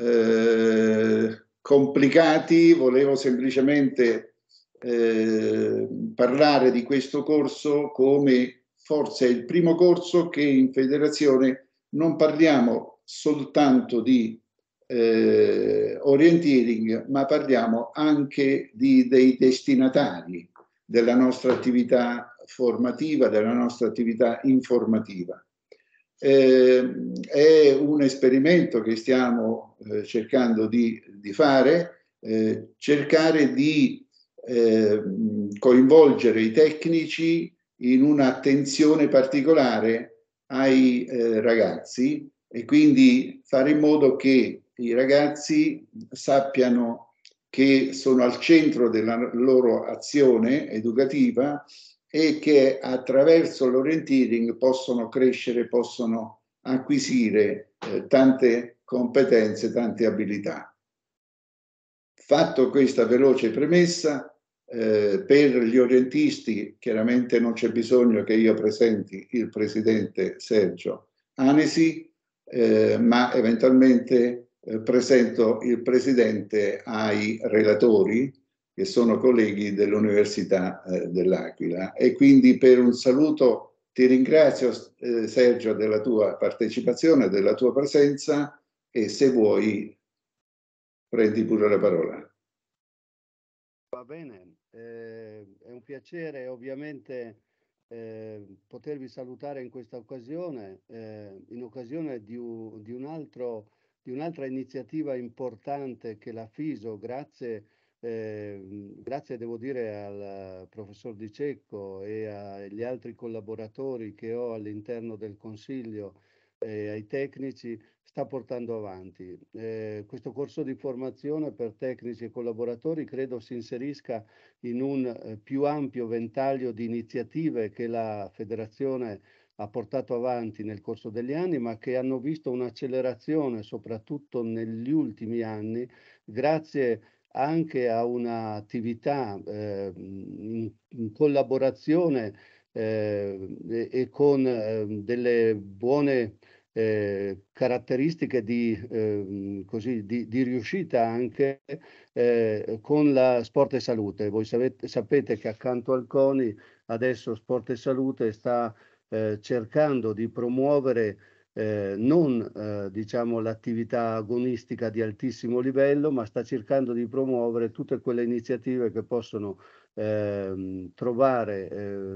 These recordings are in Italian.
Eh, complicati, volevo semplicemente eh, parlare di questo corso come forse il primo corso che in federazione non parliamo soltanto di eh, orienteering, ma parliamo anche di, dei destinatari della nostra attività formativa, della nostra attività informativa. Eh, è un esperimento che stiamo eh, cercando di, di fare, eh, cercare di ehm, coinvolgere i tecnici in un'attenzione particolare ai eh, ragazzi e quindi fare in modo che i ragazzi sappiano che sono al centro della loro azione educativa e che attraverso l'orienteering possono crescere, possono acquisire eh, tante competenze, tante abilità. Fatto questa veloce premessa, eh, per gli orientisti chiaramente non c'è bisogno che io presenti il presidente Sergio Anesi, eh, ma eventualmente eh, presento il presidente ai relatori che sono colleghi dell'Università eh, dell'Aquila. E quindi per un saluto ti ringrazio eh, Sergio della tua partecipazione, della tua presenza e se vuoi prendi pure la parola. Va bene, eh, è un piacere ovviamente eh, potervi salutare in questa occasione, eh, in occasione di, un, di, un altro, di un'altra iniziativa importante che la FISO, grazie a Ehm, grazie devo dire al professor Di Cecco e agli altri collaboratori che ho all'interno del Consiglio e ai tecnici sta portando avanti. Eh, questo corso di formazione per tecnici e collaboratori credo si inserisca in un eh, più ampio ventaglio di iniziative che la federazione ha portato avanti nel corso degli anni, ma che hanno visto un'accelerazione soprattutto negli ultimi anni grazie anche a un'attività eh, in, in, collaborazione eh, e, e, con eh, delle buone ehm, caratteristiche di, ehm, così, di, di, riuscita anche eh, con la Sport e Salute. Voi sapete, sapete, che accanto al CONI adesso Sport e Salute sta eh, cercando di promuovere eh, non eh, diciamo, l'attività agonistica di altissimo livello, ma sta cercando di promuovere tutte quelle iniziative che possono ehm, eh, trovare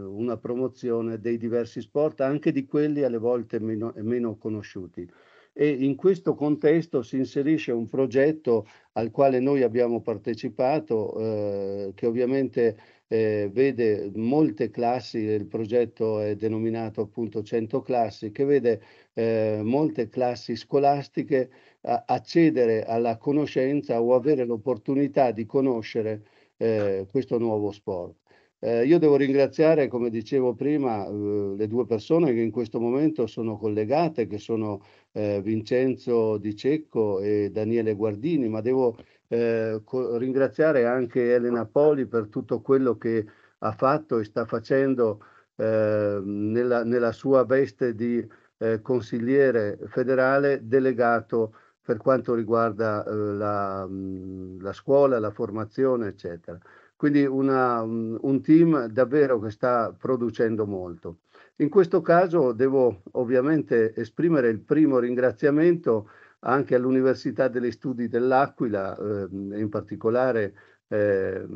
una promozione dei diversi sport, anche di quelli alle volte meno, meno conosciuti. E in questo contesto si inserisce un progetto al quale noi abbiamo partecipato, eh, che ovviamente eh, vede molte classi, il progetto è denominato appunto 100 classi, che vede eh, molte classi scolastiche accedere alla conoscenza o avere l'opportunità di conoscere eh, questo nuovo sport. Eh, io devo ringraziare, come dicevo prima, eh, le due persone che in questo momento sono collegate, che sono eh, Vincenzo Di Cecco e Daniele Guardini, ma devo eh, co- ringraziare anche Elena Poli per tutto quello che ha fatto e sta facendo eh, nella, nella, sua veste di eh, consigliere federale delegato per quanto riguarda eh, la, mm, la, scuola, la formazione, eccetera. Quindi una, mm, un team davvero che sta producendo molto. In questo caso devo ovviamente esprimere il primo ringraziamento anche all'Università degli Studi dell'Aquila, eh, in particolare eh,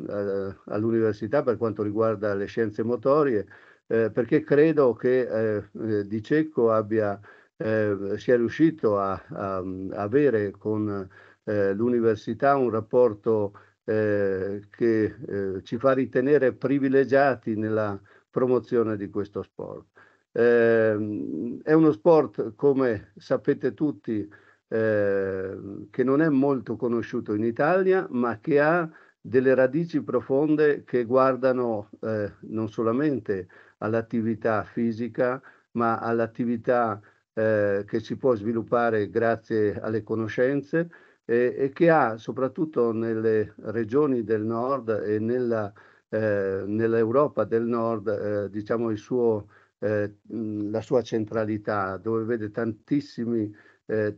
all'università per quanto riguarda le scienze motorie, eh, perché credo che eh, eh Di Cecco abbia, ehm, sia riuscito a, a, avere con eh, l'università un rapporto eh, che ci fa ritenere privilegiati nella promozione di questo sport. Ehm, è uno sport, come sapete tutti, Ehm, che non è molto conosciuto in Italia, ma che ha delle radici profonde che guardano eh, non solamente all'attività fisica, ma all'attività eh, che si può sviluppare grazie alle conoscenze e, e, che ha soprattutto nelle regioni del nord e nella, eh, nell'Europa del nord eh, diciamo suo, eh, la sua centralità, dove vede tantissimi eh, eh,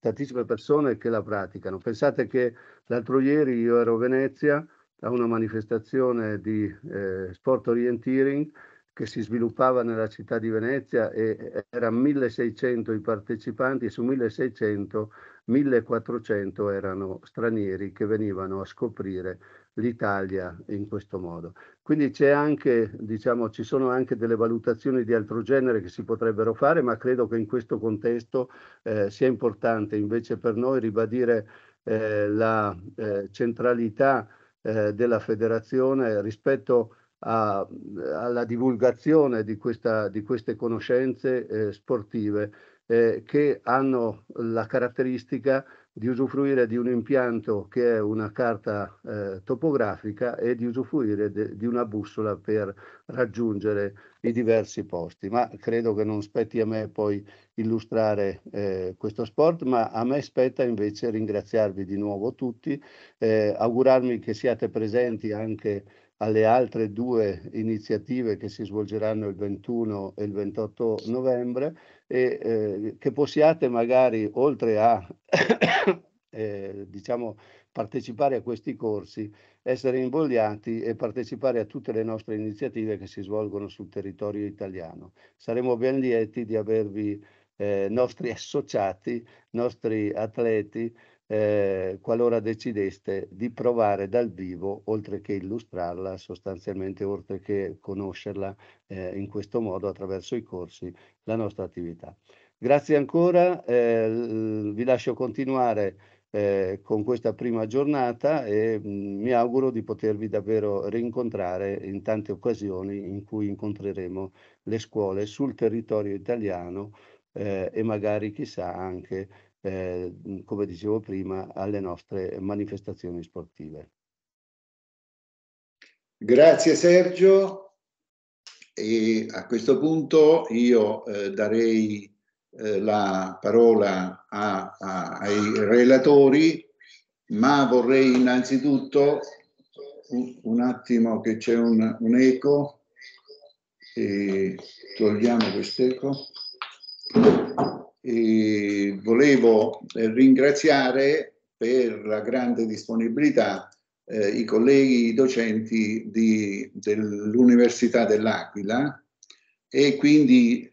tantissime persone che la praticano. Pensate che l'altro ieri io ero a Venezia a una manifestazione di eh, sport orienteering che si sviluppava nella città di Venezia e erano 1600 i partecipanti e su 1600 1400 erano stranieri che venivano a scoprire l'Italia in questo modo. Quindi anche, diciamo, ci sono anche delle valutazioni di altro genere che si potrebbero fare, ma credo che in questo contesto eh, sia importante invece per noi ribadire eh, la eh, centralità eh, della federazione rispetto a, alla divulgazione di, questa, di queste conoscenze eh, sportive eh, che hanno la caratteristica di usufruire di un impianto che è una carta eh, topografica e di usufruire de, di una bussola per raggiungere i diversi posti. Ma credo che non spetti a me poi illustrare eh, questo sport, ma a me spetta invece ringraziarvi di nuovo tutti, eh, augurarmi che siate presenti anche alle altre due iniziative che si svolgeranno il 21 e il 28 novembre e eh, che possiate magari oltre a eh, diciamo, partecipare a questi corsi, essere invogliati e partecipare a tutte le nostre iniziative che si svolgono sul territorio italiano. Saremo ben lieti di avervi eh, nostri associati, nostri atleti, eh, qualora decideste di provare dal vivo, oltre che illustrarla, sostanzialmente oltre che conoscerla eh, in questo modo attraverso i corsi, la nostra attività. Grazie ancora, eh, vi lascio continuare eh, con questa prima giornata e mh, mm, mi auguro di potervi davvero rincontrare in tante occasioni in cui incontreremo le scuole sul territorio italiano eh, e magari chissà anche eh, come dicevo prima, alle nostre manifestazioni sportive. Grazie Sergio e a questo punto io eh, darei eh, la parola a, a, ai relatori, ma vorrei innanzitutto un, un attimo che c'è un, un eco e togliamo quest'eco volevo eh, ringraziare per la grande disponibilità eh, i colleghi docenti di, dell'Università dell'Aquila e quindi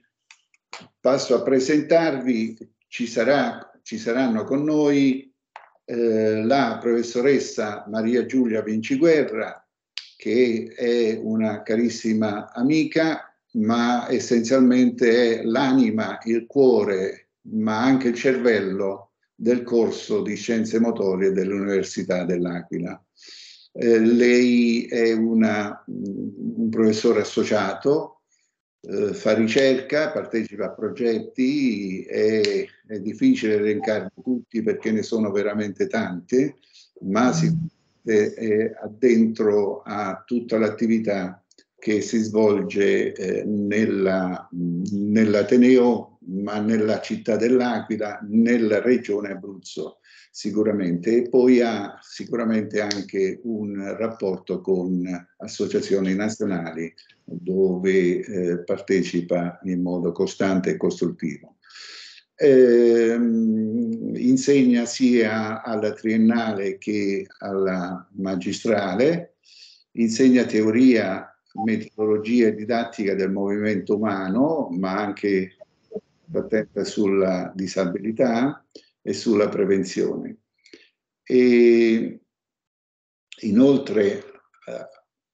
passo a presentarvi, ci, sarà, ci saranno con noi eh, la professoressa Maria Giulia Vinciguerra che è una carissima amica ma essenzialmente è l'anima, il cuore, ma anche il cervello del corso di scienze motorie dell'Università dell'Aquila. Eh, lei è una, un professore associato, eh, fa ricerca, partecipa a progetti, è, è difficile elencarli tutti perché ne sono veramente tanti, ma sicuramente mm. è eh, addentro a tutta l'attività che si svolge eh, nella, nell'Ateneo, ma nella città dell'Aquila, nella regione Abruzzo sicuramente e poi ha sicuramente anche un rapporto con associazioni nazionali dove eh, partecipa in modo costante e costruttivo. Eh, insegna sia alla triennale che alla magistrale, insegna teoria metodologie didattica del movimento umano, ma anche attenta sulla disabilità e sulla prevenzione. E inoltre eh,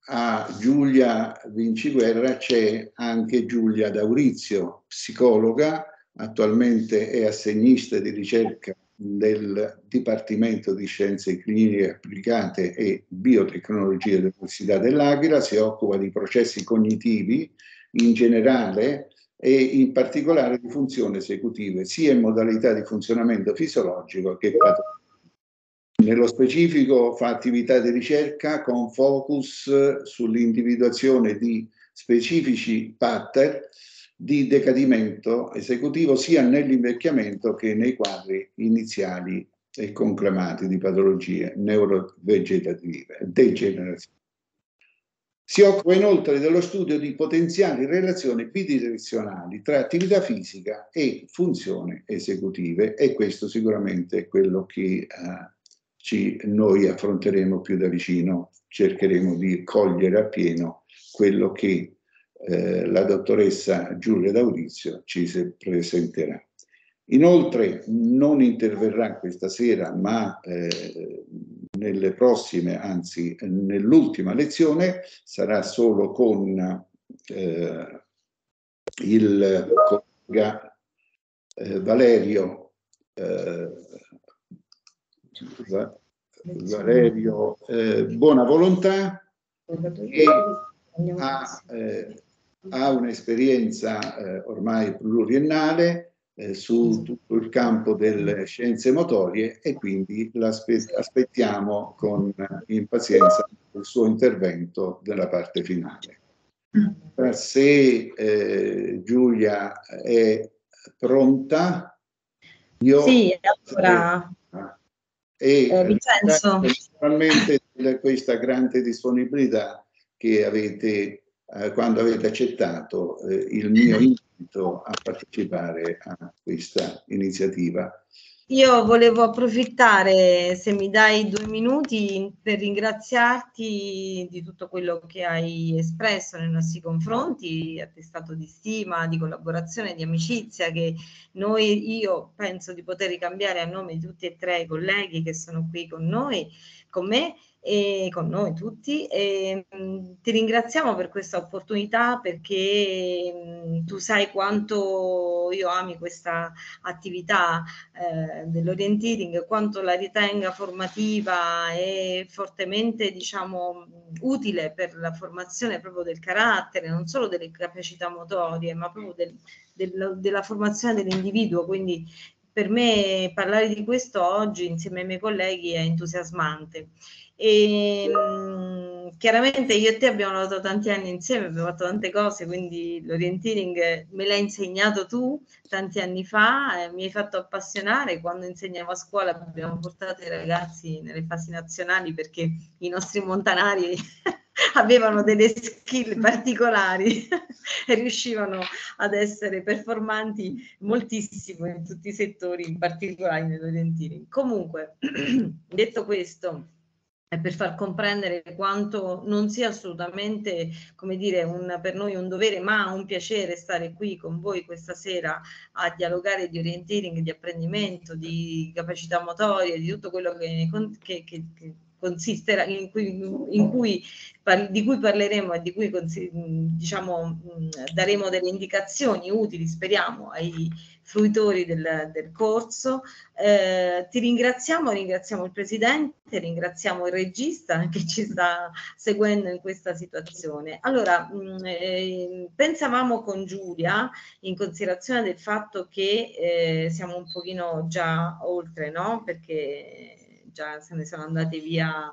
a Giulia Vinciguerra c'è anche Giulia D'Aurizio, psicologa, attualmente è assegnista di ricerca del Dipartimento di Scienze Cliniche Applicate e Biotecnologie dell'Università dell'Aquila, si occupa di processi cognitivi in generale e in particolare di funzioni esecutive, sia in modalità di funzionamento fisiologico che patologico. Nello specifico fa attività di ricerca con focus sull'individuazione di specifici pattern di decadimento esecutivo sia nell'invecchiamento che nei quadri iniziali e conclamati di patologie neurovegetative degenerative. Si occupa inoltre dello studio di potenziali relazioni bidirezionali tra attività fisica e funzioni esecutive e questo sicuramente è quello che eh, ci, noi affronteremo più da vicino, cercheremo di cogliere appieno quello che eh, la dottoressa Giulia D'Aurizio ci presenterà. Inoltre non interverrà questa sera, ma eh, nelle prossime, anzi nell'ultima lezione, sarà solo con eh, il collega eh, Valerio, eh, Va, Valerio eh, Buonavolontà e a ha un'esperienza eh, ormai pluriennale eh, su tutto il campo delle scienze motorie e quindi aspettiamo con impazienza il suo intervento della parte finale. Mm. Se eh, Giulia è pronta, io... Sì, allora... Eh, e eh, Vincenzo. Eh, naturalmente questa grande disponibilità che avete eh, quando avete accettato eh, il mio invito a partecipare a questa iniziativa. Io volevo approfittare, se mi dai due minuti, per ringraziarti di tutto quello che hai espresso nei nostri confronti, attestato di stima, di collaborazione, di amicizia che noi, io penso di poter ricambiare a nome di tutti e tre i colleghi che sono qui con noi, con me, e con noi tutti. E, ehm, mh, ti ringraziamo per questa opportunità perché mh, mm, tu sai quanto io ami questa attività eh, dell'orienteering, quanto la ritenga formativa e fortemente diciamo, utile per la formazione proprio del carattere, non solo delle capacità motorie, ma proprio del, del, della formazione dell'individuo. Quindi per me parlare di questo oggi insieme ai miei colleghi è entusiasmante. E, mhmm, chiaramente io e te abbiamo lavorato tanti anni insieme, abbiamo fatto tante cose, quindi l'orienteering me l'hai insegnato tu tanti anni fa, eh, mi hai fatto appassionare, quando insegnavo a scuola abbiamo portato i ragazzi nelle fasi nazionali perché i nostri montanari avevano delle skill particolari e riuscivano ad essere performanti moltissimo in tutti i settori, in particolare nell'orientering. Comunque, detto questo per far comprendere quanto non sia assolutamente, come dire, un, per noi un dovere, ma un piacere stare qui con voi questa sera a dialogare di orienteering, di apprendimento, di capacità motorie, di tutto quello che, che, che, che consisterà, in cui, in cui, di cui parleremo e di cui diciamo, mm, daremo delle indicazioni utili, speriamo, ai fruitori del, del corso. Eh, ti ringraziamo, ringraziamo il Presidente, ringraziamo il regista che ci sta seguendo in questa situazione. Allora, mh, mm, eh, pensavamo con Giulia, in considerazione del fatto che eh, siamo un pochino già oltre, no? Perché già se ne sono andate via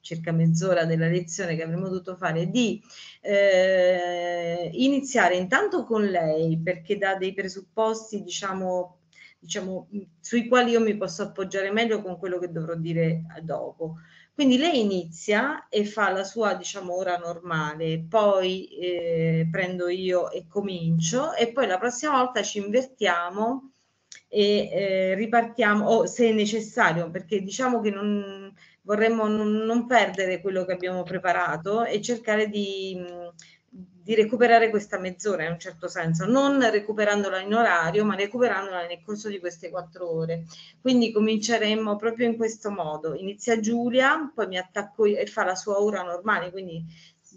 circa mezz'ora della lezione che avremmo dovuto fare, di eh, iniziare intanto con lei perché dà dei presupposti, diciamo, diciamo, sui quali io mi posso appoggiare meglio con quello che dovrò dire eh, dopo. Quindi lei inizia e fa la sua, diciamo, ora normale, poi eh, prendo io e comincio e poi la prossima volta ci invertiamo e eh, ripartiamo, o oh, se necessario, perché diciamo che non, vorremmo non perdere quello che abbiamo preparato e cercare di, di recuperare questa mezz'ora in un certo senso, non recuperandola in orario, ma recuperandola nel corso di queste quattro ore. Quindi cominceremo proprio in questo modo. Inizia Giulia, poi mi attacco io e fa la sua ora normale, quindi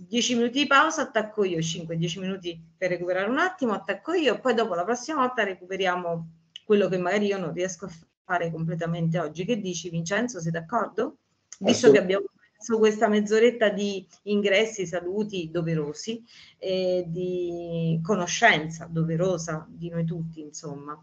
10 minuti di pausa, attacco io, 5-10 minuti per recuperare un attimo, attacco io, poi dopo la prossima volta recuperiamo quello che magari io non riesco a fare completamente oggi. Che dici Vincenzo, sei d'accordo? visto ecco. che abbiamo messo questa mezz'oretta di ingressi, saluti doverosi, e di conoscenza doverosa di noi tutti, insomma.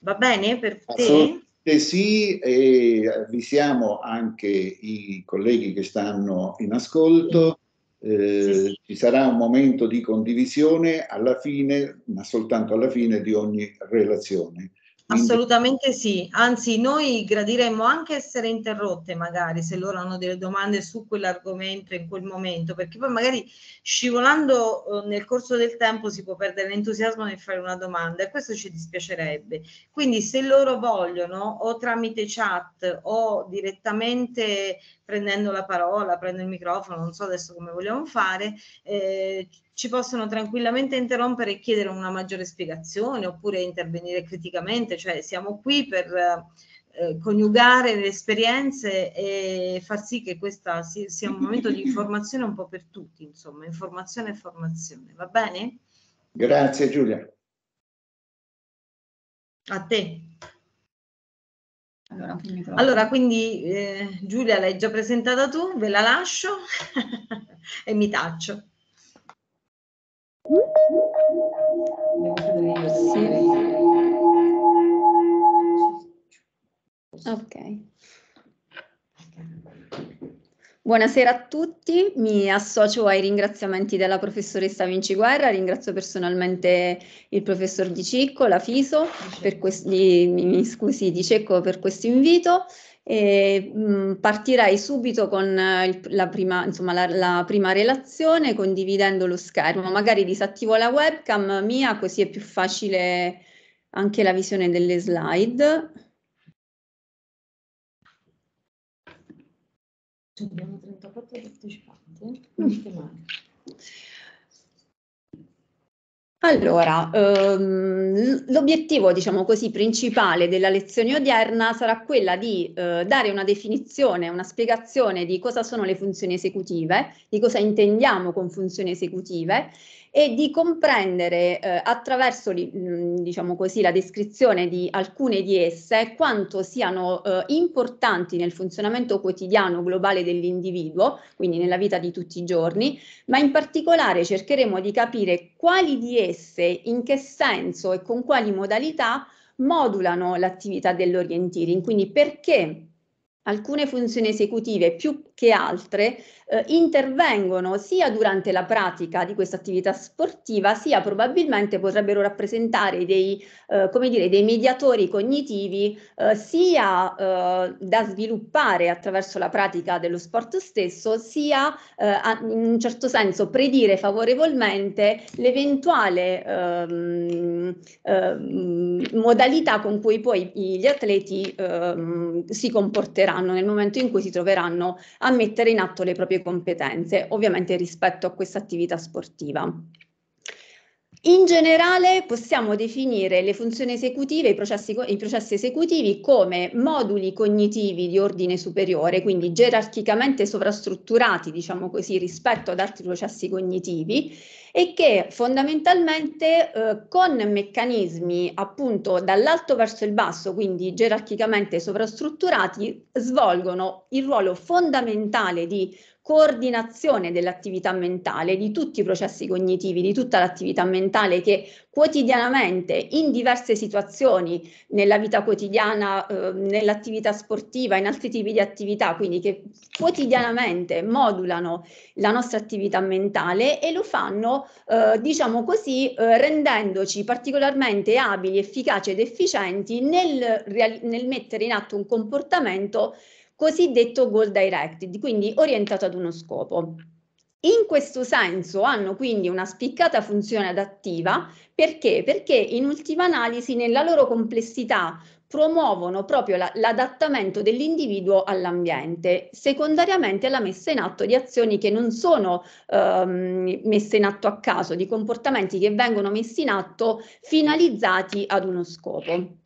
Va bene per te? sì, e avvisiamo eh, anche i colleghi che stanno in ascolto. Eh, sì, sì. Ci sarà un momento di condivisione alla fine, ma soltanto alla fine di ogni relazione. Assolutamente sì, anzi noi gradiremmo anche essere interrotte magari se loro hanno delle domande su quell'argomento in quel momento, perché poi magari scivolando eh, nel corso del tempo si può perdere l'entusiasmo nel fare una domanda e questo ci dispiacerebbe. Quindi se loro vogliono o tramite chat o direttamente prendendo la parola, prendo il microfono, non so adesso come vogliamo fare, eh, ci possono tranquillamente interrompere e chiedere una maggiore spiegazione oppure intervenire criticamente, cioè siamo qui per eh, eh coniugare le esperienze e far sì che questa sia un momento di informazione un po' per tutti, insomma, informazione e formazione, va bene? Grazie Giulia. A te. Allora, allora, quindi eh, Giulia l'hai già presentata tu, ve la lascio e mi taccio. Ok. Buonasera a tutti, mi associo ai ringraziamenti della professoressa Vinci Guerra, ringrazio personalmente il professor Di Cicco, la FISO, per questi, mi scusi Di Cecco per questo invito. E, mh, partirei subito con eh, la, prima, insomma, la, la, prima, relazione condividendo lo schermo, magari disattivo la webcam mia così è più facile anche la visione delle slide. Abbiamo 34 partecipanti, Allora, ehm, l'obiettivo, diciamo così, principale della lezione odierna sarà quella di eh, dare una definizione, una spiegazione di cosa sono le funzioni esecutive, di cosa intendiamo con funzioni esecutive e di comprendere eh, attraverso mm, diciamo così, la descrizione di alcune di esse quanto siano eh, importanti nel funzionamento quotidiano globale dell'individuo, quindi nella vita di tutti i giorni, ma in particolare cercheremo di capire quali di esse, in che senso e con quali modalità modulano l'attività dell'orientering, quindi perché alcune funzioni esecutive più che altre eh, intervengono sia durante la pratica di questa attività sportiva, sia probabilmente potrebbero rappresentare dei, eh, come dire, dei mediatori cognitivi eh, sia eh, da sviluppare attraverso la pratica dello sport stesso, sia eh, a, in un certo senso predire favorevolmente l'eventuale ehm, ehm, modalità con cui poi gli atleti ehm, si comporteranno nel momento in cui si troveranno a a mettere in atto le proprie competenze, ovviamente rispetto a questa attività sportiva. In generale possiamo definire le funzioni esecutive, i processi, i processi, esecutivi come moduli cognitivi di ordine superiore, quindi gerarchicamente sovrastrutturati, diciamo così, rispetto ad altri processi cognitivi e che fondamentalmente eh, con meccanismi appunto dall'alto verso il basso, quindi gerarchicamente sovrastrutturati, svolgono il ruolo fondamentale di coordinazione dell'attività mentale, di tutti i processi cognitivi, di tutta l'attività mentale che quotidianamente in diverse situazioni, nella vita quotidiana, eh, nell'attività sportiva, in altri tipi di attività, quindi che quotidianamente modulano la nostra attività mentale e lo fanno, eh, diciamo così, eh, rendendoci particolarmente abili, efficaci ed efficienti nel, nel mettere in atto un comportamento cosiddetto goal directed, quindi orientato ad uno scopo. In questo senso hanno quindi una spiccata funzione adattiva perché? Perché in ultima analisi nella loro complessità promuovono proprio la, l'adattamento dell'individuo all'ambiente, secondariamente alla messa in atto di azioni che non sono ehm, messe in atto a caso, di comportamenti che vengono messi in atto finalizzati ad uno scopo.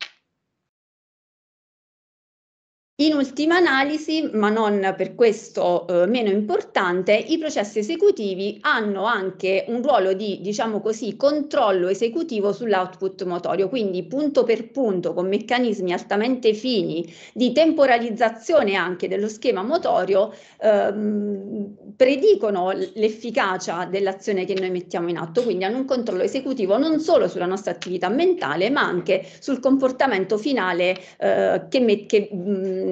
In ultima analisi, ma non per questo eh, meno importante, i processi esecutivi hanno anche un ruolo di, diciamo così, controllo esecutivo sull'output motorio, quindi punto per punto con meccanismi altamente fini di temporalizzazione anche dello schema motorio, ehm, predicono l'efficacia dell'azione che noi mettiamo in atto, quindi hanno un controllo esecutivo non solo sulla nostra attività mentale, ma anche sul comportamento finale eh, che, che mh, mm,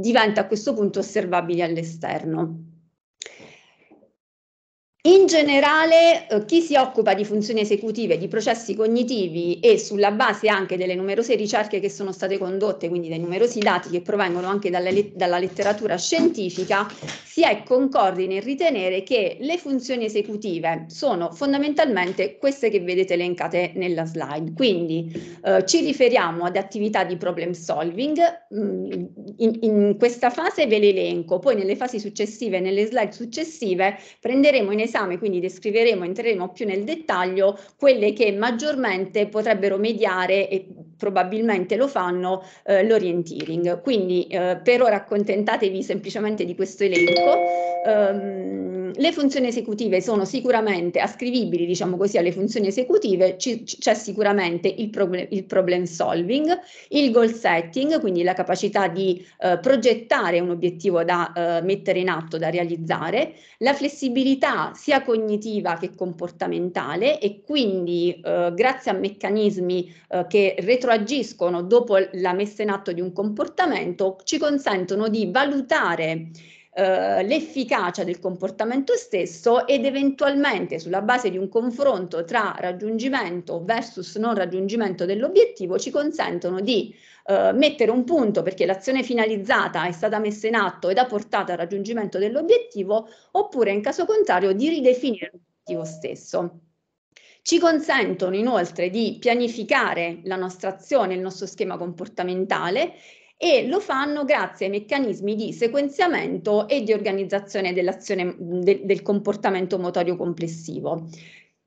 diventa a questo punto osservabile all'esterno. In generale, eh, chi si occupa di funzioni esecutive, di processi cognitivi e sulla base anche delle numerose ricerche che sono state condotte, quindi dai numerosi dati che provengono anche dalla, dalla letteratura scientifica, si è concordi nel ritenere che le funzioni esecutive sono fondamentalmente queste che vedete elencate nella slide. Quindi eh, ci riferiamo ad attività di problem solving, mm, in, in questa fase ve le elenco, poi nelle fasi successive, nelle slide successive, prenderemo in esame esame, quindi descriveremo, entreremo più nel dettaglio quelle che maggiormente potrebbero mediare e probabilmente lo fanno eh, l'orienteering. Quindi eh, per ora accontentatevi semplicemente di questo elenco. Um, le funzioni esecutive sono sicuramente ascrivibili, diciamo così, alle funzioni esecutive, c'è sicuramente il, proble- il, problem solving, il goal setting, quindi la capacità di eh, progettare un obiettivo da eh, mettere in atto, da realizzare, la flessibilità sia cognitiva che comportamentale e quindi eh, grazie a meccanismi eh, che retroalimentano retroagiscono dopo la messa in atto di un comportamento, ci consentono di valutare eh, l'efficacia del comportamento stesso ed eventualmente sulla base di un confronto tra raggiungimento versus non raggiungimento dell'obiettivo ci consentono di eh, mettere un punto perché l'azione finalizzata è stata messa in atto ed ha portato al raggiungimento dell'obiettivo oppure in caso contrario di ridefinire l'obiettivo stesso. Ci consentono inoltre di pianificare la nostra azione, il nostro schema comportamentale e lo fanno grazie ai meccanismi di sequenziamento e di organizzazione dell'azione de, del comportamento motorio complessivo.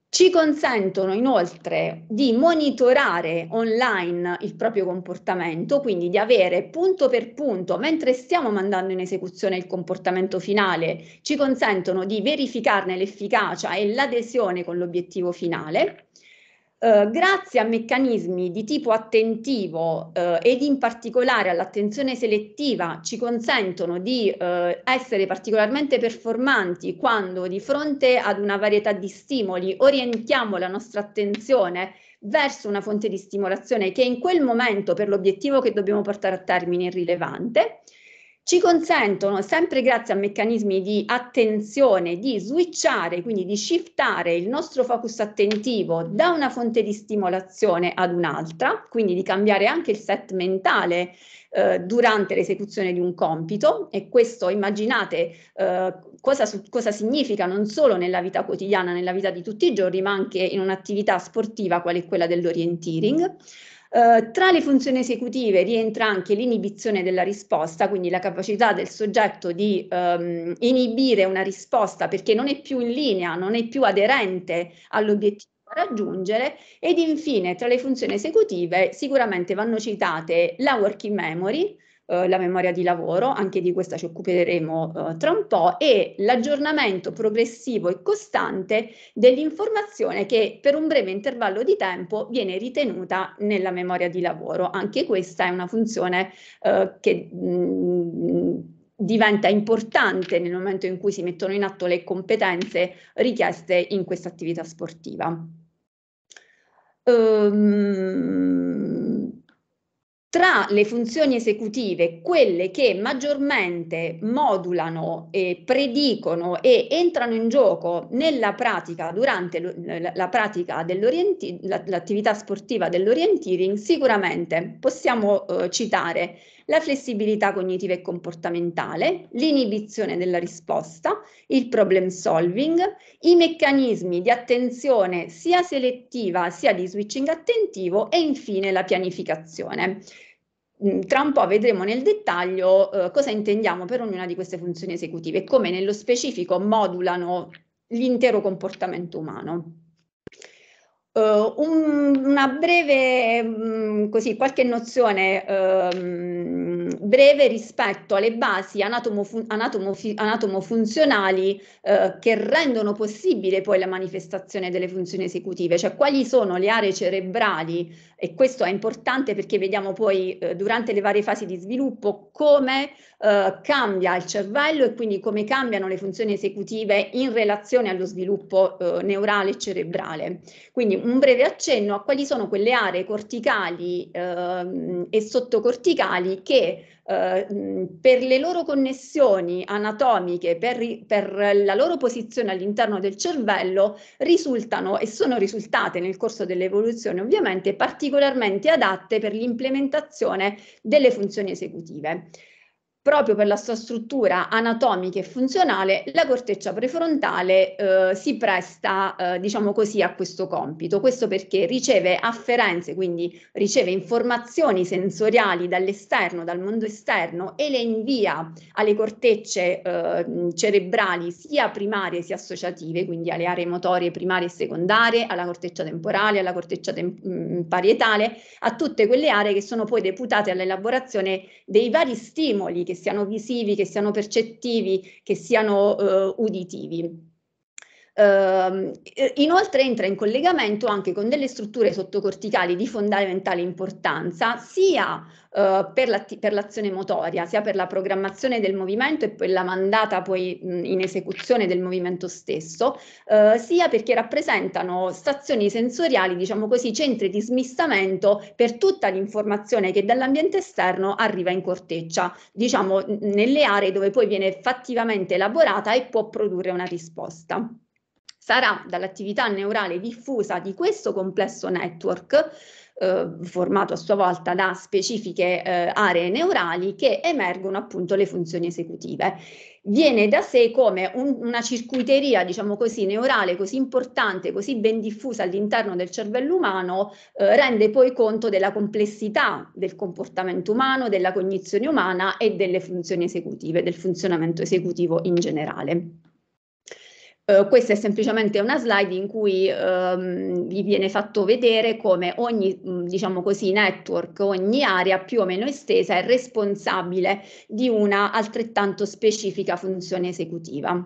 Ci consentono inoltre di monitorare online il proprio comportamento, quindi di avere punto per punto, mentre stiamo mandando in esecuzione il comportamento finale, ci consentono di verificarne l'efficacia e l'adesione con l'obiettivo finale. Eh, grazie a meccanismi di tipo attentivo eh, ed in particolare all'attenzione selettiva ci consentono di eh, essere particolarmente performanti quando di fronte ad una varietà di stimoli orientiamo la nostra attenzione verso una fonte di stimolazione che in quel momento per l'obiettivo che dobbiamo portare a termine è rilevante ci consentono, sempre grazie a meccanismi di attenzione, di switchare, quindi di shiftare il nostro focus attentivo da una fonte di stimolazione ad un'altra, quindi di cambiare anche il set mentale eh, durante l'esecuzione di un compito e questo immaginate eh, cosa, cosa significa non solo nella vita quotidiana, nella vita di tutti i giorni, ma anche in un'attività sportiva quale quella dell'orienteering. Eh, tra le funzioni esecutive rientra anche l'inibizione della risposta, quindi la capacità del soggetto di ehm, inibire una risposta perché non è più in linea, non è più aderente all'obiettivo raggiungere ed infine tra le funzioni esecutive sicuramente vanno citate la working memory, eh, la memoria di lavoro, anche di questa ci occuperemo eh, tra un po', e l'aggiornamento progressivo e costante dell'informazione che per un breve intervallo di tempo viene ritenuta nella memoria di lavoro. Anche questa è una funzione eh, che... Mh, mm, diventa importante nel momento in cui si mettono in atto le competenze richieste in questa attività sportiva. Um, tra le funzioni esecutive, quelle che maggiormente modulano, e predicono e entrano in gioco nella pratica, durante l- la pratica dell'attività sportiva dell'orienteering, sicuramente possiamo eh, citare la flessibilità cognitiva e comportamentale, l'inibizione della risposta, il problem solving, i meccanismi di attenzione sia selettiva sia di switching attentivo e infine la pianificazione mm, tra un po' vedremo nel dettaglio eh, cosa intendiamo per ognuna di queste funzioni esecutive e come nello specifico modulano l'intero comportamento umano. Uh, un, una breve, mh, mm, così, qualche nozione uh, breve rispetto alle basi anatomofun- anatomofi- anatomofunzionali uh, che rendono possibile poi la manifestazione delle funzioni esecutive, cioè quali sono le aree cerebrali e questo è importante perché vediamo poi eh, durante le varie fasi di sviluppo come eh, cambia il cervello e quindi come cambiano le funzioni esecutive in relazione allo sviluppo eh, neurale e cerebrale. Quindi un breve accenno a quali sono quelle aree corticali ehm, e sottocorticali che eh, per le loro connessioni anatomiche, per, per la loro posizione all'interno del cervello, risultano e sono risultate nel corso dell'evoluzione ovviamente particolarmente adatte per l'implementazione delle funzioni esecutive proprio per la sua struttura anatomica e funzionale, la corteccia prefrontale eh, si presta, eh, diciamo così, a questo compito. Questo perché riceve afferenze, quindi riceve informazioni sensoriali dall'esterno, dal mondo esterno e le invia alle cortecce eh, cerebrali sia primarie sia associative, quindi alle aree motorie primarie e secondarie, alla corteccia temporale, alla corteccia tem- mm, parietale, a tutte quelle aree che sono poi deputate all'elaborazione dei vari stimoli che siano visivi, che siano percettivi, che siano eh, uditivi. Ehm, inoltre entra in collegamento anche con delle strutture sottocorticali di fondamentale importanza sia uh, per, la, per, l'azione motoria, sia per la programmazione del movimento e poi la mandata poi mh, in esecuzione del movimento stesso, uh, sia perché rappresentano stazioni sensoriali, diciamo così, centri di smistamento per tutta l'informazione che dall'ambiente esterno arriva in corteccia, diciamo nelle aree dove poi viene fattivamente elaborata e può produrre una risposta sarà dall'attività neurale diffusa di questo complesso network eh, formato a sua volta da specifiche eh, aree neurali che emergono appunto le funzioni esecutive. Viene da sé come un, una circuiteria, diciamo così, neurale così importante, così ben diffusa all'interno del cervello umano, eh, rende poi conto della complessità del comportamento umano, della cognizione umana e delle funzioni esecutive, del funzionamento esecutivo in generale. Uh, questa è semplicemente una slide in cui um, vi viene fatto vedere come ogni mm, diciamo così, network, ogni area più o meno estesa è responsabile di una altrettanto specifica funzione esecutiva.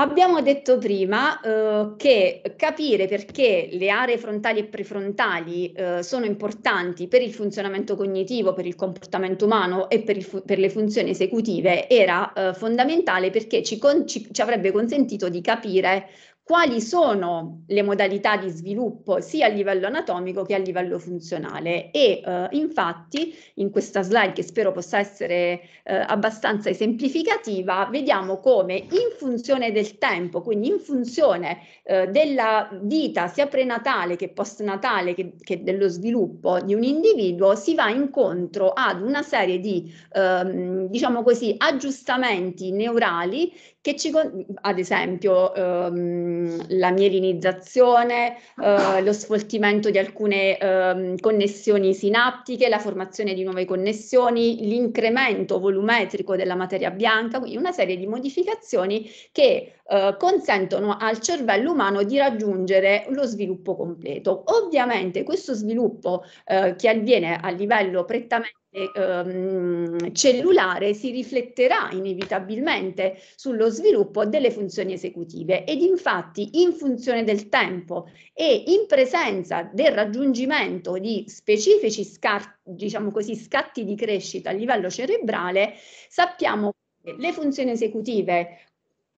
Abbiamo detto prima eh, che capire perché le aree frontali e prefrontali eh, sono importanti per il funzionamento cognitivo, per il comportamento umano e per, fu- per le funzioni esecutive era eh, fondamentale perché ci, con- ci-, ci avrebbe consentito di capire quali sono le modalità di sviluppo sia a livello anatomico che a livello funzionale e eh, infatti in questa slide che spero possa essere eh, abbastanza esemplificativa vediamo come in funzione del tempo quindi in funzione eh, della vita sia prenatale che postnatale che, che, dello sviluppo di un individuo si va incontro ad una serie di ehm, diciamo così aggiustamenti neurali che ci, ad esempio ehm, la mielinizzazione, eh, lo sfoltimento di alcune ehm, connessioni sinaptiche, la formazione di nuove connessioni, l'incremento volumetrico della materia bianca, quindi una serie di modificazioni che eh, consentono al cervello umano di raggiungere lo sviluppo completo. Ovviamente questo sviluppo eh, che avviene a livello prettamente ehm, cellulare si rifletterà inevitabilmente sullo sviluppo delle funzioni esecutive ed infatti in funzione del tempo e in presenza del raggiungimento di specifici scar- diciamo così, scatti di crescita a livello cerebrale sappiamo che le funzioni esecutive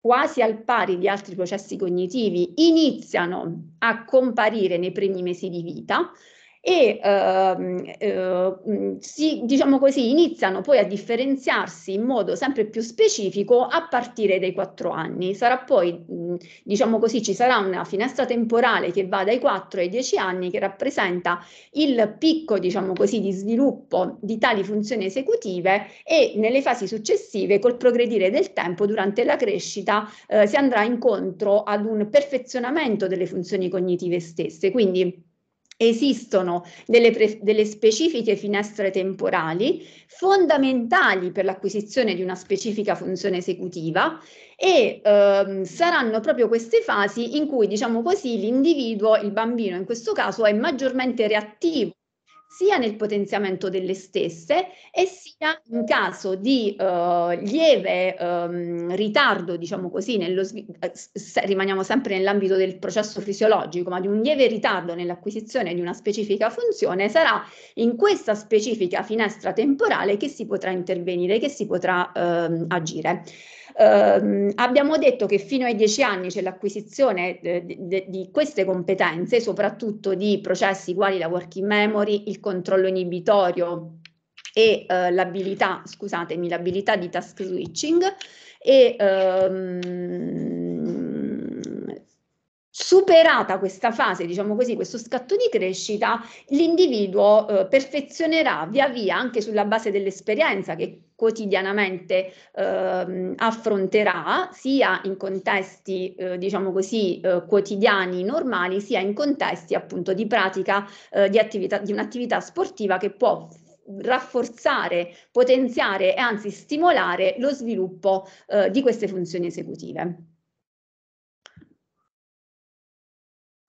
quasi al pari di altri processi cognitivi, iniziano a comparire nei primi mesi di vita, e ehm, eh, mm, si, diciamo così, iniziano poi a differenziarsi in modo sempre più specifico a partire dai 4 anni. Sarà poi, mh, mm, diciamo così, ci sarà una finestra temporale che va dai 4 ai 10 anni che rappresenta il picco, diciamo così, di sviluppo di tali funzioni esecutive e nelle fasi successive, col progredire del tempo durante la crescita, eh, si andrà incontro ad un perfezionamento delle funzioni cognitive stesse. Quindi Esistono delle, pre- delle, specifiche finestre temporali fondamentali per l'acquisizione di una specifica funzione esecutiva e ehm, saranno proprio queste fasi in cui, diciamo così, l'individuo, il bambino in questo caso, è maggiormente reattivo sia nel potenziamento delle stesse e sia in caso di uh, lieve um, ritardo, diciamo così, nello, eh, rimaniamo sempre nell'ambito del processo fisiologico, ma di un lieve ritardo nell'acquisizione di una specifica funzione, sarà in questa specifica finestra temporale che si potrà intervenire, che si potrà uh, agire. Eh, abbiamo detto che fino ai 10 anni c'è l'acquisizione eh, de, de, di queste competenze, soprattutto di processi quali la working memory, il controllo inibitorio e eh, l'abilità, scusatemi, l'abilità di task switching e ehm, Superata questa fase, diciamo così, questo scatto di crescita, l'individuo eh, perfezionerà via via, anche sulla base dell'esperienza che quotidianamente eh, affronterà, sia in contesti, eh, diciamo così, eh, quotidiani normali, sia in contesti appunto di pratica eh, di, attività, di un'attività sportiva che può rafforzare, potenziare e anzi stimolare lo sviluppo eh, di queste funzioni esecutive.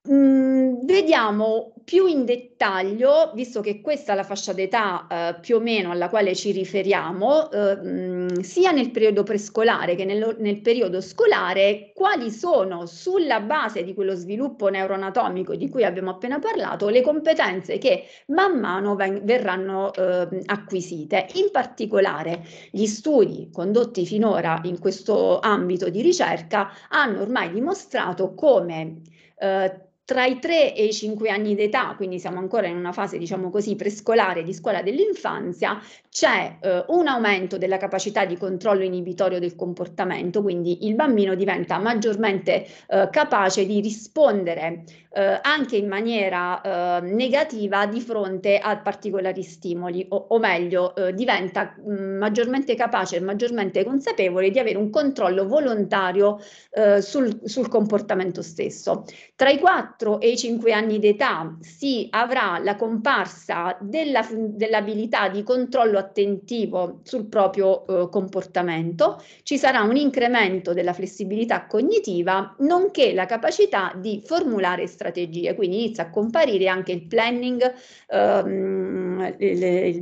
Mm, vediamo più in dettaglio, visto che questa è la fascia d'età eh, più o meno alla quale ci riferiamo, eh, mm, sia nel periodo prescolare che nel, nel, periodo scolare, quali sono sulla base di quello sviluppo neuroanatomico di cui abbiamo appena parlato le competenze che man mano ven- verranno eh, acquisite. In particolare gli studi condotti finora in questo ambito di ricerca hanno ormai dimostrato come eh, tra i 3 e i 5 anni d'età, quindi siamo ancora in una fase, diciamo così, prescolare di scuola dell'infanzia, c'è eh, un aumento della capacità di controllo inibitorio del comportamento, quindi il bambino diventa maggiormente eh, capace di rispondere eh, anche in maniera eh, negativa di fronte a particolari stimoli, o, o meglio, eh, diventa mh, mm, maggiormente capace e maggiormente consapevole di avere un controllo volontario eh, sul, sul, comportamento stesso. Tra i 4 e i 5 anni d'età si avrà la comparsa della, dell'abilità di controllo attentivo sul proprio eh, comportamento, ci sarà un incremento della flessibilità cognitiva, nonché la capacità di formulare strategie strategie, quindi inizia a comparire anche il planning, ehm, le,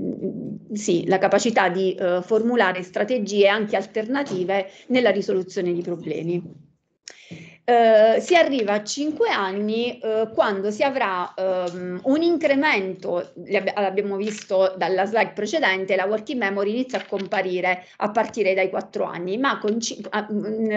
sì, la capacità di eh, formulare strategie anche alternative nella risoluzione di problemi. Eh, si arriva a 5 anni eh, quando si avrà ehm, un incremento, l'abbiamo visto dalla slide precedente, la working memory inizia a comparire a partire dai 4 anni, ma con, a,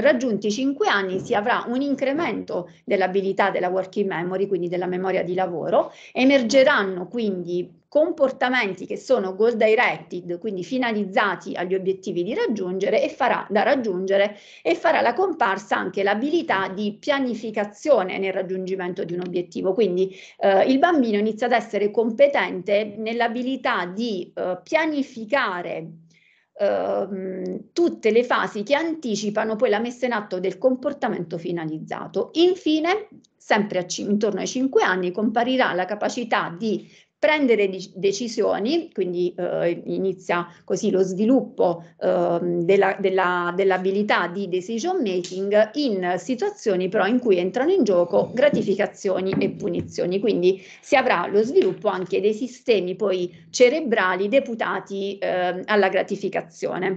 raggiunti 5 anni si avrà un incremento dell'abilità della working memory, quindi della memoria di lavoro, emergeranno quindi comportamenti che sono goal directed, quindi finalizzati agli obiettivi di raggiungere e farà da raggiungere e farà la comparsa anche l'abilità di pianificazione nel raggiungimento di un obiettivo. Quindi eh, il bambino inizia ad essere competente nell'abilità di eh, pianificare ehm, tutte le fasi che anticipano poi la messa in atto del comportamento finalizzato. Infine, sempre a, intorno ai 5 anni, comparirà la capacità di prendere decisioni, quindi eh, inizia così lo sviluppo eh, della, della, dell'abilità di decision making in situazioni però in cui entrano in gioco gratificazioni e punizioni, quindi si avrà lo sviluppo anche dei sistemi poi cerebrali deputati eh, alla gratificazione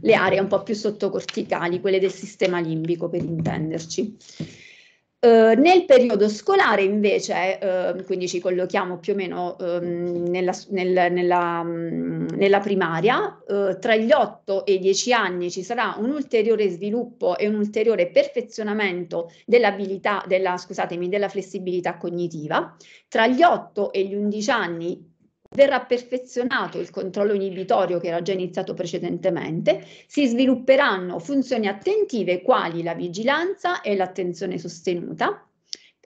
le aree un po' più sottocorticali, quelle del sistema limbico per intenderci. Eh, nel periodo scolare invece, uh, quindi ci collochiamo più o meno um, nella, nel, nella, mm, nella, primaria, uh, tra gli 8 e i 10 anni ci sarà un ulteriore sviluppo e un ulteriore perfezionamento dell'abilità, della, della flessibilità cognitiva, tra gli 8 e gli 11 anni verrà perfezionato il controllo inibitorio che era già iniziato precedentemente, si svilupperanno funzioni attentive quali la vigilanza e l'attenzione sostenuta.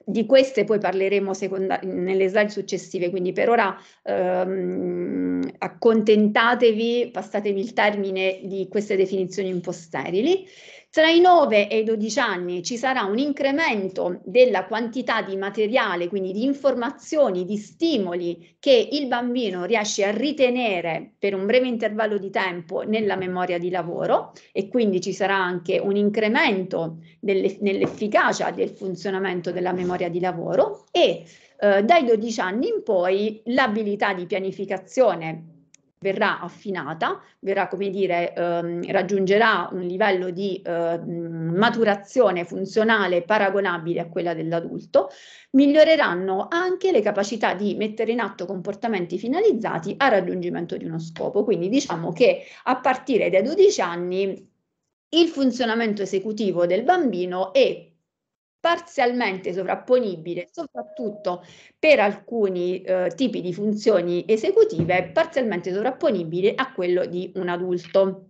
Di queste poi parleremo seconda- nelle slide successive, quindi per ora ehm, accontentatevi, passatemi il termine di queste definizioni un po' sterili. Tra i 9 e i 12 anni ci sarà un incremento della quantità di materiale, quindi di informazioni, di stimoli che il bambino riesce a ritenere per un breve intervallo di tempo nella memoria di lavoro e quindi ci sarà anche un incremento delle, nell'efficacia del funzionamento della memoria di lavoro e eh, dai 12 anni in poi l'abilità di pianificazione verrà affinata, verrà, come dire, ehm, raggiungerà un livello di eh, maturazione funzionale paragonabile a quella dell'adulto, miglioreranno anche le capacità di mettere in atto comportamenti finalizzati al raggiungimento di uno scopo. Quindi diciamo che a partire dai 12 anni il funzionamento esecutivo del bambino è parzialmente sovrapponibile, soprattutto per alcuni eh, tipi di funzioni esecutive, parzialmente sovrapponibile a quello di un adulto.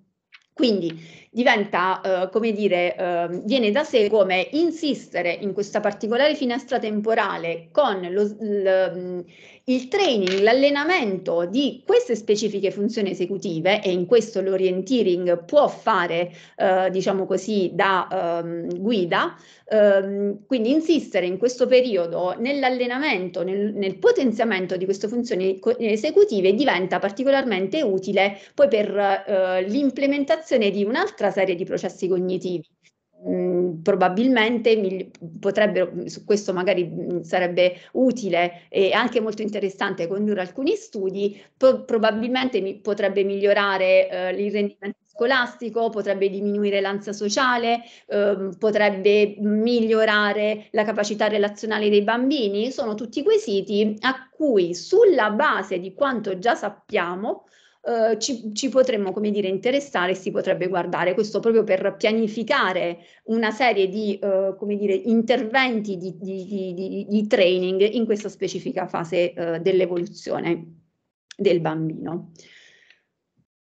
Quindi diventa, eh, come dire, eh, viene da sé come insistere in questa particolare finestra temporale con lo, l, mm, il training, l'allenamento di queste specifiche funzioni esecutive e in questo l'orienteering può fare, eh, diciamo così, da ehm, guida, ehm, quindi insistere in questo periodo nell'allenamento, nel, nel potenziamento di queste funzioni esecutive diventa particolarmente utile poi per eh, l'implementazione di un'altra un'altra serie di processi cognitivi. Mm, probabilmente potrebbero, su questo magari mm, sarebbe utile e anche molto interessante condurre alcuni studi, po- probabilmente mi, potrebbe migliorare eh, il rendimento scolastico, potrebbe diminuire l'ansia sociale, eh, potrebbe migliorare la capacità relazionale dei bambini, sono tutti quesiti a cui sulla base di quanto già sappiamo eh, ci, ci, potremmo, come dire, interessare e si potrebbe guardare. Questo proprio per pianificare una serie di, eh, come dire, interventi di, di, di, di, training in questa specifica fase eh, dell'evoluzione del bambino.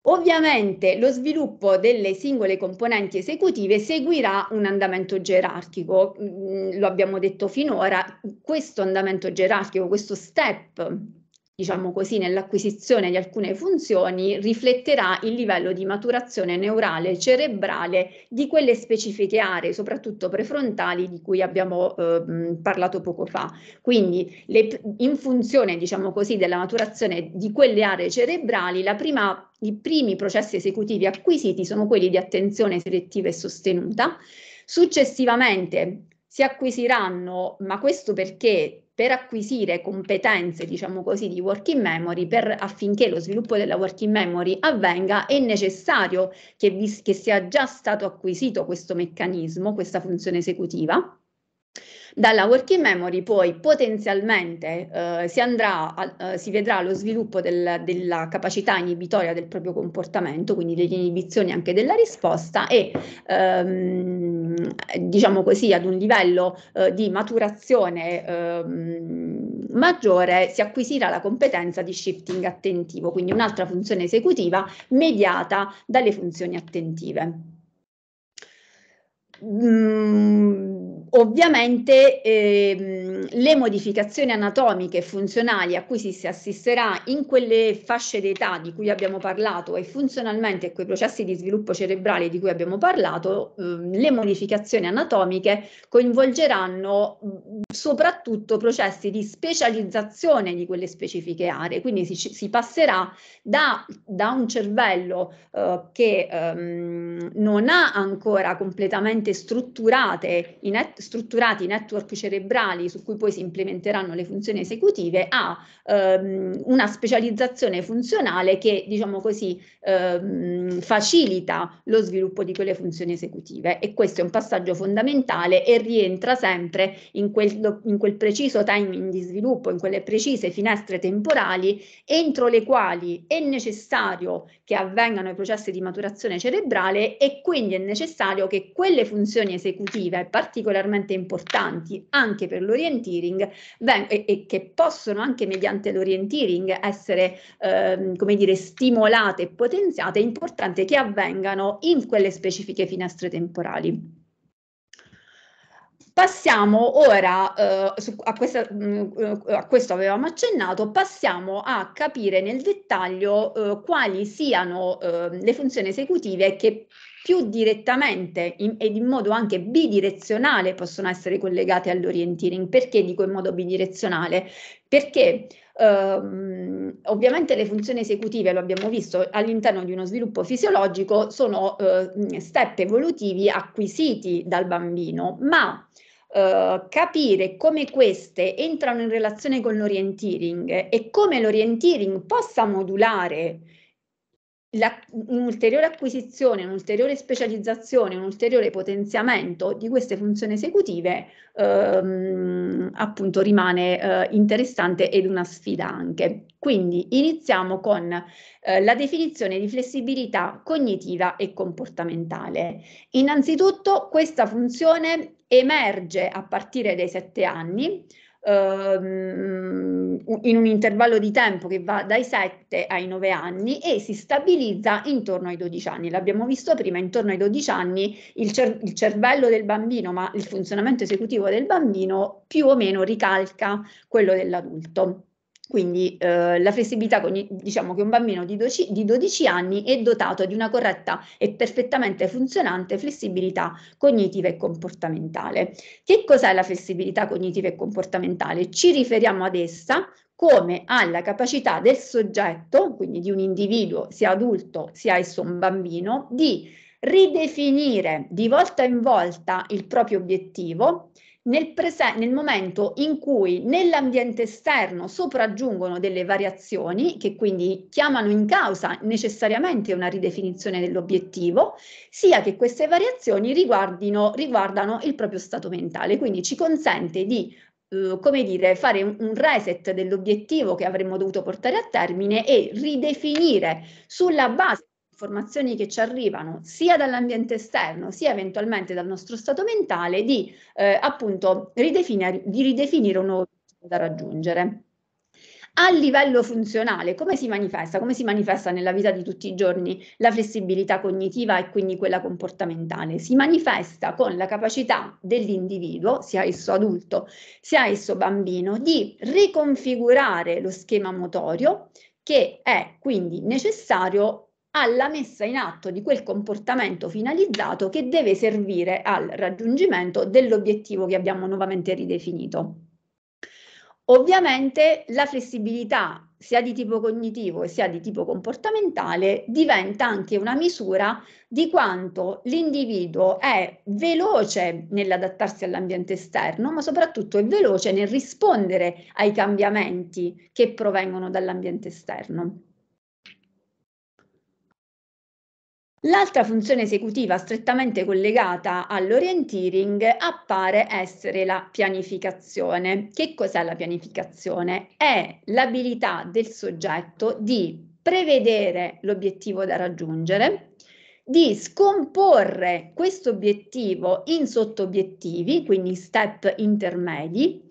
Ovviamente lo sviluppo delle singole componenti esecutive seguirà un andamento gerarchico, mm, lo abbiamo detto finora, questo andamento gerarchico, questo step diciamo così, nell'acquisizione di alcune funzioni rifletterà il livello di maturazione neurale cerebrale di quelle specifiche aree, soprattutto prefrontali, di cui abbiamo eh, parlato poco fa. Quindi le, in funzione, diciamo così, della maturazione di quelle aree cerebrali, prima, i primi processi esecutivi acquisiti sono quelli di attenzione selettiva e sostenuta. Successivamente si acquisiranno, ma questo perché per acquisire competenze, diciamo così, di working memory, per, affinché lo sviluppo della working memory avvenga, è necessario che, vi, che sia già stato acquisito questo meccanismo, questa funzione esecutiva dalla working memory poi potenzialmente eh, si, andrà a, eh, si vedrà lo sviluppo del, della capacità inibitoria del proprio comportamento, quindi delle inibizioni anche della risposta e ehm, diciamo così ad un livello eh, di maturazione ehm, maggiore si acquisirà la competenza di shifting attentivo, quindi un'altra funzione esecutiva mediata dalle funzioni attentive. Mm, ovviamente ehm, le modificazioni anatomiche e funzionali a cui si, si assisterà in quelle fasce d'età di cui abbiamo parlato e funzionalmente quei processi di sviluppo cerebrale di cui abbiamo parlato, ehm, le modificazioni anatomiche coinvolgeranno mh, mm, soprattutto processi di specializzazione di quelle specifiche aree, quindi si, si passerà da, da, un cervello eh, che ehm, non ha ancora completamente effettivamente strutturate i net, strutturati i network cerebrali su cui poi si implementeranno le funzioni esecutive, a ehm, una specializzazione funzionale che, diciamo così, ehm, facilita lo sviluppo di quelle funzioni esecutive. E questo è un passaggio fondamentale e rientra sempre in quel, in quel preciso timing di sviluppo, in quelle precise finestre temporali entro le quali è necessario che avvengano i processi di maturazione cerebrale e quindi è necessario che quelle funzioni esecutive particolarmente importanti anche per l'orienteering veng- e, e, che possono anche mediante l'orienteering essere ehm, come dire stimolate e potenziate, è importante che avvengano in quelle specifiche finestre temporali. Passiamo ora eh, su, a, questa, mh, mm, eh, a, questo avevamo accennato, passiamo a capire nel dettaglio eh, quali siano eh, le funzioni esecutive che più direttamente in, ed in modo anche bidirezionale possono essere collegate all'orienteering. Perché dico in modo bidirezionale? Perché Uh, ovviamente le funzioni esecutive, lo abbiamo visto, all'interno di uno sviluppo fisiologico sono uh, step evolutivi acquisiti dal bambino, ma Uh, capire come queste entrano in relazione con l'orienteering e come l'orienteering possa modulare la, un'ulteriore acquisizione, un'ulteriore specializzazione, un ulteriore potenziamento di queste funzioni esecutive, ehm, appunto rimane eh, interessante ed una sfida anche. Quindi iniziamo con eh, la definizione di flessibilità cognitiva e comportamentale. Innanzitutto questa funzione emerge a partire dai sette anni, ehm, in un intervallo di tempo che va dai 7 ai 9 anni e si stabilizza intorno ai 12 anni. L'abbiamo visto prima, intorno ai 12 anni il, cer- il cervello del bambino, ma il funzionamento esecutivo del bambino più o meno ricalca quello dell'adulto. Quindi eh, la flessibilità, diciamo che un bambino di 12, di 12, anni è dotato di una corretta e perfettamente funzionante flessibilità cognitiva e comportamentale. Che cos'è la flessibilità cognitiva e comportamentale? Ci riferiamo ad essa come alla capacità del soggetto, quindi di un individuo, sia adulto sia esso un bambino, di ridefinire di volta in volta il proprio obiettivo, nel, prese- nel momento in cui nell'ambiente esterno sopraggiungono delle variazioni che quindi chiamano in causa necessariamente una ridefinizione dell'obiettivo, sia che queste variazioni riguardino, riguardano il proprio stato mentale, quindi ci consente di eh, come dire, fare un, reset dell'obiettivo che avremmo dovuto portare a termine e ridefinire sulla base informazioni che ci arrivano sia dall'ambiente esterno sia eventualmente dal nostro stato mentale di eh, appunto ridefinire, di ridefinire un nuovo da raggiungere. A livello funzionale, come si manifesta? Come si manifesta nella vita di tutti i giorni la flessibilità cognitiva e quindi quella comportamentale? Si manifesta con la capacità dell'individuo, sia esso adulto, sia esso bambino, di riconfigurare lo schema motorio che è quindi necessario alla messa in atto di quel comportamento finalizzato che deve servire al raggiungimento dell'obiettivo che abbiamo nuovamente ridefinito. Ovviamente la flessibilità, sia di tipo cognitivo sia di tipo comportamentale, diventa anche una misura di quanto l'individuo è veloce nell'adattarsi all'ambiente esterno, ma soprattutto è veloce nel rispondere ai cambiamenti che provengono dall'ambiente esterno. L'altra funzione esecutiva strettamente collegata all'orienteering appare essere la pianificazione. Che cos'è la pianificazione? È l'abilità del soggetto di prevedere l'obiettivo da raggiungere, di scomporre questo obiettivo in sottobiettivi, quindi step intermedi,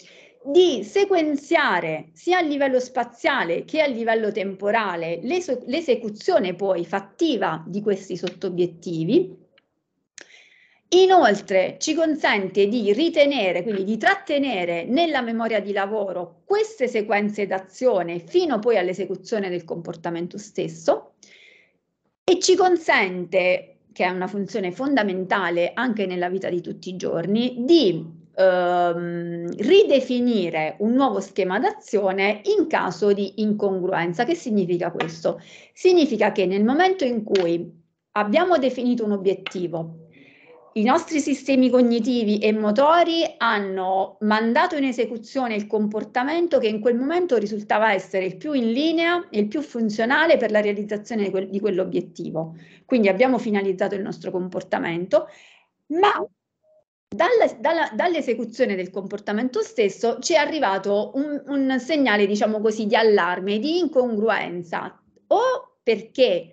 di sequenziare sia a livello spaziale che a livello temporale l'esecuzione poi fattiva di questi sottobiettivi. Inoltre ci consente di ritenere, quindi di trattenere nella memoria di lavoro queste sequenze d'azione fino poi all'esecuzione del comportamento stesso e ci consente, che è una funzione fondamentale anche nella vita di tutti i giorni, di ehm, ridefinire un nuovo schema d'azione in caso di incongruenza. Che significa questo? Significa che nel momento in cui abbiamo definito un obiettivo, i nostri sistemi cognitivi e motori hanno mandato in esecuzione il comportamento che in quel momento risultava essere il più in linea e il più funzionale per la realizzazione di, quell'obiettivo. Quindi abbiamo finalizzato il nostro comportamento, ma dalla, dalla, dall'esecuzione del comportamento stesso ci è arrivato un, un segnale, diciamo così, di allarme, di incongruenza, o perché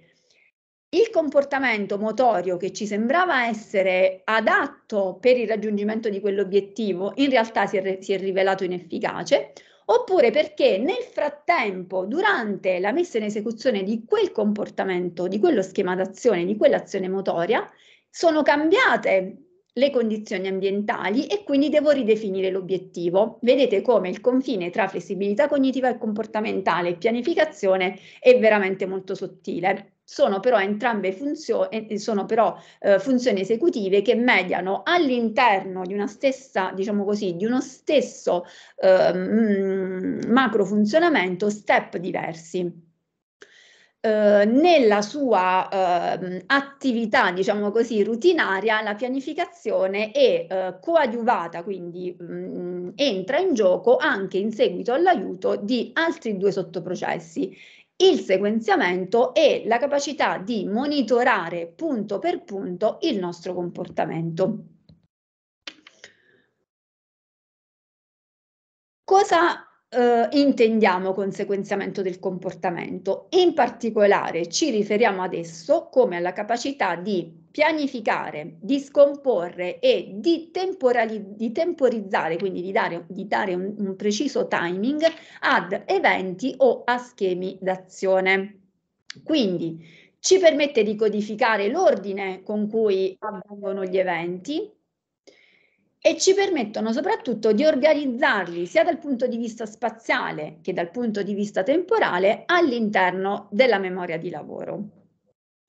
il comportamento motorio che ci sembrava essere adatto per il raggiungimento di quell'obiettivo in realtà si è, si è rivelato inefficace, oppure perché nel frattempo, durante la messa in esecuzione di quel comportamento, di quello schema d'azione, di quell'azione motoria, sono cambiate le condizioni ambientali e quindi devo ridefinire l'obiettivo. Vedete come il confine tra flessibilità cognitiva e comportamentale e pianificazione è veramente molto sottile. Sono però entrambe funzioni, eh, sono però, eh, funzioni esecutive che mediano all'interno di una stessa, diciamo così, di uno stesso eh, macro funzionamento step diversi eh, nella sua eh, attività, diciamo così, rutinaria, la pianificazione è eh, coadiuvata, quindi mh, mm, entra in gioco anche in seguito all'aiuto di altri due sottoprocessi. Il sequenziamento e la capacità di monitorare punto per punto il nostro comportamento. Cosa eh, intendiamo conseguenziamento del comportamento. In particolare ci riferiamo adesso come alla capacità di pianificare, di scomporre e di, di temporizzare, quindi di dare, di dare un, un preciso timing ad eventi o a schemi d'azione. Quindi ci permette di codificare l'ordine con cui avvengono gli eventi, e ci permettono soprattutto di organizzarli sia dal punto di vista spaziale che dal punto di vista temporale all'interno della memoria di lavoro.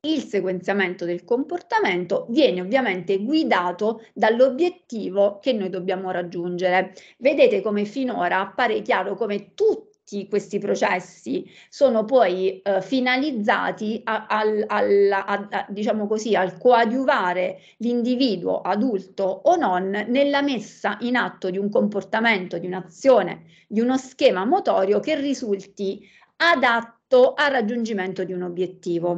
Il sequenziamento del comportamento viene ovviamente guidato dall'obiettivo che noi dobbiamo raggiungere. Vedete come finora appare chiaro come tutti tutti questi processi sono poi eh, finalizzati a, al, al, a, a, diciamo così, al coadiuvare l'individuo adulto o non nella messa in atto di un comportamento, di un'azione, di uno schema motorio che risulti adatto al raggiungimento di un obiettivo.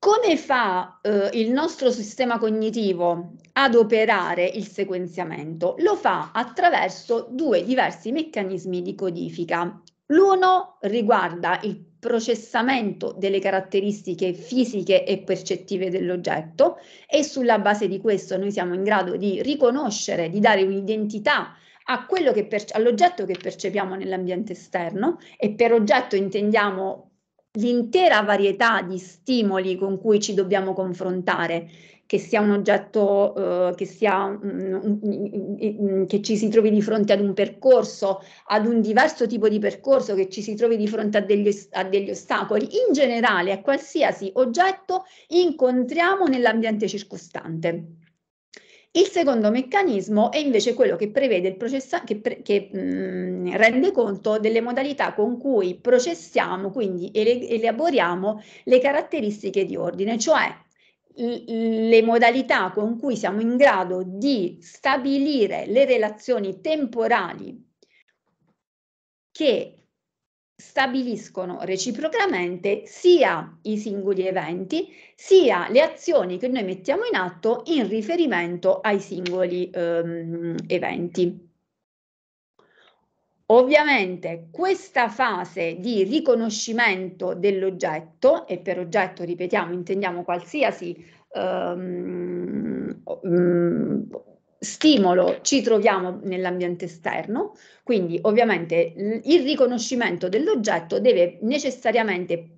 Come fa eh, il nostro sistema cognitivo ad operare il sequenziamento? Lo fa attraverso due diversi meccanismi di codifica. L'uno riguarda il processamento delle caratteristiche fisiche e percettive dell'oggetto e sulla base di questo noi siamo in grado di riconoscere, di dare un'identità all'oggetto che percepiamo nell'ambiente esterno e per oggetto intendiamo l'intera varietà di stimoli con cui ci dobbiamo confrontare, che sia un oggetto, eh, che, sia, mh, che ci si trovi di fronte ad un percorso, ad un diverso tipo di percorso, che ci si trovi di fronte a degli, a degli ostacoli, in generale a qualsiasi oggetto incontriamo nell'ambiente circostante. Il secondo meccanismo è invece quello che prevede il processa- che, pre- che mh, mm, rende conto delle modalità con cui processiamo, quindi ele- elaboriamo le caratteristiche di ordine, cioè le modalità con cui siamo in grado di stabilire le relazioni temporali che stabiliscono reciprocamente sia i singoli eventi sia le azioni che noi mettiamo in atto in riferimento ai singoli ehm, eventi. Ovviamente questa fase di riconoscimento dell'oggetto, e per oggetto ripetiamo intendiamo qualsiasi ehm, um, stimolo ci troviamo nell'ambiente esterno, quindi ovviamente il riconoscimento dell'oggetto deve necessariamente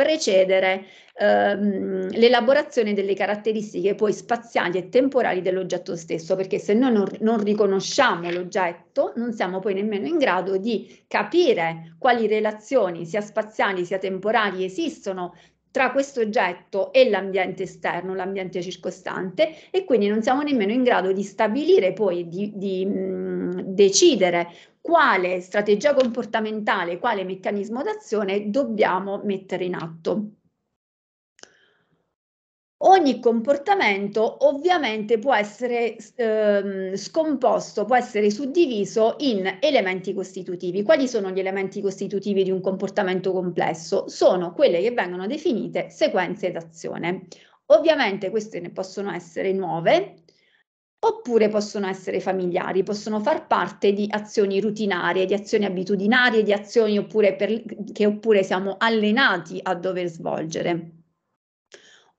precedere ehm, l'elaborazione delle caratteristiche poi spaziali e temporali dell'oggetto stesso, perché se noi non, non, riconosciamo l'oggetto non siamo poi nemmeno in grado di capire quali relazioni sia spaziali sia temporali esistono tra questo oggetto e l'ambiente esterno, l'ambiente circostante e quindi non siamo nemmeno in grado di stabilire poi, di, di mh, decidere quale strategia comportamentale, quale meccanismo d'azione dobbiamo mettere in atto. Ogni comportamento ovviamente può essere ehm, scomposto, può essere suddiviso in elementi costitutivi. Quali sono gli elementi costitutivi di un comportamento complesso? Sono quelle che vengono definite sequenze d'azione. Ovviamente queste ne possono essere nuove, oppure possono essere familiari, possono far parte di azioni rutinarie, di azioni abitudinarie, di azioni oppure per, che oppure siamo allenati a dover svolgere.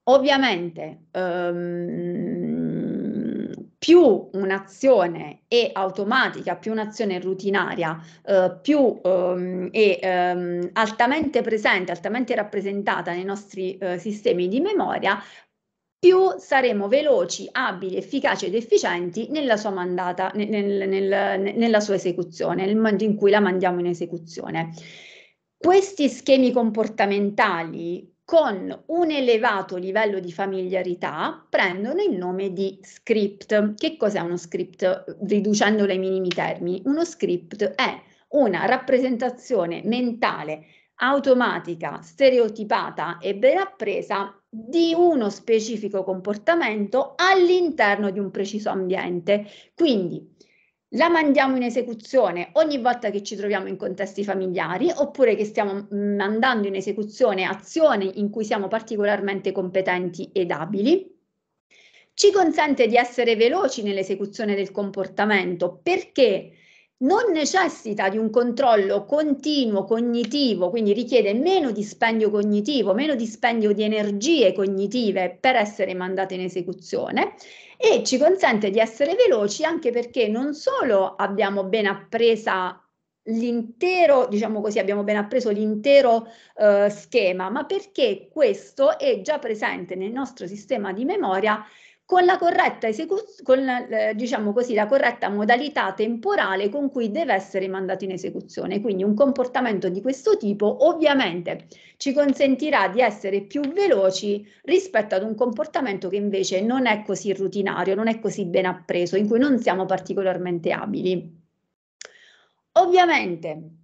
Ovviamente um, più un'azione è automatica, più un'azione è rutinaria, uh, più um, è um, altamente presente, altamente rappresentata nei nostri uh, sistemi di memoria, più saremo veloci, abili, efficaci ed efficienti nella sua mandata, nel, nel, nella sua esecuzione, nel momento in cui la mandiamo in esecuzione. Questi schemi comportamentali con un elevato livello di familiarità prendono il nome di script. Che cos'è uno script riducendolo ai minimi termini? Uno script è una rappresentazione mentale automatica, stereotipata e ben appresa di uno specifico comportamento all'interno di un preciso ambiente. Quindi la mandiamo in esecuzione ogni volta che ci troviamo in contesti familiari oppure che stiamo mandando in esecuzione azioni in cui siamo particolarmente competenti ed abili. Ci consente di essere veloci nell'esecuzione del comportamento perché non necessita di un controllo continuo cognitivo, quindi richiede meno dispendio cognitivo, meno dispendio di energie cognitive per essere mandata in esecuzione e ci consente di essere veloci anche perché non solo abbiamo ben appresa l'intero, diciamo così, abbiamo ben appreso l'intero eh, schema, ma perché questo è già presente nel nostro sistema di memoria con la corretta, esecuzione, con la, eh, diciamo così, la corretta modalità temporale con cui deve essere mandato in esecuzione. Quindi un comportamento di questo tipo ovviamente ci consentirà di essere più veloci rispetto ad un comportamento che invece non è così rutinario, non è così ben appreso, in cui non siamo particolarmente abili. Ovviamente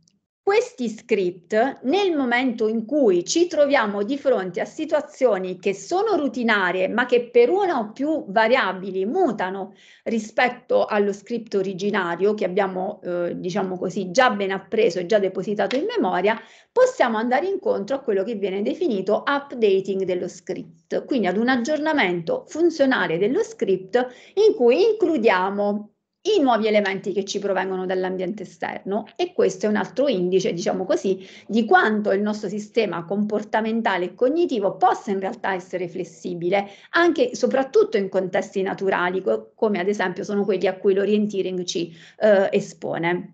questi script, nel momento in cui ci troviamo di fronte a situazioni che sono rutinarie, ma che per una o più variabili mutano rispetto allo script originario che abbiamo, eh, diciamo così, già ben appreso e già depositato in memoria, possiamo andare incontro a quello che viene definito updating dello script, quindi ad un aggiornamento funzionale dello script in cui includiamo i nuovi elementi che ci provengono dall'ambiente esterno e questo è un altro indice, diciamo così, di quanto il nostro sistema comportamentale e cognitivo possa in realtà essere flessibile, anche e soprattutto in contesti naturali, co- come ad esempio sono quelli a cui l'orienteering ci eh, espone.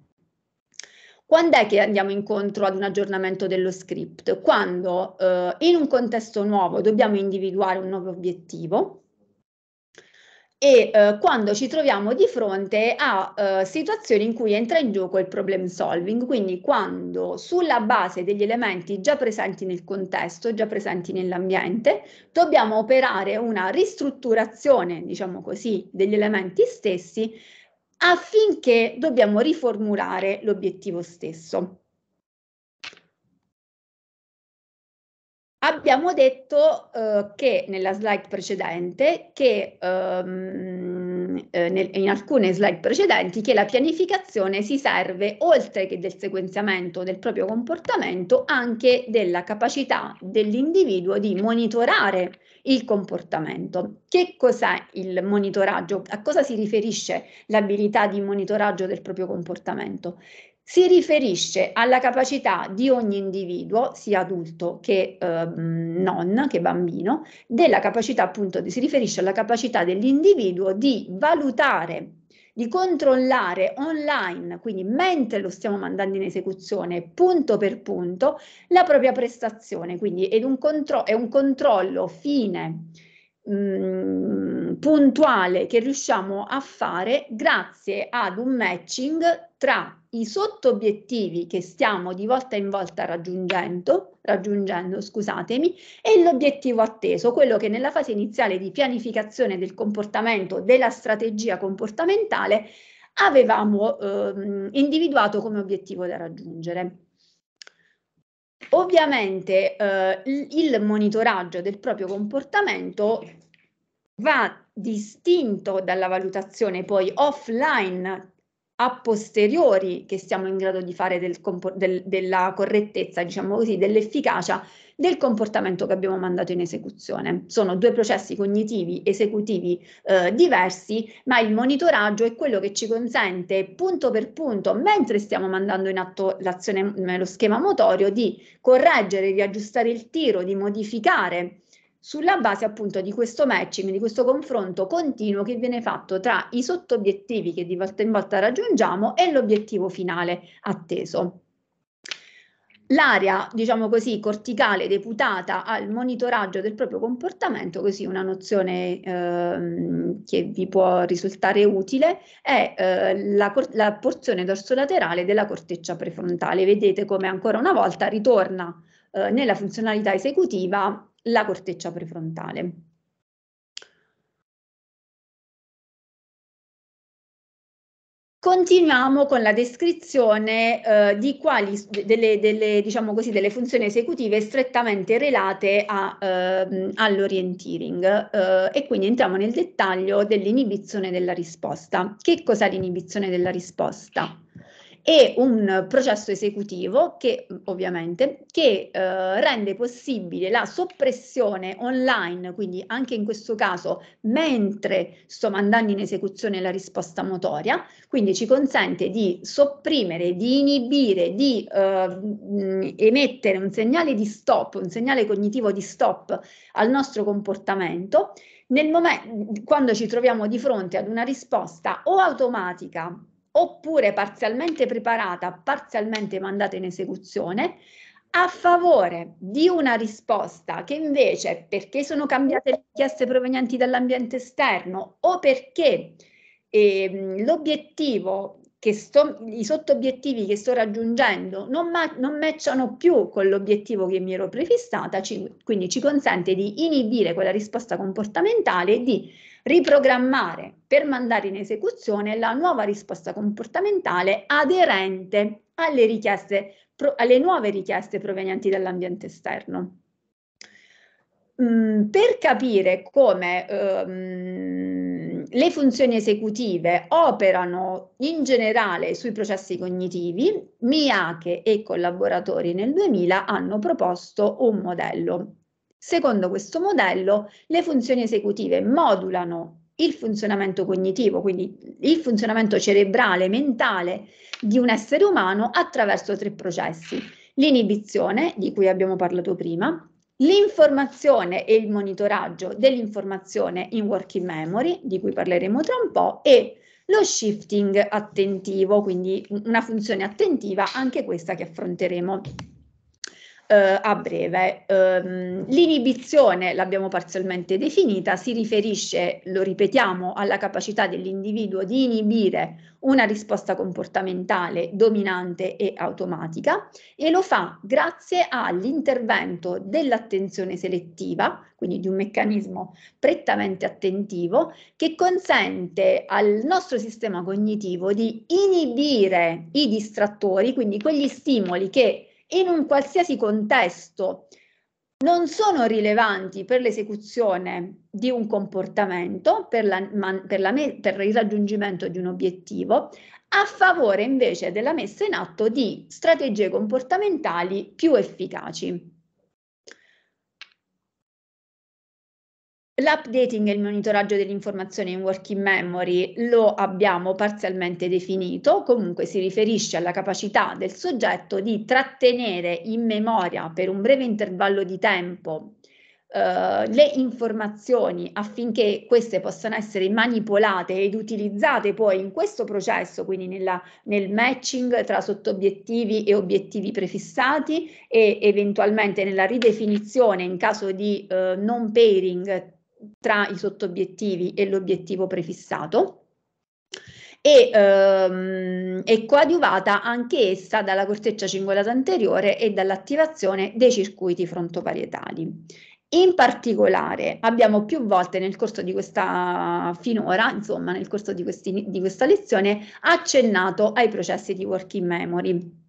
Quando è che andiamo incontro ad un aggiornamento dello script? Quando eh, in un contesto nuovo dobbiamo individuare un nuovo obiettivo, e eh, quando ci troviamo di fronte a eh, situazioni in cui entra in gioco il problem solving, quindi quando sulla base degli elementi già presenti nel contesto, già presenti nell'ambiente, dobbiamo operare una ristrutturazione, diciamo così, degli elementi stessi affinché dobbiamo riformulare l'obiettivo stesso. Abbiamo detto eh, che nella slide precedente, che ehm, eh, nel, in alcune slide precedenti, che la pianificazione si serve oltre che del sequenziamento del proprio comportamento, anche della capacità dell'individuo di monitorare il comportamento. Che cos'è il monitoraggio? A cosa si riferisce l'abilità di monitoraggio del proprio comportamento? si riferisce alla capacità di ogni individuo, sia adulto che eh, non, che bambino, della capacità appunto, di, si riferisce alla capacità dell'individuo di valutare, di controllare online, quindi mentre lo stiamo mandando in esecuzione, punto per punto, la propria prestazione, quindi è un, contro- è un controllo fine mh, mm, puntuale che riusciamo a fare grazie ad un matching tra i sottoobiettivi che stiamo di volta in volta raggiungendo, raggiungendo scusatemi, e l'obiettivo atteso, quello che nella fase iniziale di pianificazione del comportamento, della strategia comportamentale, avevamo ehm, individuato come obiettivo da raggiungere. Ovviamente eh, il monitoraggio del proprio comportamento va distinto dalla valutazione poi offline a posteriori che siamo in grado di fare del, del, della correttezza, diciamo così, dell'efficacia del comportamento che abbiamo mandato in esecuzione. Sono due processi cognitivi esecutivi eh, diversi, ma il monitoraggio è quello che ci consente punto per punto, mentre stiamo mandando in atto l'azione, eh, lo schema motorio, di correggere, di aggiustare il tiro, di modificare sulla base appunto di questo matching, di questo confronto continuo che viene fatto tra i sottobiettivi che di volta in volta raggiungiamo e l'obiettivo finale atteso l'area, diciamo così, corticale deputata al monitoraggio del proprio comportamento, così una nozione eh, che vi può risultare utile, è eh, la, la, porzione dorsolaterale della corteccia prefrontale. Vedete come ancora una volta ritorna eh, nella funzionalità esecutiva la corteccia prefrontale. Continuiamo con la descrizione eh, di quali delle, delle, diciamo così, delle, funzioni esecutive strettamente relate a, eh, all'orienteering eh, e quindi entriamo nel dettaglio dell'inibizione della risposta. Che cos'è l'inibizione della risposta? e un processo esecutivo che ovviamente che eh, rende possibile la soppressione online, quindi anche in questo caso mentre sto mandando in esecuzione la risposta motoria, quindi ci consente di sopprimere, di inibire, di eh, emettere un segnale di stop, un segnale cognitivo di stop al nostro comportamento nel momento quando ci troviamo di fronte ad una risposta o automatica oppure parzialmente preparata, parzialmente mandata in esecuzione, a favore di una risposta che invece, perché sono cambiate le richieste provenienti dall'ambiente esterno o perché eh, l'obiettivo che sto, i sottoobiettivi che sto raggiungendo non, ma, non matchano più con l'obiettivo che mi ero prefissata, ci, quindi ci consente di inibire quella risposta comportamentale e di riprogrammare per mandare in esecuzione la nuova risposta comportamentale aderente alle, richieste, alle nuove richieste provenienti dall'ambiente esterno. Mm, per capire come um, le funzioni esecutive operano in generale sui processi cognitivi, Miyake e collaboratori nel 2000 hanno proposto un modello Secondo questo modello, le funzioni esecutive modulano il funzionamento cognitivo, quindi il funzionamento cerebrale, mentale di un essere umano attraverso tre processi. L'inibizione, di cui abbiamo parlato prima, l'informazione e il monitoraggio dell'informazione in working memory, di cui parleremo tra un po', e lo shifting attentivo, quindi una funzione attentiva, anche questa che affronteremo eh, a breve. Ehm, l'inibizione, l'abbiamo parzialmente definita, si riferisce, lo ripetiamo, alla capacità dell'individuo di inibire una risposta comportamentale dominante e automatica e lo fa grazie all'intervento dell'attenzione selettiva, quindi di un meccanismo prettamente attentivo, che consente al nostro sistema cognitivo di inibire i distrattori, quindi quegli stimoli che in un qualsiasi contesto non sono rilevanti per l'esecuzione di un comportamento, per, la, per, la, per, il raggiungimento di un obiettivo, a favore invece della messa in atto di strategie comportamentali più efficaci. L'updating e il monitoraggio dell'informazione in working memory lo abbiamo parzialmente definito, comunque si riferisce alla capacità del soggetto di trattenere in memoria per un breve intervallo di tempo Uh, le informazioni affinché queste possano essere manipolate ed utilizzate poi in questo processo, quindi nella, nel matching tra sottoobiettivi e obiettivi prefissati e eventualmente nella ridefinizione in caso di uh, non pairing tra i sottoobiettivi e l'obiettivo prefissato e, ehm, è coadiuvata anch'essa dalla corteccia cingolata anteriore e dall'attivazione dei circuiti frontoparietali. In particolare abbiamo più volte nel corso di questa finora, insomma nel corso di, questi, di questa lezione, accennato ai processi di working memory.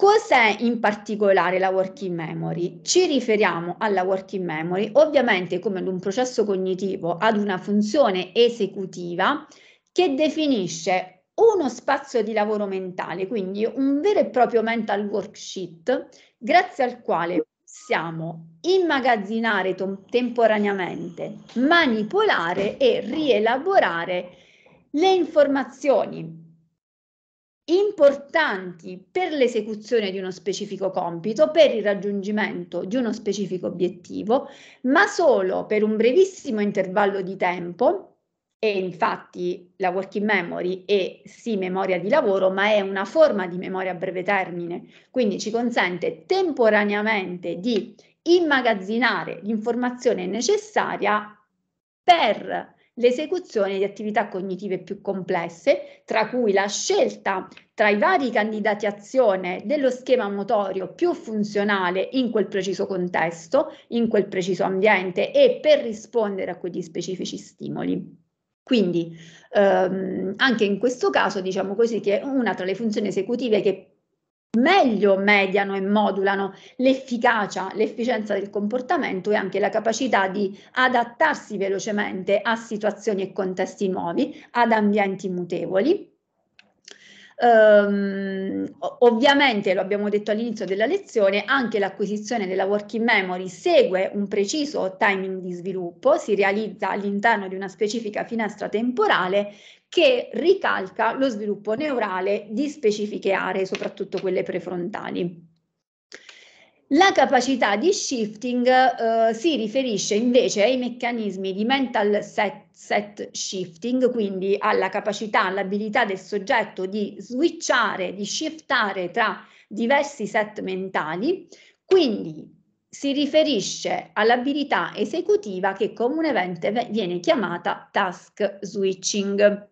Cos'è in particolare la working memory? Ci riferiamo alla working memory ovviamente come ad un processo cognitivo, ad una funzione esecutiva che definisce uno spazio di lavoro mentale, quindi un vero e proprio mental worksheet grazie al quale possiamo immagazzinare temporaneamente, manipolare e rielaborare le informazioni importanti per l'esecuzione di uno specifico compito, per il raggiungimento di uno specifico obiettivo, ma solo per un brevissimo intervallo di tempo. E infatti la working memory è sì memoria di lavoro, ma è una forma di memoria a breve termine, quindi ci consente temporaneamente di immagazzinare l'informazione necessaria per l'esecuzione di attività cognitive più complesse, tra cui la scelta tra i vari candidati azione dello schema motorio più funzionale in quel preciso contesto, in quel preciso ambiente e per rispondere a quegli specifici stimoli. Quindi ehm, anche in questo caso diciamo così che una tra le funzioni esecutive che meglio mediano e modulano l'efficacia, l'efficienza del comportamento e anche la capacità di adattarsi velocemente a situazioni e contesti nuovi, ad ambienti mutevoli. Um, ovviamente, lo abbiamo detto all'inizio della lezione, anche l'acquisizione della working memory segue un preciso timing di sviluppo, si realizza all'interno di una specifica finestra temporale che ricalca lo sviluppo neurale di specifiche aree, soprattutto quelle prefrontali. La capacità di shifting eh, si riferisce invece ai meccanismi di mental set, set shifting, quindi alla capacità, all'abilità del soggetto di switchare, di shiftare tra diversi set mentali, quindi si riferisce all'abilità esecutiva che comunemente viene chiamata task switching.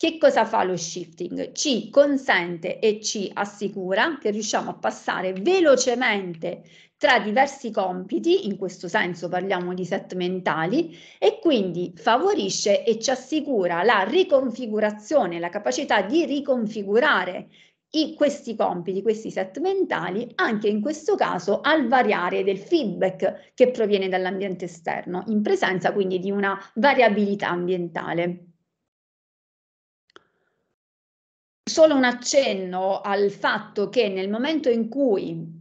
Che cosa fa lo shifting? Ci consente e ci assicura che riusciamo a passare velocemente tra diversi compiti, in questo senso parliamo di set mentali, e quindi favorisce e ci assicura la riconfigurazione, la capacità di riconfigurare i, questi compiti, questi set mentali, anche in questo caso al variare del feedback che proviene dall'ambiente esterno, in presenza quindi di una variabilità ambientale. solo un accenno al fatto che nel momento in cui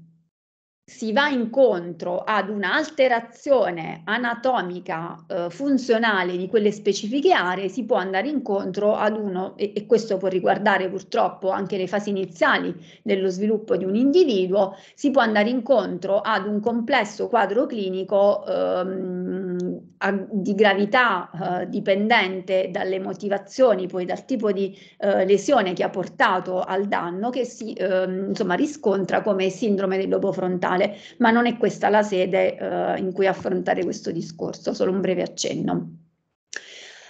si va incontro ad un'alterazione anatomica eh, funzionale di quelle specifiche aree, si può andare incontro ad uno, e, e, questo può riguardare purtroppo anche le fasi iniziali dello sviluppo di un individuo, si può andare incontro ad un complesso quadro clinico ehm, a, di gravità eh, dipendente dalle motivazioni, poi dal tipo di eh, lesione che ha portato al danno, che si ehm, insomma, riscontra come sindrome del lobo frontale nazionale, ma non è questa la sede eh, in cui affrontare questo discorso, solo un breve accenno.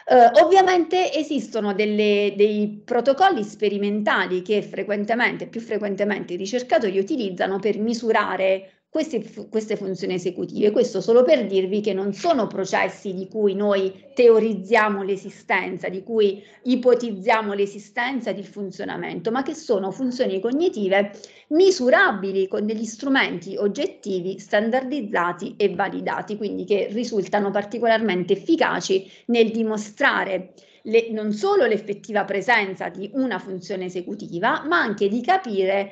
Uh, ovviamente esistono delle, dei protocolli sperimentali che frequentemente, più frequentemente i ricercatori utilizzano per misurare queste, queste funzioni esecutive. Questo solo per dirvi che non sono processi di cui noi teorizziamo l'esistenza, di cui ipotizziamo l'esistenza di funzionamento, ma che sono funzioni cognitive misurabili con degli strumenti oggettivi standardizzati e validati, quindi che risultano particolarmente efficaci nel dimostrare le, non solo l'effettiva presenza di una funzione esecutiva, ma anche di capire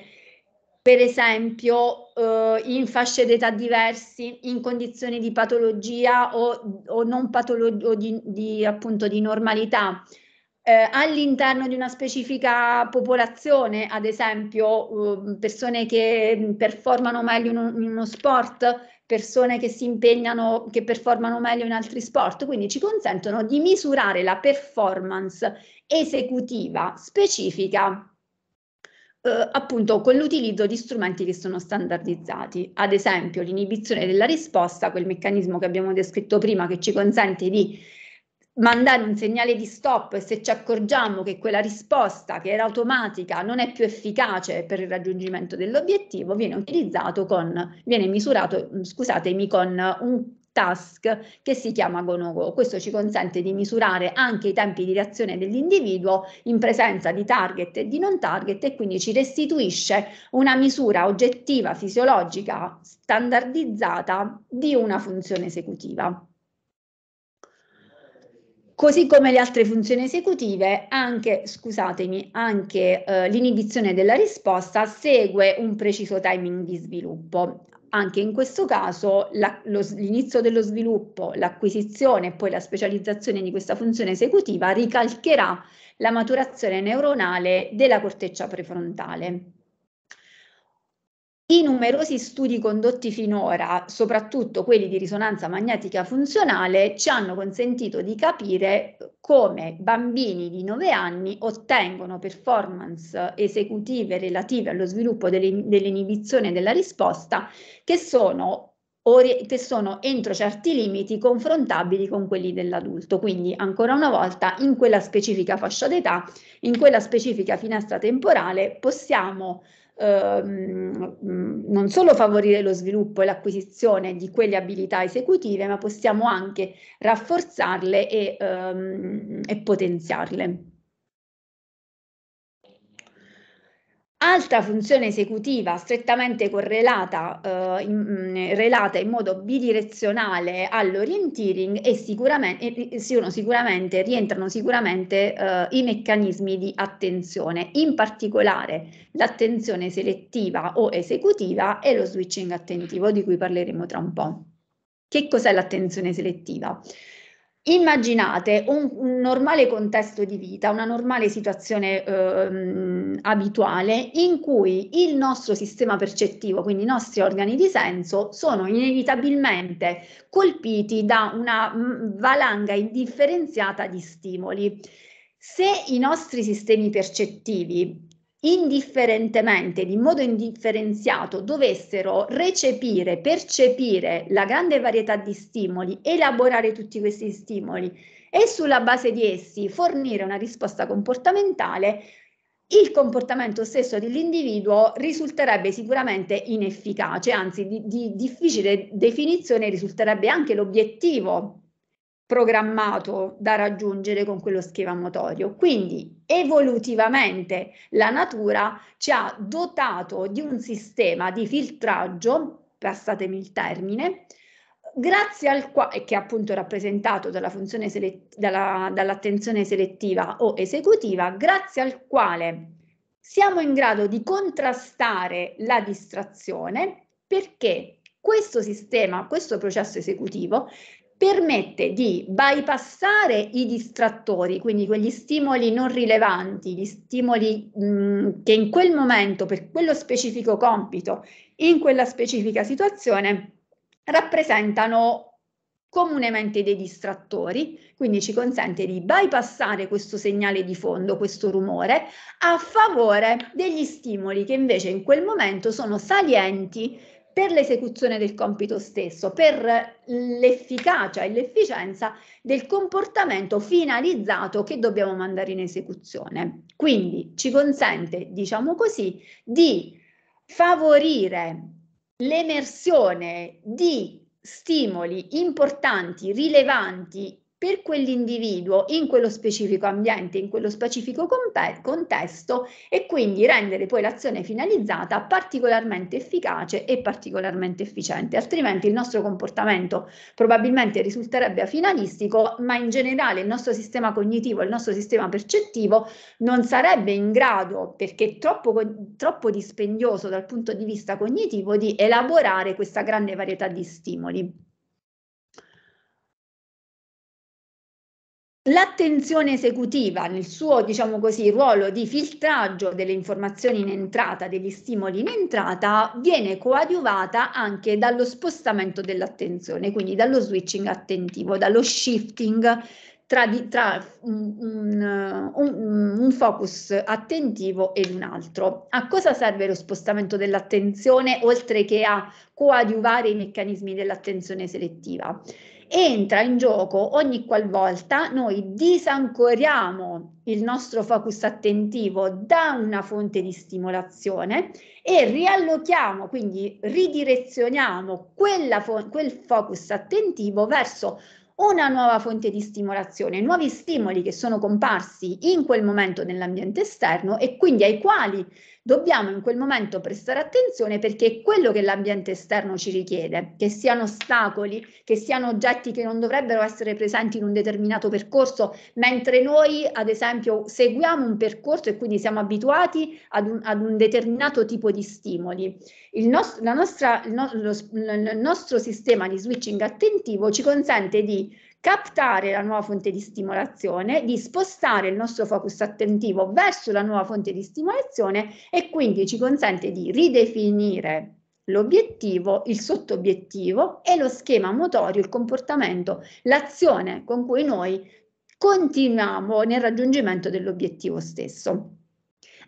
per esempio eh, in fasce d'età diversi, in condizioni di patologia o, o non patologia o di, di, appunto di normalità. Eh, all'interno di una specifica popolazione, ad esempio eh, persone che performano meglio in, un, in uno sport, persone che si impegnano, che performano meglio in altri sport, quindi ci consentono di misurare la performance esecutiva specifica eh, appunto con l'utilizzo di strumenti che sono standardizzati, ad esempio l'inibizione della risposta, quel meccanismo che abbiamo descritto prima che ci consente di mandare un segnale di stop e se ci accorgiamo che quella risposta che era automatica non è più efficace per il raggiungimento dell'obiettivo viene utilizzato con viene misurato scusatemi con un task che si chiama Gonogo. Questo ci consente di misurare anche i tempi di reazione dell'individuo in presenza di target e di non target e quindi ci restituisce una misura oggettiva, fisiologica, standardizzata di una funzione esecutiva. Così come le altre funzioni esecutive, anche, anche eh, l'inibizione della risposta segue un preciso timing di sviluppo anche in questo caso la, lo, l'inizio dello sviluppo, l'acquisizione e poi la specializzazione di questa funzione esecutiva ricalcherà la maturazione neuronale della corteccia prefrontale. I numerosi studi condotti finora, soprattutto quelli di risonanza magnetica funzionale, ci hanno consentito di capire come bambini di 9 anni ottengono performance esecutive relative allo sviluppo delle, dell'inibizione della risposta che sono che sono entro certi limiti confrontabili con quelli dell'adulto. Quindi, ancora una volta, in quella specifica fascia d'età, in quella specifica finestra temporale, possiamo Ehm, non solo favorire lo sviluppo e l'acquisizione di quelle abilità esecutive, ma possiamo anche rafforzarle e, ehm, e potenziarle. Altra funzione esecutiva strettamente correlata, eh, in, relata in modo bidirezionale all'orienteering è sicuramente, e, sicuramente, rientrano sicuramente eh, i meccanismi di attenzione, in particolare l'attenzione selettiva o esecutiva e lo switching attentivo di cui parleremo tra un po'. Che cos'è l'attenzione selettiva? Immaginate un, un, normale contesto di vita, una normale situazione eh, abituale in cui il nostro sistema percettivo, quindi i nostri organi di senso, sono inevitabilmente colpiti da una mm, valanga indifferenziata di stimoli. Se i nostri sistemi percettivi indifferentemente, in modo indifferenziato, dovessero recepire, percepire la grande varietà di stimoli, elaborare tutti questi stimoli e sulla base di essi fornire una risposta comportamentale, il comportamento stesso dell'individuo risulterebbe sicuramente inefficace, anzi di, di difficile definizione risulterebbe anche l'obiettivo programmato da raggiungere con quello schema motorio. Quindi evolutivamente la natura ci ha dotato di un sistema di filtraggio, passatemi il termine, grazie al quale, che è appunto rappresentato dalla funzione selett- dalla, dall'attenzione selettiva o esecutiva, grazie al quale siamo in grado di contrastare la distrazione perché questo sistema, questo processo esecutivo permette di bypassare i distrattori, quindi quegli stimoli non rilevanti, gli stimoli mh, che in quel momento, per quello specifico compito, in quella specifica situazione, rappresentano comunemente dei distrattori, quindi ci consente di bypassare questo segnale di fondo, questo rumore, a favore degli stimoli che invece in quel momento sono salienti per l'esecuzione del compito stesso, per l'efficacia e l'efficienza del comportamento finalizzato che dobbiamo mandare in esecuzione. Quindi ci consente, diciamo così, di favorire l'emersione di stimoli importanti, rilevanti per quell'individuo in quello specifico ambiente, in quello specifico contesto e quindi rendere poi l'azione finalizzata particolarmente efficace e particolarmente efficiente, altrimenti il nostro comportamento probabilmente risulterebbe finalistico, ma in generale il nostro sistema cognitivo, il nostro sistema percettivo non sarebbe in grado, perché è troppo, troppo dispendioso dal punto di vista cognitivo, di elaborare questa grande varietà di stimoli. L'attenzione esecutiva nel suo, diciamo così, ruolo di filtraggio delle informazioni in entrata, degli stimoli in entrata, viene coadiuvata anche dallo spostamento dell'attenzione, quindi dallo switching attentivo, dallo shifting tra, di, tra un, un, un, focus attentivo e un altro. A cosa serve lo spostamento dell'attenzione oltre che a coadiuvare i meccanismi dell'attenzione selettiva? entra in gioco ogni qualvolta noi disancoriamo il nostro focus attentivo da una fonte di stimolazione e riallochiamo, quindi ridirezioniamo fo- quel focus attentivo verso una nuova fonte di stimolazione, nuovi stimoli che sono comparsi in quel momento nell'ambiente esterno e quindi ai quali dobbiamo in quel momento prestare attenzione perché è quello che l'ambiente esterno ci richiede, che siano ostacoli, che siano oggetti che non dovrebbero essere presenti in un determinato percorso, mentre noi ad esempio seguiamo un percorso e quindi siamo abituati ad un, ad un determinato tipo di stimoli. Il, nostro, nostra, il, no, lo, il nostro sistema di switching attentivo ci consente di captare la nuova fonte di stimolazione, di spostare il nostro focus attentivo verso la nuova fonte di stimolazione e quindi ci consente di ridefinire l'obiettivo, il sottoobiettivo e lo schema motorio, il comportamento, l'azione con cui noi continuiamo nel raggiungimento dell'obiettivo stesso.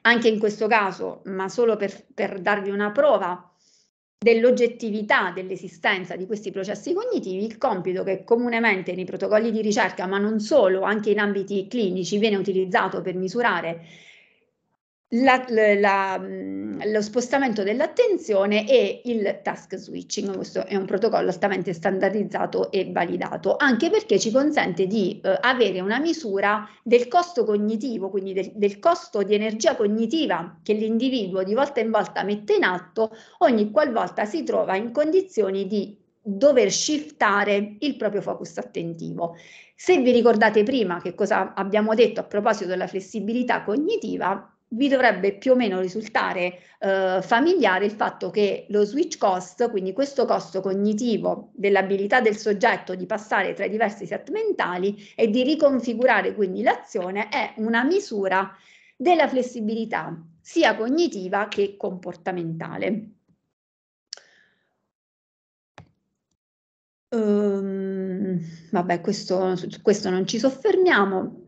Anche in questo caso, ma solo per, per darvi una prova, dell'oggettività dell'esistenza di questi processi cognitivi, il compito che comunemente nei protocolli di ricerca, ma non solo, anche in ambiti clinici, viene utilizzato per misurare la, la, mm, lo spostamento dell'attenzione e il task switching. Questo è un protocollo altamente standardizzato e validato, anche perché ci consente di eh, avere una misura del costo cognitivo, quindi del, del costo di energia cognitiva che l'individuo di volta in volta mette in atto ogni qualvolta si trova in condizioni di dover shiftare il proprio focus attentivo. Se vi ricordate prima che cosa abbiamo detto a proposito della flessibilità cognitiva, vi dovrebbe più o meno risultare eh, familiare il fatto che lo switch cost, quindi questo costo cognitivo dell'abilità del soggetto di passare tra i diversi set mentali e di riconfigurare quindi l'azione, è una misura della flessibilità sia cognitiva che comportamentale. Um, vabbè, questo, su questo non ci soffermiamo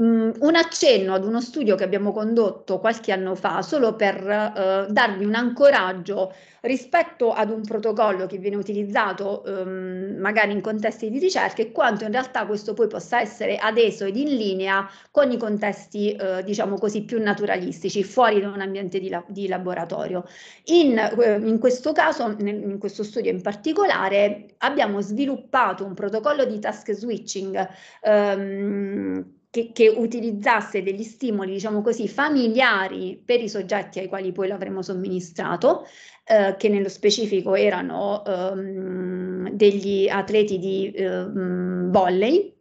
un accenno ad uno studio che abbiamo condotto qualche anno fa solo per eh, darvi un ancoraggio rispetto ad un protocollo che viene utilizzato ehm, magari in contesti di ricerca e quanto in realtà questo poi possa essere adeso ed in linea con i contesti eh, diciamo così più naturalistici fuori da un ambiente di, la di laboratorio. In, eh, in, questo caso, in questo studio in particolare, abbiamo sviluppato un protocollo di task switching ehm, che, che, utilizzasse degli stimoli, diciamo così, familiari per i soggetti ai quali poi l'avremmo somministrato, eh, che nello specifico erano ehm, degli atleti di ehm, volley,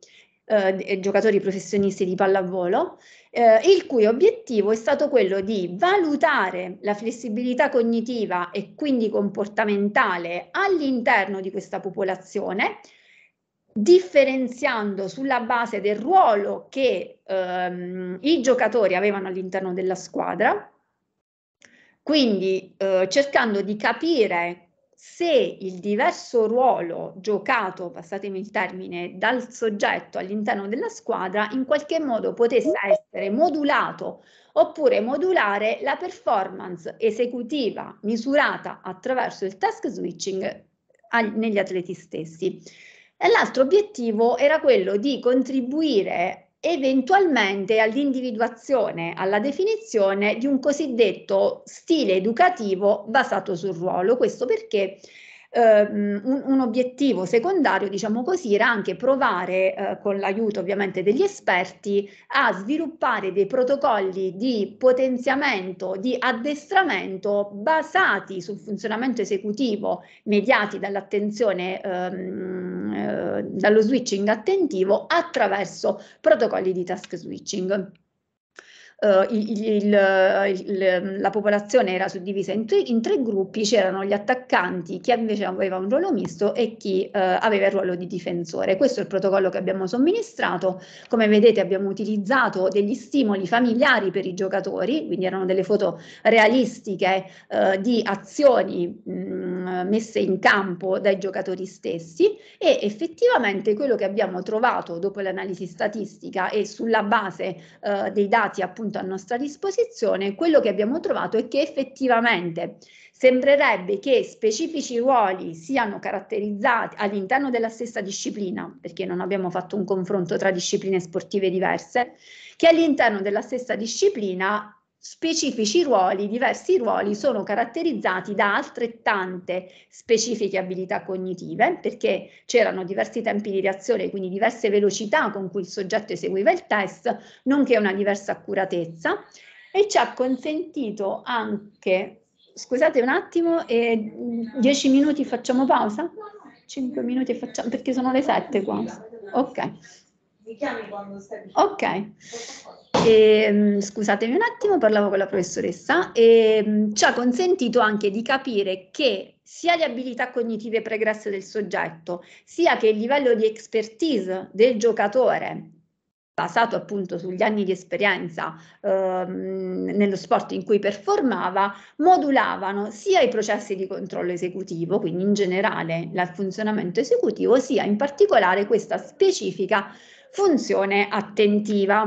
eh, giocatori professionisti di pallavolo, eh, il cui obiettivo è stato quello di valutare la flessibilità cognitiva e quindi comportamentale all'interno di questa popolazione differenziando sulla base del ruolo che ehm, i giocatori avevano all'interno della squadra, quindi eh, cercando di capire se il diverso ruolo giocato, passatemi il termine, dal soggetto all'interno della squadra in qualche modo potesse essere modulato oppure modulare la performance esecutiva misurata attraverso il task switching agli, negli atleti stessi. E l'altro obiettivo era quello di contribuire eventualmente all'individuazione, alla definizione di un cosiddetto stile educativo basato sul ruolo. Questo perché ehm, un, un, obiettivo secondario, diciamo così, era anche provare, eh, con l'aiuto ovviamente degli esperti, a sviluppare dei protocolli di potenziamento, di addestramento basati sul funzionamento esecutivo mediati dall'attenzione, ehm, eh, dallo switching attentivo attraverso protocolli di task switching. Eh, eh, il, il, il, ehm, la popolazione era suddivisa in tre, in tre, gruppi, c'erano gli attaccanti, chi invece aveva un ruolo misto e chi eh, aveva il ruolo di difensore. Questo è il protocollo che abbiamo somministrato. Come vedete abbiamo utilizzato degli stimoli familiari per i giocatori, quindi erano delle foto realistiche eh, di azioni mh, mm, messe in campo dai giocatori stessi e effettivamente quello che abbiamo trovato dopo l'analisi statistica e sulla base eh, dei dati appunto appunto a nostra disposizione, quello che abbiamo trovato è che effettivamente sembrerebbe che specifici ruoli siano caratterizzati all'interno della stessa disciplina, perché non abbiamo fatto un confronto tra discipline sportive diverse, che all'interno della stessa disciplina specifici ruoli, diversi ruoli sono caratterizzati da altrettante specifiche abilità cognitive, perché c'erano diversi tempi di reazione, quindi diverse velocità con cui il soggetto eseguiva il test, nonché una diversa accuratezza, e ci ha consentito anche, scusate un attimo, eh, 10 minuti facciamo pausa? 5 minuti facciamo, perché sono le 7 qua. Ok. Mi chiami quando stai vicino. Ok. E, ehm, scusatemi un attimo, parlavo con la professoressa e ehm, ci ha consentito anche di capire che sia le abilità cognitive pregresse del soggetto, sia che il livello di expertise del giocatore basato appunto sugli anni di esperienza ehm, nello sport in cui performava, modulavano sia i processi di controllo esecutivo, quindi in generale il funzionamento esecutivo, sia in particolare questa specifica funzione attentiva.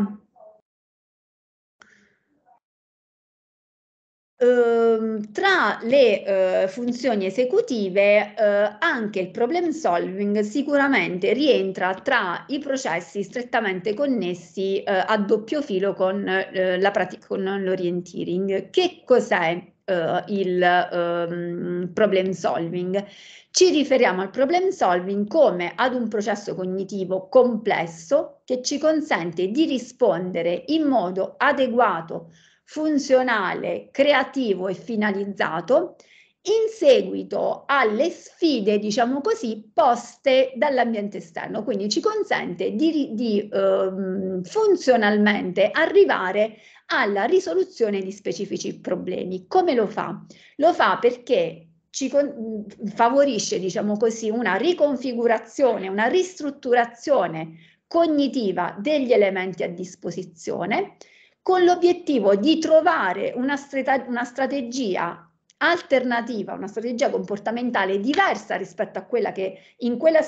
Ehm, tra le uh, funzioni esecutive uh, anche il problem solving sicuramente rientra tra i processi strettamente connessi eh, a doppio filo con, la con l'orienteering. Che cos'è eh, il ehm, problem solving. Ci riferiamo al problem solving come ad un processo cognitivo complesso che ci consente di rispondere in modo adeguato, funzionale, creativo e finalizzato in seguito alle sfide, diciamo così, poste dall'ambiente esterno, quindi ci consente di, di eh, funzionalmente arrivare alla risoluzione di specifici problemi. Come lo fa? Lo fa perché ci con- favorisce, diciamo così, una riconfigurazione, una ristrutturazione cognitiva degli elementi a disposizione con l'obiettivo di trovare una, strata- una strategia alternativa, una strategia comportamentale diversa rispetto a quella che in, quella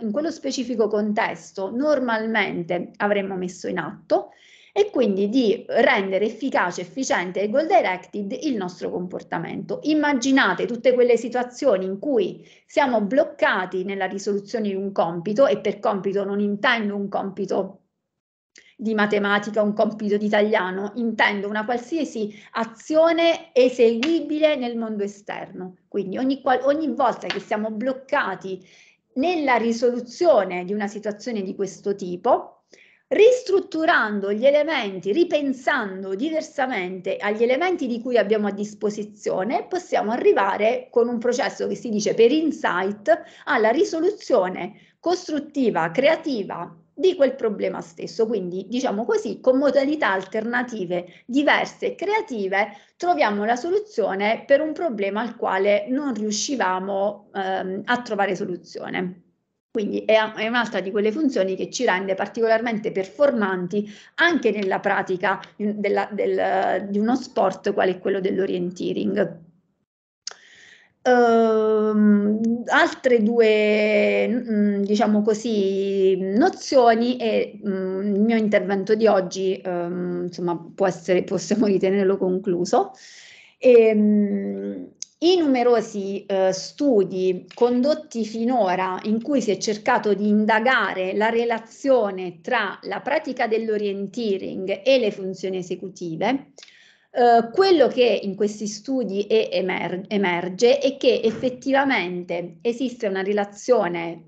in quello specifico contesto normalmente avremmo messo in atto e quindi di rendere efficace, efficiente e goal directed il nostro comportamento. Immaginate tutte quelle situazioni in cui siamo bloccati nella risoluzione di un compito e per compito non intendo un compito di matematica, un compito di italiano, intendo una qualsiasi azione eseguibile nel mondo esterno. Quindi ogni, ogni volta che siamo bloccati nella risoluzione di una situazione di questo tipo, ristrutturando gli elementi, ripensando diversamente agli elementi di cui abbiamo a disposizione, possiamo arrivare con un processo che si dice per insight alla risoluzione costruttiva, creativa di quel problema stesso. Quindi, diciamo così, con modalità alternative, diverse e creative, troviamo la soluzione per un problema al quale non riuscivamo ehm, a trovare soluzione. Quindi è, è un'altra di quelle funzioni che ci rende particolarmente performanti anche nella pratica della, del, di uno sport quale quello dell'orienteering. Uh, altre due, mm, diciamo così, nozioni e mh, mm, il mio intervento di oggi, um, insomma, può essere, possiamo ritenerlo concluso. E, ehm, mh, i numerosi eh, studi condotti finora in cui si è cercato di indagare la relazione tra la pratica dell'orienteering e le funzioni esecutive, eh, quello che in questi studi emer- emerge è che effettivamente esiste una relazione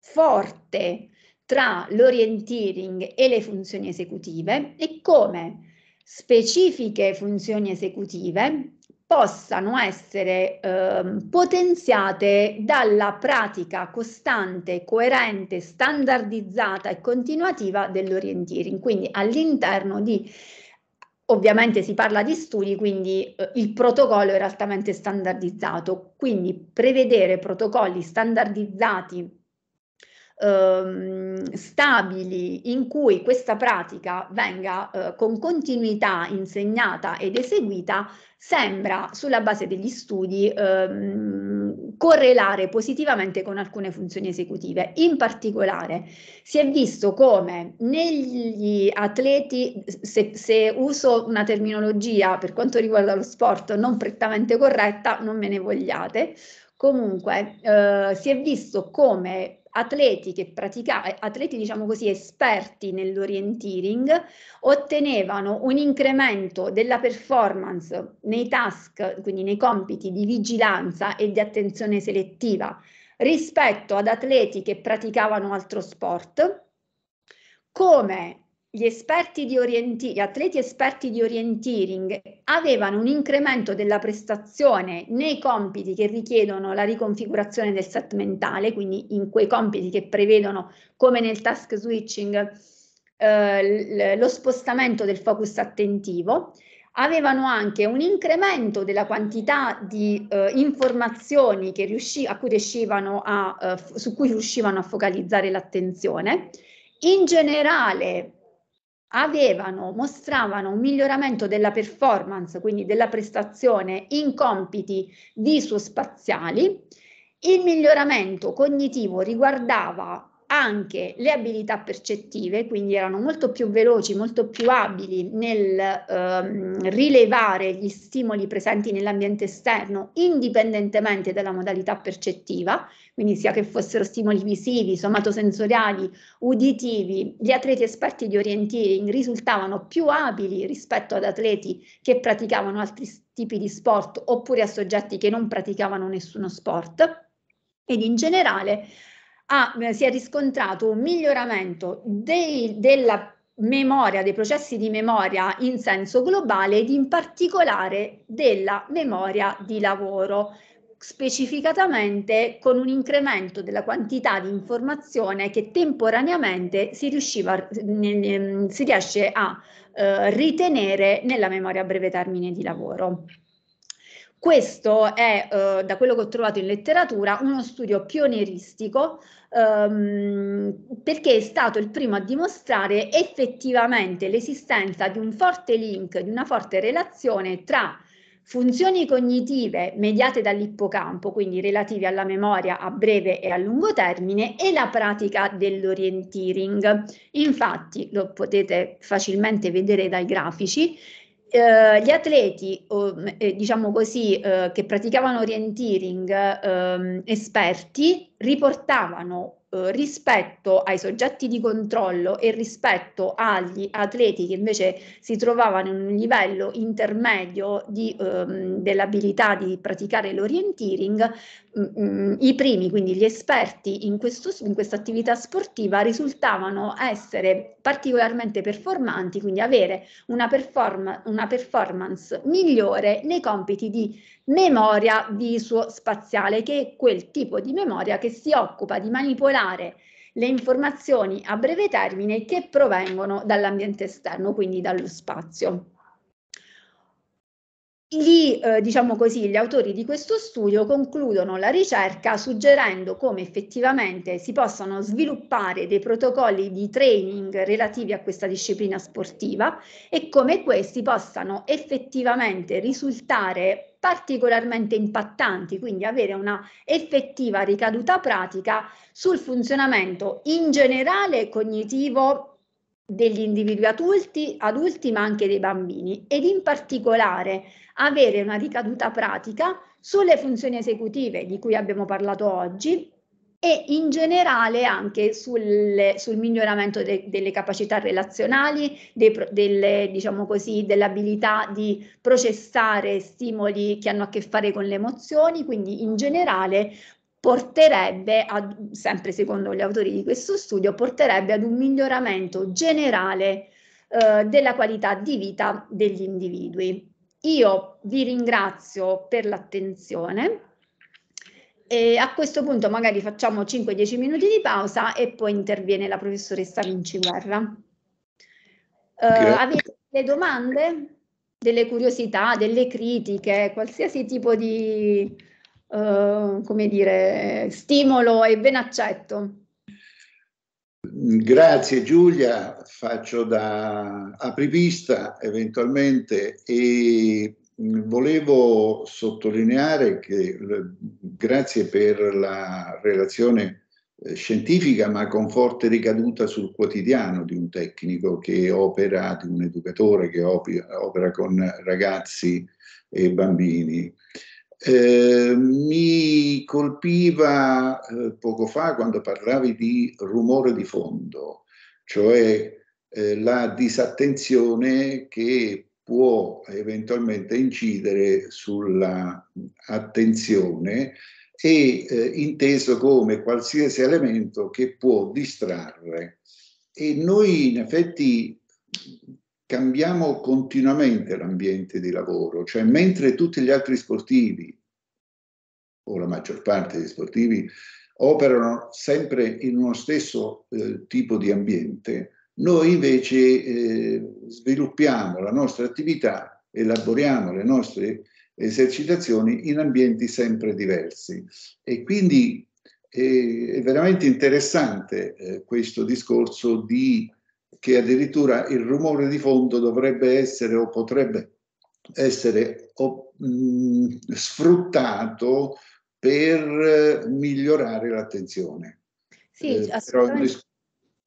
forte tra l'orienteering e le funzioni esecutive e come specifiche funzioni esecutive possano essere eh, potenziate dalla pratica costante, coerente, standardizzata e continuativa dell'orienteering, quindi all'interno di Ovviamente si parla di studi, quindi eh, il protocollo è altamente standardizzato, quindi prevedere protocolli standardizzati ehm, stabili in cui questa pratica venga eh, con continuità insegnata ed eseguita sembra sulla base degli studi ehm, correlare positivamente con alcune funzioni esecutive. In particolare si è visto come negli atleti, se, se uso una terminologia per quanto riguarda lo sport non prettamente corretta, non me ne vogliate, comunque eh, si è visto come atleti che praticavano, eh, atleti diciamo così esperti nell'orienteering, ottenevano un incremento della performance nei task, quindi nei compiti di vigilanza e di attenzione selettiva rispetto ad atleti che praticavano altro sport, come gli, orienti- gli atleti esperti di orienteering avevano un incremento della prestazione nei compiti che richiedono la riconfigurazione del set mentale, quindi in quei compiti che prevedono, come nel task switching, eh, lo spostamento del focus attentivo, avevano anche un incremento della quantità di eh, informazioni riusci- cui a, eh, su cui riuscivano a focalizzare l'attenzione. In generale, avevano, mostravano un miglioramento della performance, quindi della prestazione in compiti viso Il miglioramento cognitivo riguardava anche le abilità percettive, quindi erano molto più veloci, molto più abili nel ehm, rilevare gli stimoli presenti nell'ambiente esterno indipendentemente dalla modalità percettiva, quindi sia che fossero stimoli visivi, somatosensoriali, uditivi, gli atleti esperti di orienteering risultavano più abili rispetto ad atleti che praticavano altri tipi di sport oppure a soggetti che non praticavano nessuno sport ed in generale ha, eh, si è riscontrato un miglioramento dei, della memoria, dei processi di memoria in senso globale ed in particolare della memoria di lavoro, specificatamente con un incremento della quantità di informazione che temporaneamente si, riusciva, si riesce a eh, ritenere nella memoria a breve termine di lavoro. Questo è, eh, da quello che ho trovato in letteratura, uno studio pionieristico ehm, perché è stato il primo a dimostrare effettivamente l'esistenza di un forte link, di una forte relazione tra funzioni cognitive mediate dall'ippocampo, quindi relative alla memoria a breve e a lungo termine, e la pratica dell'orienteering. Infatti, lo potete facilmente vedere dai grafici, eh, gli atleti, eh, diciamo così, eh, che praticavano orienteering ehm, esperti riportavano eh, rispetto ai soggetti di controllo e rispetto agli atleti che invece si trovavano in un livello intermedio di, ehm, dell'abilità di praticare l'orienteering, mh, mm, mm, i primi, quindi gli esperti in, questo, in questa attività sportiva risultavano essere particolarmente performanti, quindi avere una, perform- una performance migliore nei compiti di memoria visuo-spaziale, che è quel tipo di memoria che si occupa di manipolare le informazioni a breve termine che provengono dall'ambiente esterno, quindi dallo spazio gli, eh, diciamo così, gli autori di questo studio concludono la ricerca suggerendo come effettivamente si possano sviluppare dei protocolli di training relativi a questa disciplina sportiva e come questi possano effettivamente risultare particolarmente impattanti, quindi avere una effettiva ricaduta pratica sul funzionamento in generale cognitivo degli individui adulti, adulti ma anche dei bambini ed in particolare avere una ricaduta pratica sulle funzioni esecutive di cui abbiamo parlato oggi e in generale anche sul, sul miglioramento de, delle capacità relazionali, de, delle, diciamo così, dell'abilità di processare stimoli che hanno a che fare con le emozioni, quindi in generale porterebbe, a, sempre secondo gli autori di questo studio, porterebbe ad un miglioramento generale eh, della qualità di vita degli individui. Io vi ringrazio per l'attenzione e a questo punto magari facciamo 5-10 minuti di pausa e poi interviene la professoressa Vinci Guerra. Eh, avete delle domande, delle curiosità, delle critiche, qualsiasi tipo di eh, come dire, stimolo e ben accetto. Grazie Giulia, faccio da apripista eventualmente e mm, volevo sottolineare che grazie per la relazione eh, scientifica ma con forte ricaduta sul quotidiano di un tecnico che opera, di un educatore che opera con ragazzi e bambini. Eh, mi colpiva eh, poco fa quando parlavi di rumore di fondo, cioè eh, la disattenzione che può eventualmente incidere sulla attenzione e eh, inteso come qualsiasi elemento che può distrarre. E noi in effetti cambiamo continuamente l'ambiente di lavoro, cioè mentre tutti gli altri sportivi, o la maggior parte degli sportivi, operano sempre in uno stesso eh, tipo di ambiente, noi invece eh, sviluppiamo la nostra attività, elaboriamo le nostre esercitazioni in ambienti sempre diversi e quindi eh, è veramente interessante eh, questo discorso di che addirittura il rumore di fondo dovrebbe essere o potrebbe essere o, mh, mm, sfruttato per eh, migliorare l'attenzione. Sì, eh, assolutamente.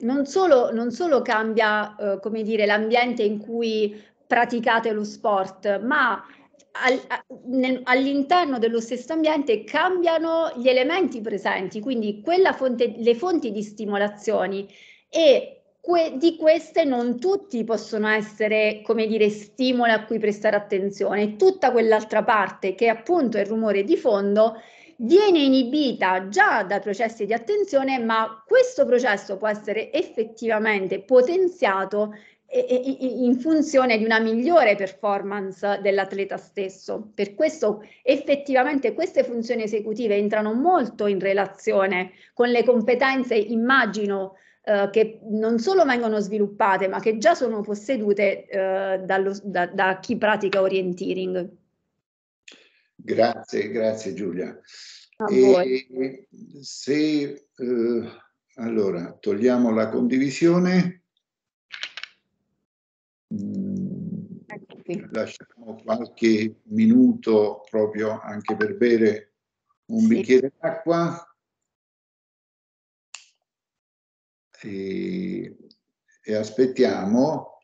Non solo, non solo, cambia eh, come dire, l'ambiente in cui praticate lo sport, ma al, a, nel, all'interno dello stesso ambiente cambiano gli elementi presenti, quindi fonte, le fonti di stimolazioni e que- di queste non tutti possono essere, come dire, stimoli a cui prestare attenzione. Tutta quell'altra parte che appunto è il rumore di fondo viene inibita già dai processi di attenzione, ma questo processo può essere effettivamente potenziato in funzione di una migliore performance dell'atleta stesso. Per questo effettivamente queste funzioni esecutive entrano molto in relazione con le competenze, immagino, eh, che non solo vengono sviluppate, ma che già sono possedute eh, dallo, da, da, chi pratica orienteering. Grazie, grazie Giulia. se eh, allora togliamo la condivisione, mm, ecco lasciamo qualche minuto proprio anche per bere un sì. bicchiere d'acqua. e, e aspettiamo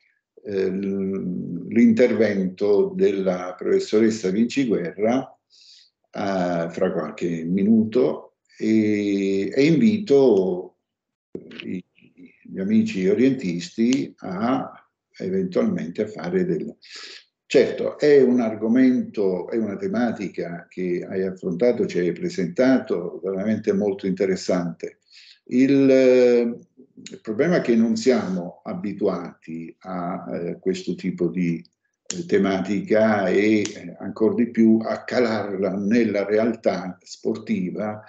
ehm, l'intervento della professoressa Vinci Guerra eh, fra qualche minuto e, e invito i, gli amici orientisti a eventualmente a fare del... Certo, è un argomento, è una tematica che hai affrontato, ci hai presentato, veramente molto interessante. Il, il problema è che non siamo abituati a eh, questo tipo di eh, tematica e eh, ancora di più a calarla nella realtà sportiva.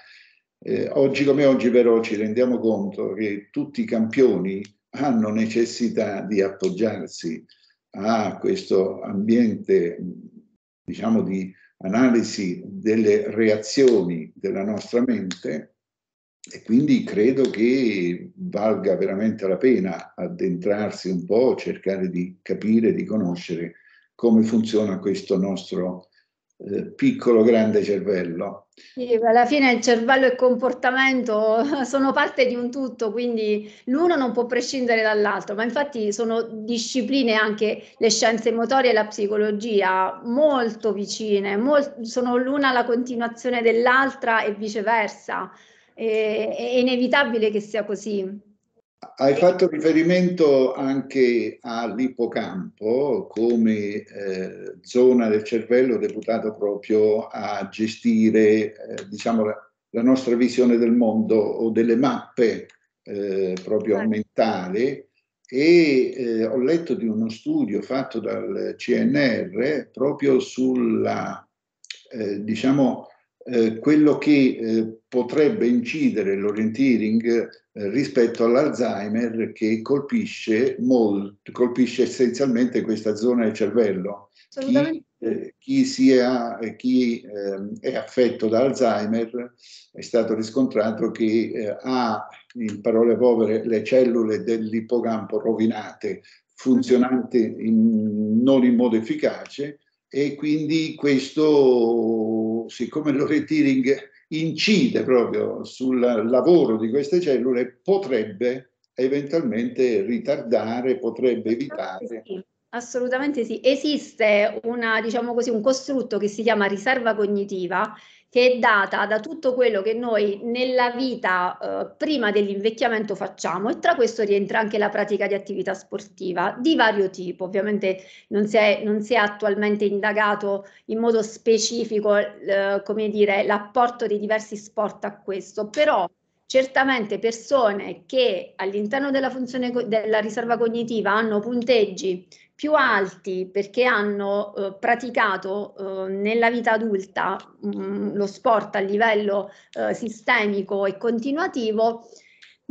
Eh, oggi come oggi però ci rendiamo conto che tutti i campioni hanno necessità di appoggiarsi a questo ambiente diciamo di analisi delle reazioni della nostra mente e quindi credo che valga veramente la pena addentrarsi un po', cercare di capire, di conoscere come funziona questo nostro eh, piccolo grande cervello. Sì, alla fine il cervello e il comportamento sono parte di un tutto, quindi l'uno non può prescindere dall'altro, ma infatti sono discipline anche le scienze motorie e la psicologia molto vicine, molt- sono l'una la continuazione dell'altra e viceversa eh, è inevitabile che sia così. Hai fatto riferimento anche all'ippocampo come eh, zona del cervello deputato proprio a gestire eh, diciamo, la, nostra visione del mondo o delle mappe eh, proprio ecco. mentali e eh, ho letto di uno studio fatto dal CNR proprio sulla eh, diciamo, eh, quello che eh, potrebbe incidere l'orienteering eh, rispetto all'Alzheimer che colpisce, molto, colpisce essenzialmente questa zona del cervello. Chi, eh, chi, sia, eh, chi ehm, è affetto da Alzheimer è stato riscontrato che ha, in parole povere, le cellule dell'ippocampo rovinate, funzionanti in, non in modo efficace e quindi questo siccome l'ORT ring incide proprio sul lavoro di queste cellule, potrebbe eventualmente ritardare, potrebbe ah, evitare Assolutamente sì. Esiste una, diciamo così, un costrutto che si chiama riserva cognitiva, che è data da tutto quello che noi nella vita eh, prima dell'invecchiamento facciamo e tra questo rientra anche la pratica di attività sportiva di vario tipo. Ovviamente non si è, non si è attualmente indagato in modo specifico eh, come dire, l'apporto dei diversi sport a questo, però certamente persone che all'interno della funzione della riserva cognitiva hanno punteggi più alti perché hanno eh, praticato eh, nella vita adulta mh, mm, lo sport a livello eh, sistemico e continuativo,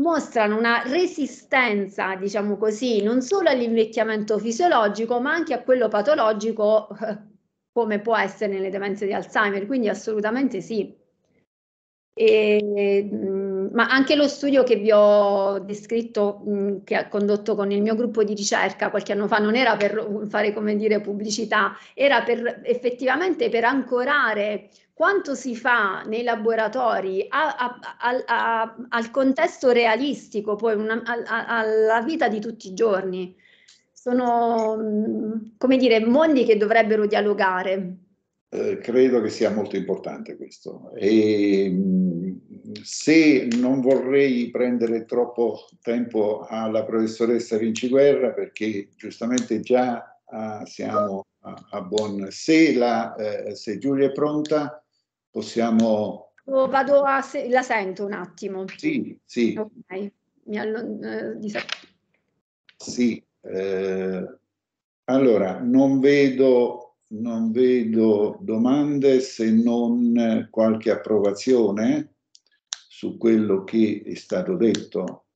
mostrano una resistenza, diciamo così, non solo all'invecchiamento fisiologico, ma anche a quello patologico eh, come può essere nelle demenze di Alzheimer, quindi assolutamente sì. E, mh, mm, ma anche lo studio che vi ho descritto, mh, che ho condotto con il mio gruppo di ricerca qualche anno fa, non era per fare come dire pubblicità, era per effettivamente per ancorare quanto si fa nei laboratori a, a, a, al contesto realistico, poi una, alla vita di tutti i giorni. Sono, mh, come dire, mondi che dovrebbero dialogare. Eh, credo che sia molto importante questo. E se non vorrei prendere troppo tempo alla professoressa Guerra, perché giustamente già ah, siamo a, a, buon... Se, la, eh, se Giulia è pronta, possiamo... Oh, vado a... Se... la sento un attimo. Sì, sì. Ok, mi allo... Eh, sì, eh, allora, non vedo non vedo domande se non qualche approvazione su quello che è stato detto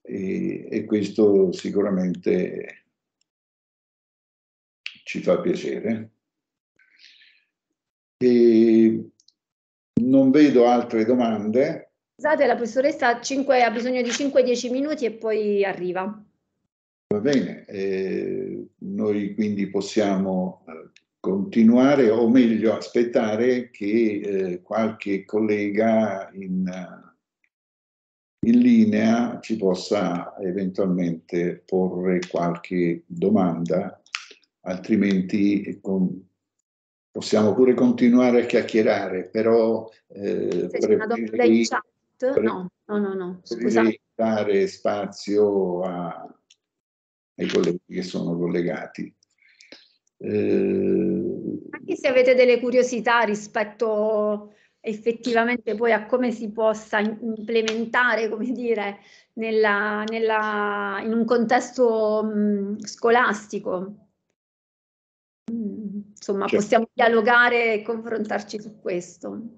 e, e questo sicuramente ci fa piacere. E non vedo altre domande. Scusate, la professoressa 5, ha bisogno di 5-10 minuti e poi arriva. Va bene. Eh, noi quindi possiamo eh, continuare o meglio aspettare che eh, qualche collega in, in linea ci possa eventualmente porre qualche domanda, altrimenti con, possiamo pure continuare a chiacchierare, però eh, Se preferirei, chat, pre- no, no, no, no. Scusate. dare spazio a, ai colleghi che sono collegati. Eh... Anche se avete delle curiosità rispetto effettivamente poi a come si possa implementare, come dire, nella, nella, in un contesto mh, scolastico. Mm, insomma, certo. possiamo dialogare e confrontarci su questo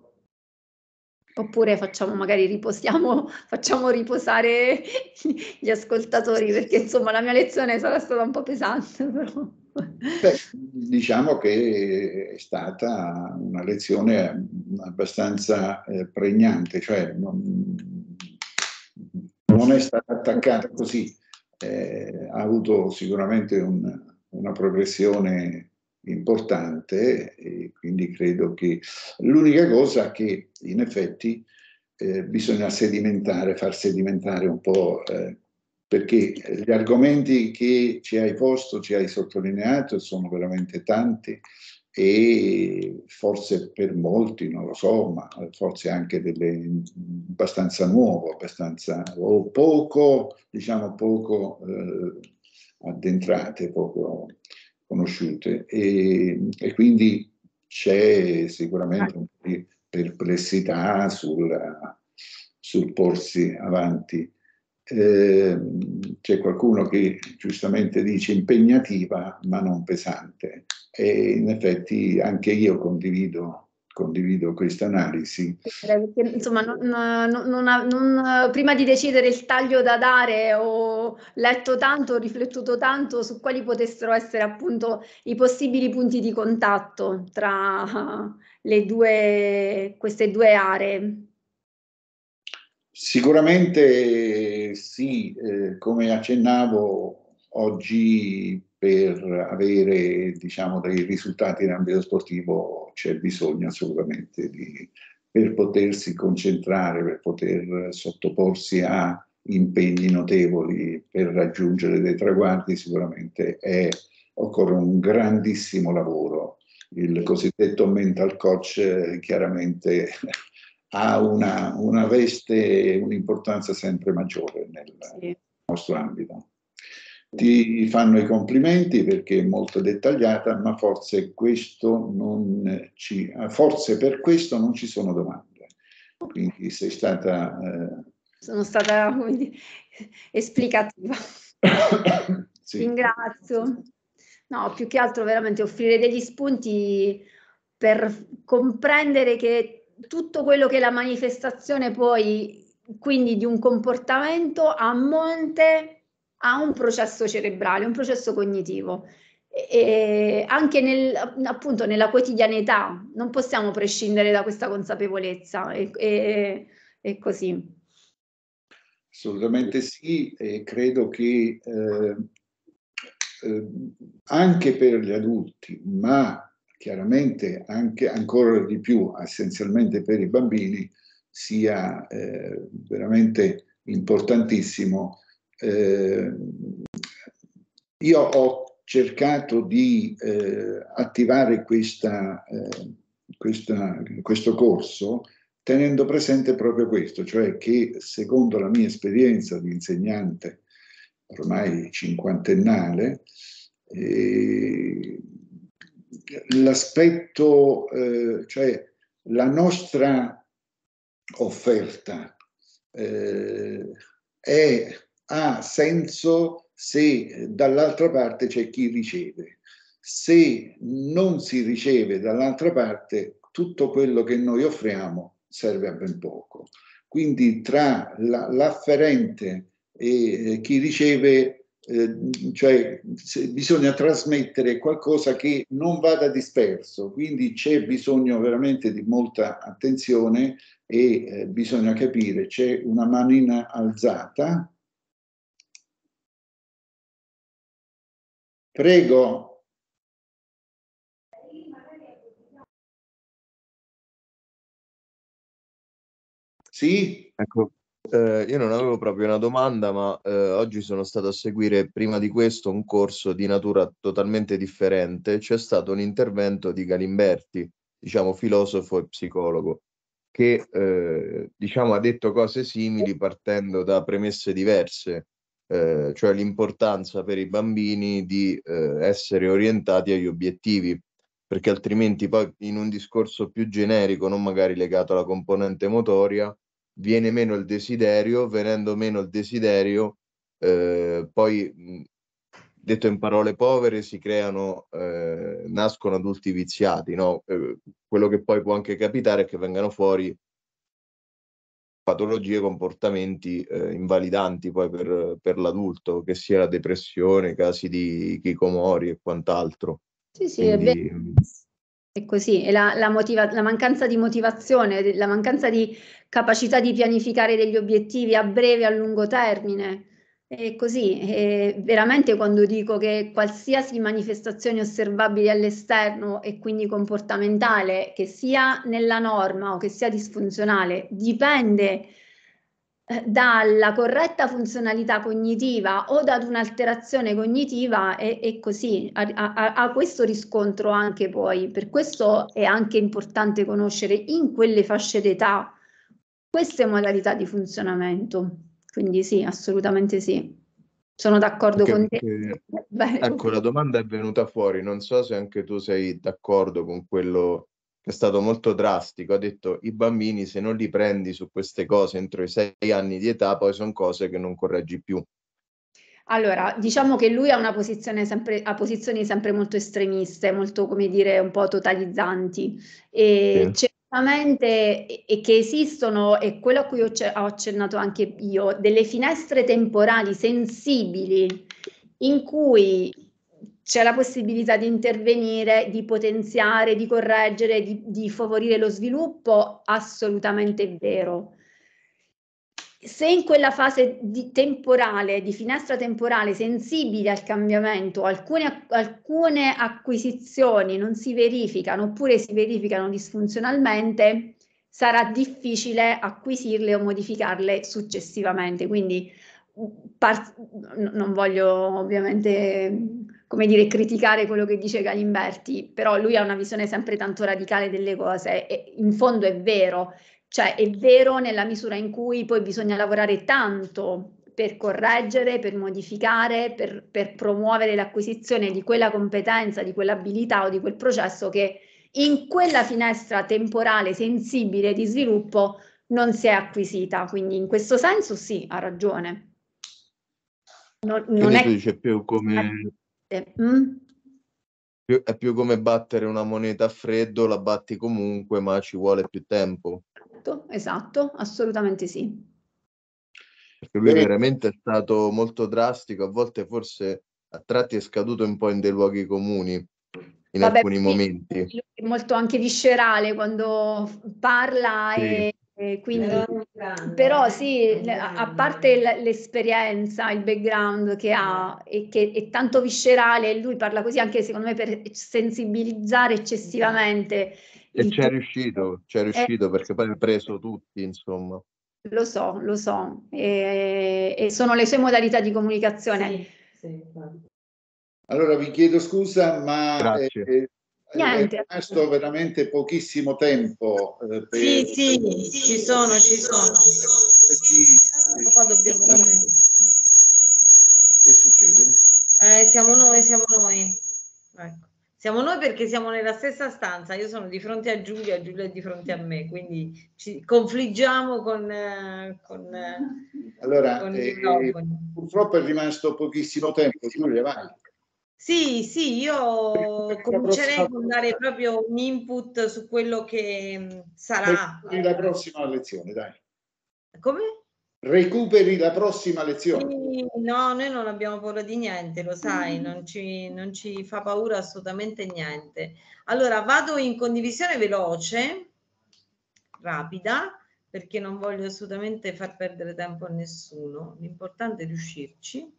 oppure facciamo magari riposiamo, facciamo riposare gli ascoltatori perché insomma la mia lezione sarà stata un po' pesante però. Beh, diciamo che è stata una lezione abbastanza eh, pregnante, cioè non, non, è stata attaccata così, eh, ha avuto sicuramente un, una progressione importante e quindi credo che l'unica cosa che in effetti eh, bisogna sedimentare, far sedimentare un po', eh, perché gli argomenti che ci hai posto, ci hai sottolineato, sono veramente tanti e forse per molti, non lo so, ma forse anche delle, abbastanza nuovo, abbastanza, o poco, diciamo poco eh, addentrate, poco conosciute e, e quindi c'è sicuramente ah. un po' di perplessità sulla, sul porsi avanti. Ehm, c'è qualcuno che giustamente dice impegnativa ma non pesante e in effetti anche io condivido condivido questa analisi. Insomma, non, non, non, prima di decidere il taglio da dare ho letto tanto, ho riflettuto tanto su quali potessero essere appunto i possibili punti di contatto tra due, queste due aree. Sicuramente sì, eh, come accennavo oggi per avere diciamo, dei risultati in ambito sportivo c'è bisogno assolutamente di, per potersi concentrare, per poter sottoporsi a impegni notevoli per raggiungere dei traguardi, sicuramente è, occorre un grandissimo lavoro. Il cosiddetto mental coach eh, chiaramente ha una, una veste, un'importanza sempre maggiore nel sì. nostro ambito. Ti fanno i complimenti perché è molto dettagliata, ma forse, questo non ci, forse per questo non ci sono domande. Quindi sei stata... Eh... Sono stata dire, esplicativa. sì. Ringrazio. No, più che altro veramente offrire degli spunti per comprendere che tutto quello che è la manifestazione poi, quindi di un comportamento, a monte ha un processo cerebrale, un processo cognitivo. E anche nel, appunto nella quotidianità non possiamo prescindere da questa consapevolezza e, e, e così. Assolutamente sì, e credo che eh, eh, anche per gli adulti, ma chiaramente anche ancora di più essenzialmente per i bambini, sia eh, veramente importantissimo eh, io ho cercato di eh, attivare questa, eh, questa, questo corso tenendo presente proprio questo, cioè che secondo la mia esperienza di insegnante ormai cinquantennale, ehm, l'aspetto, eh, cioè la nostra offerta eh, è ha senso se eh, dall'altra parte c'è chi riceve. Se non si riceve dall'altra parte, tutto quello che noi offriamo serve a ben poco. Quindi tra l'afferente e eh, chi riceve, eh, cioè bisogna trasmettere qualcosa che non vada disperso, quindi c'è bisogno veramente di molta attenzione e bisogna capire, c'è una manina alzata Prego. Sì? Ecco, eh, io non avevo proprio una domanda, ma eh, oggi sono stato a seguire prima di questo un corso di natura totalmente differente. C'è stato un intervento di Galimberti, diciamo filosofo e psicologo, che eh, diciamo, ha detto cose simili partendo da premesse diverse. Eh, cioè l'importanza per i bambini di eh, essere orientati agli obiettivi, perché altrimenti poi in un discorso più generico, non magari legato alla componente motoria, viene meno il desiderio, venendo meno il desiderio, eh, poi detto in parole povere si creano, eh, nascono adulti viziati, no? Eh, quello che poi può anche capitare è che vengano fuori patologie, comportamenti eh, invalidanti poi per, per, l'adulto, che sia la depressione, casi di chicomori e quant'altro. Sì, sì, Quindi... è vero. Mm, è così, e la, la, motiva- la, mancanza di motivazione, la mancanza di capacità di pianificare degli obiettivi a breve e a lungo termine, è così, eh, veramente quando dico che qualsiasi manifestazione osservabile all'esterno e quindi comportamentale, che sia nella norma o che sia disfunzionale, dipende eh, dalla corretta funzionalità cognitiva o da un'alterazione cognitiva e, e così ha questo riscontro anche poi per questo è anche importante conoscere in quelle fasce d'età queste modalità di funzionamento quindi sì, assolutamente sì. Sono d'accordo okay, con te. Perché, ecco, la domanda è venuta fuori, non so se anche tu sei d'accordo con quello che è stato molto drastico, ha detto i bambini se non li prendi su queste cose entro i sei anni di età poi sono cose che non correggi più. Allora, diciamo che lui ha una posizione sempre, ha posizioni sempre molto estremiste, molto, come dire, un po' totalizzanti e sì. Esattamente, e che esistono, è quello a cui ho accennato anche io, delle finestre temporali sensibili in cui c'è la possibilità di intervenire, di potenziare, di correggere, di, di favorire lo sviluppo, assolutamente vero se in quella fase di temporale, di finestra temporale sensibile al cambiamento, alcune, alcune acquisizioni non si verificano oppure si verificano disfunzionalmente, sarà difficile acquisirle o modificarle successivamente. Quindi mm, par- non voglio ovviamente come dire, criticare quello che dice Galimberti, però lui ha una visione sempre tanto radicale delle cose e in fondo è vero, cioè è vero nella misura in cui poi bisogna lavorare tanto per correggere, per modificare, per, per promuovere l'acquisizione di quella competenza, di quell'abilità o di quel processo che in quella finestra temporale sensibile di sviluppo non si è acquisita. Quindi in questo senso sì, ha ragione. Non, non è... Dice più come... Eh, mm? è più come battere una moneta a freddo, la batti comunque, ma ci vuole più tempo. Esatto, esatto, assolutamente sì. Perché lui è veramente stato molto drastico, a volte forse a tratti è scaduto un po' in dei luoghi comuni in Vabbè, alcuni momenti. È molto anche viscerale quando parla sì. e, e, quindi... però eh, sì, a parte l'esperienza, il background che ha eh. e che è tanto viscerale lui parla così anche secondo me per sensibilizzare eccessivamente. Sì e c'è riuscito, c'è riuscito eh, perché poi ha preso tutti, insomma. Lo so, lo so. E, e sono le sue modalità di comunicazione. Sì, sì. Allora vi chiedo scusa, ma eh, eh, è rimasto veramente pochissimo tempo. Eh, per... Sì, sì, sì, ci sono, ci sono. Ci... Dobbiamo... Che succede? Eh, siamo noi, siamo noi. Ecco. Siamo noi perché siamo nella stessa stanza, io sono di fronte a Giulia, Giulia è di fronte a me, quindi ci confliggiamo con... Eh, con eh, allora, con eh, purtroppo è rimasto pochissimo tempo, Giulia, vai. Sì, sì, io comincerei con dare proprio un input su quello che mm, sarà. la prossima lezione, dai. Come? recuperi la prossima lezione. Sì, no, noi non abbiamo paura di niente, lo sai, mm. non, ci, non ci fa paura assolutamente niente. Allora vado in condivisione veloce, rapida, perché non voglio assolutamente far perdere tempo a nessuno. L'importante è riuscirci.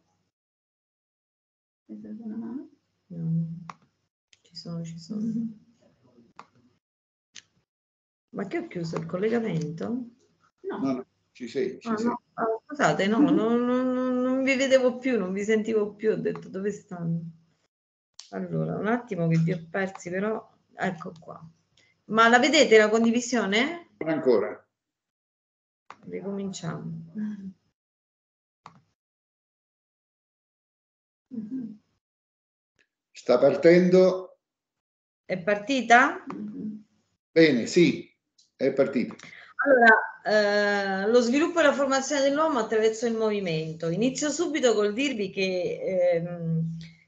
Mm. Ci sono, ci sono. Mm. Ma che ho chiuso il collegamento? no. no, no. Ci sei? Ci ah, sei. No. Ah, scusate, no, non, non, non, vi vedevo più, non vi sentivo più, ho detto dove stanno. Allora, un attimo che vi ho persi però, ecco qua. Ma la vedete la condivisione? Ancora. Ricominciamo. Sta partendo. È partita? Bene, sì, è partita. Allora, eh, lo sviluppo e la formazione dell'uomo attraverso il movimento. Inizio subito col dirvi che ehm,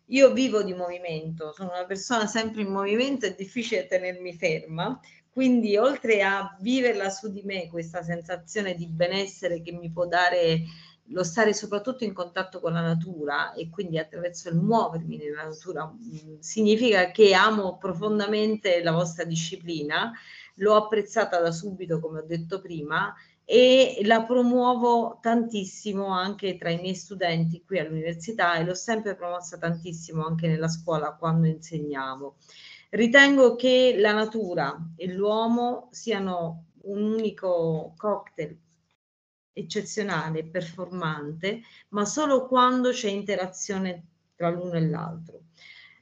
io vivo di movimento, sono una persona sempre in movimento, è difficile tenermi ferma, quindi oltre a viverla su di me questa sensazione di benessere che mi può dare lo stare soprattutto in contatto con la natura e quindi attraverso il muovermi nella natura significa che amo profondamente la vostra disciplina l'ho apprezzata da subito, come ho detto prima, e la promuovo tantissimo anche tra i miei studenti qui all'università e l'ho sempre promossa tantissimo anche nella scuola quando insegnavo. Ritengo che la natura e l'uomo siano un unico cocktail eccezionale, performante, ma solo quando c'è interazione tra l'uno e l'altro.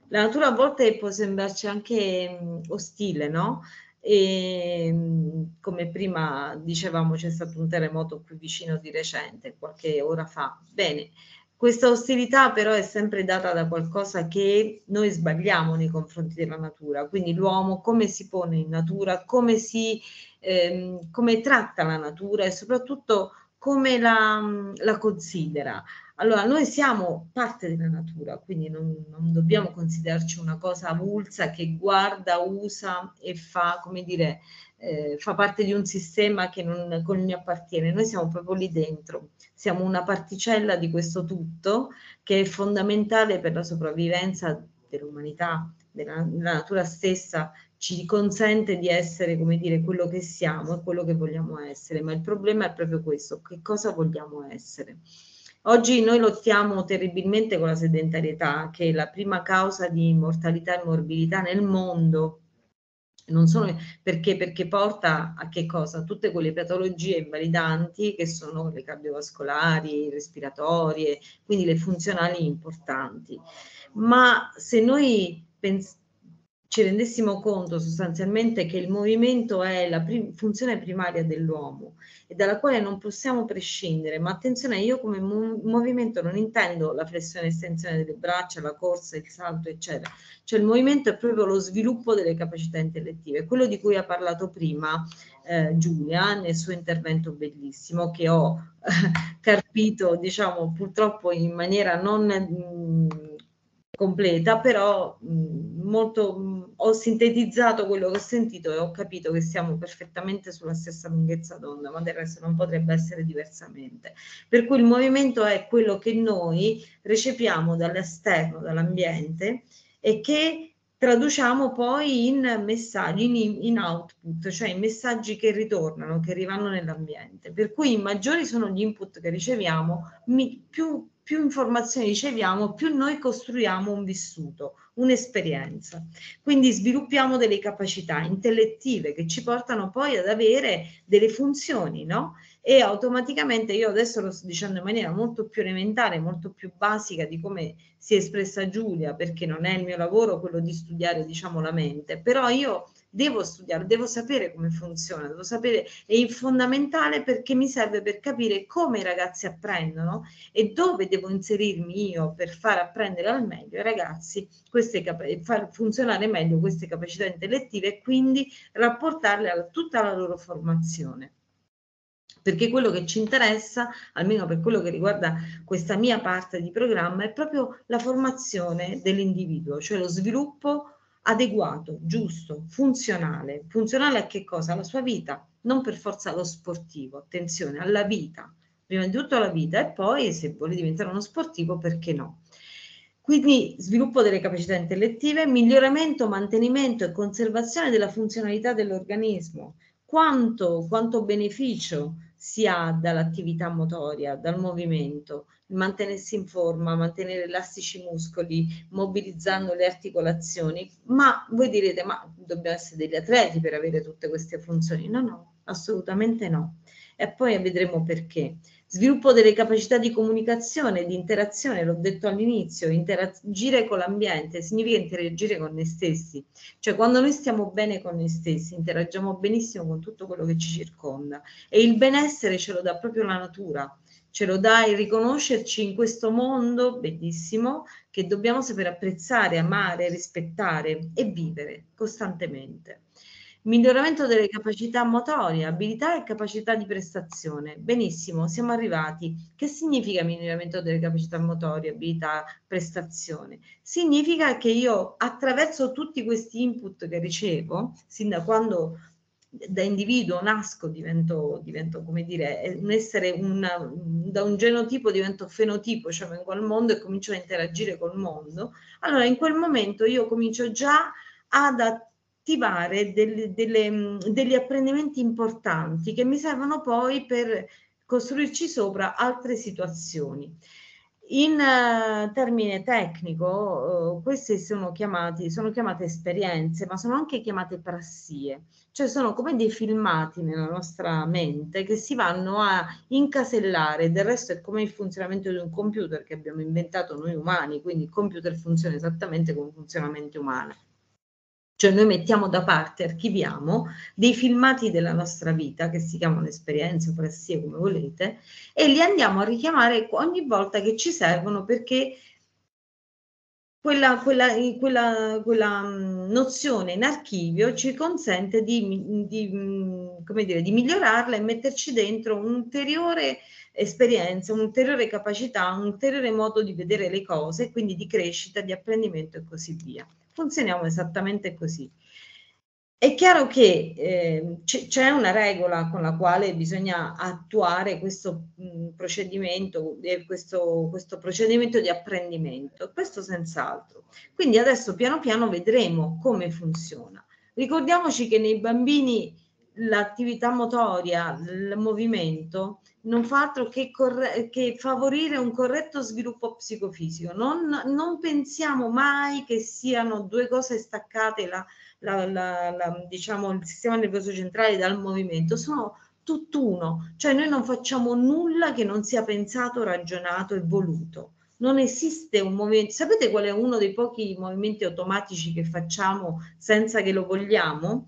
La natura a volte può sembrarci anche ostile, no? e come prima dicevamo c'è stato un terremoto qui vicino di recente, qualche ora fa. Bene, questa ostilità però è sempre data da qualcosa che noi sbagliamo nei confronti della natura, quindi l'uomo come si pone in natura, come, si, ehm, come tratta la natura e soprattutto come la, la considera. Allora, noi siamo parte della natura, quindi non, non dobbiamo mm. considerarci una cosa avulsa che guarda, usa e fa, come dire, eh, fa parte di un sistema che non, non ne appartiene. Noi siamo proprio lì dentro, siamo una particella di questo tutto che è fondamentale per la sopravvivenza dell'umanità, della, della natura stessa, ci consente di essere, come dire, quello che siamo e quello che vogliamo essere. Ma il problema è proprio questo, che cosa vogliamo essere? Oggi noi lottiamo terribilmente con la sedentarietà, che è la prima causa di mortalità e morbidità nel mondo. Non solo perché, perché porta a che cosa? Tutte quelle patologie invalidanti che sono le cardiovascolari, respiratorie, quindi le funzionali importanti. Ma se noi pensiamo ci rendessimo conto sostanzialmente che il movimento è la prim- funzione primaria dell'uomo e dalla quale non possiamo prescindere, ma attenzione, io come mu- movimento non intendo la flessione e estensione delle braccia, la corsa, il salto, eccetera. Cioè il movimento è proprio lo sviluppo delle capacità intellettive, quello di cui ha parlato prima eh, Giulia nel suo intervento bellissimo che ho eh, carpito, diciamo, purtroppo in maniera non mh, mm, completa, però molto, ho sintetizzato quello che ho sentito e ho capito che siamo perfettamente sulla stessa lunghezza d'onda, ma del resto non potrebbe essere diversamente. Per cui il movimento è quello che noi recepiamo dall'esterno, dall'ambiente e che traduciamo poi in messaggi, in, in output, cioè in messaggi che ritornano, che arrivano nell'ambiente. Per cui maggiori sono gli input che riceviamo, mi, più più informazioni riceviamo, più noi costruiamo un vissuto, un'esperienza. Quindi sviluppiamo delle capacità intellettive che ci portano poi ad avere delle funzioni, no? E automaticamente, io adesso lo sto dicendo in maniera molto più elementare, molto più basica di come si è espressa Giulia, perché non è il mio lavoro quello di studiare, diciamo, la mente, però io devo studiare, devo sapere come funziona, devo sapere, è fondamentale perché mi serve per capire come i ragazzi apprendono e dove devo inserirmi io per far apprendere al meglio ai ragazzi queste far funzionare meglio queste capacità intellettive e quindi rapportarle a tutta la loro formazione perché quello che ci interessa, almeno per quello che riguarda questa mia parte di programma, è proprio la formazione dell'individuo, cioè lo sviluppo adeguato, giusto, funzionale. Funzionale a che cosa? Alla sua vita, non per forza allo sportivo, attenzione, alla vita, prima di tutto alla vita e poi se vuole diventare uno sportivo, perché no? Quindi sviluppo delle capacità intellettive, miglioramento, mantenimento e conservazione della funzionalità dell'organismo. Quanto, quanto beneficio si ha dall'attività motoria, dal movimento, mantenersi in forma, mantenere elastici i muscoli, mobilizzando le articolazioni, ma voi direte ma dobbiamo essere degli atleti per avere tutte queste funzioni? No, no, assolutamente no. E poi vedremo perché sviluppo delle capacità di comunicazione, di interazione, l'ho detto all'inizio, interagire con l'ambiente significa interagire con noi stessi, cioè quando noi stiamo bene con noi stessi interagiamo benissimo con tutto quello che ci circonda e il benessere ce lo dà proprio la natura, ce lo dà il riconoscerci in questo mondo bellissimo che dobbiamo saper apprezzare, amare, rispettare e vivere costantemente. Miglioramento delle capacità motorie, abilità e capacità di prestazione. Benissimo, siamo arrivati. Che significa miglioramento delle capacità motorie, abilità, prestazione? Significa che io attraverso tutti questi input che ricevo, sin da quando da individuo nasco, divento, divento come dire, un essere una, da un genotipo divento fenotipo, cioè vengo al mondo e comincio a interagire col mondo, allora in quel momento io comincio già ad, attivare delle, delle, mm, degli apprendimenti importanti che mi servono poi per costruirci sopra altre situazioni. In uh, termine tecnico, uh, queste sono, chiamati, sono chiamate esperienze, ma sono anche chiamate prassie, cioè sono come dei filmati nella nostra mente che si vanno a incasellare, del resto è come il funzionamento di un computer che abbiamo inventato noi umani, quindi il computer funziona esattamente come un funzionamento umano cioè noi mettiamo da parte, archiviamo dei filmati della nostra vita, che si chiamano esperienze, pressie, come volete, e li andiamo a richiamare ogni volta che ci servono perché quella, quella, quella, quella mm, nozione in archivio ci consente di, di, mm, dire, di migliorarla e metterci dentro un'ulteriore esperienza, un'ulteriore capacità, un ulteriore modo di vedere le cose, quindi di crescita, di apprendimento e così via funzioniamo esattamente così. È chiaro che eh, c'è una regola con la quale bisogna attuare questo mh, procedimento, eh, questo, questo procedimento di apprendimento, questo senz'altro. Quindi adesso piano piano vedremo come funziona. Ricordiamoci che nei bambini l'attività motoria, il movimento non fa altro che, corre- che, favorire un corretto sviluppo psicofisico. Non, non, pensiamo mai che siano due cose staccate, la, la, la, diciamo, il sistema nervoso centrale dal movimento, sono tutt'uno, cioè noi non facciamo nulla che non sia pensato, ragionato e voluto. Non esiste un movimento, sapete qual è uno dei pochi movimenti automatici che facciamo senza che lo vogliamo?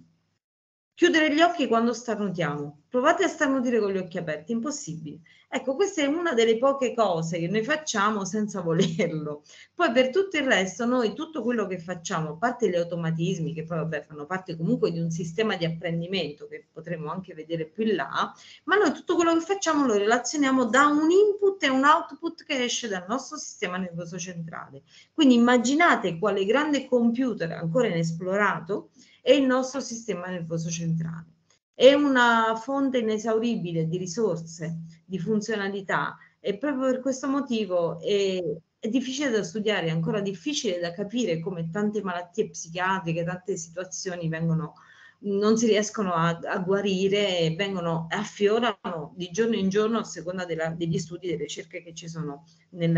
Chiudere gli occhi quando starnutiamo Provate a starnutire con gli occhi aperti, impossibile. Ecco, questa è una delle poche cose che noi facciamo senza volerlo. Poi per tutto il resto, noi tutto quello che facciamo, a parte gli automatismi, che poi vabbè fanno parte comunque di un sistema di apprendimento che potremo anche vedere più in là, ma noi tutto quello che facciamo lo relazioniamo da un input e un output che esce dal nostro sistema nervoso centrale. Quindi immaginate quale grande computer ancora inesplorato è il nostro sistema nervoso centrale. È una fonte inesauribile di risorse, di funzionalità e proprio per questo motivo è, è difficile da studiare, è ancora difficile da capire come tante malattie psichiatriche, tante situazioni vengono, non si riescono a, a guarire, vengono, affiorano di giorno in giorno a seconda della, degli studi, e delle ricerche che ci sono nel,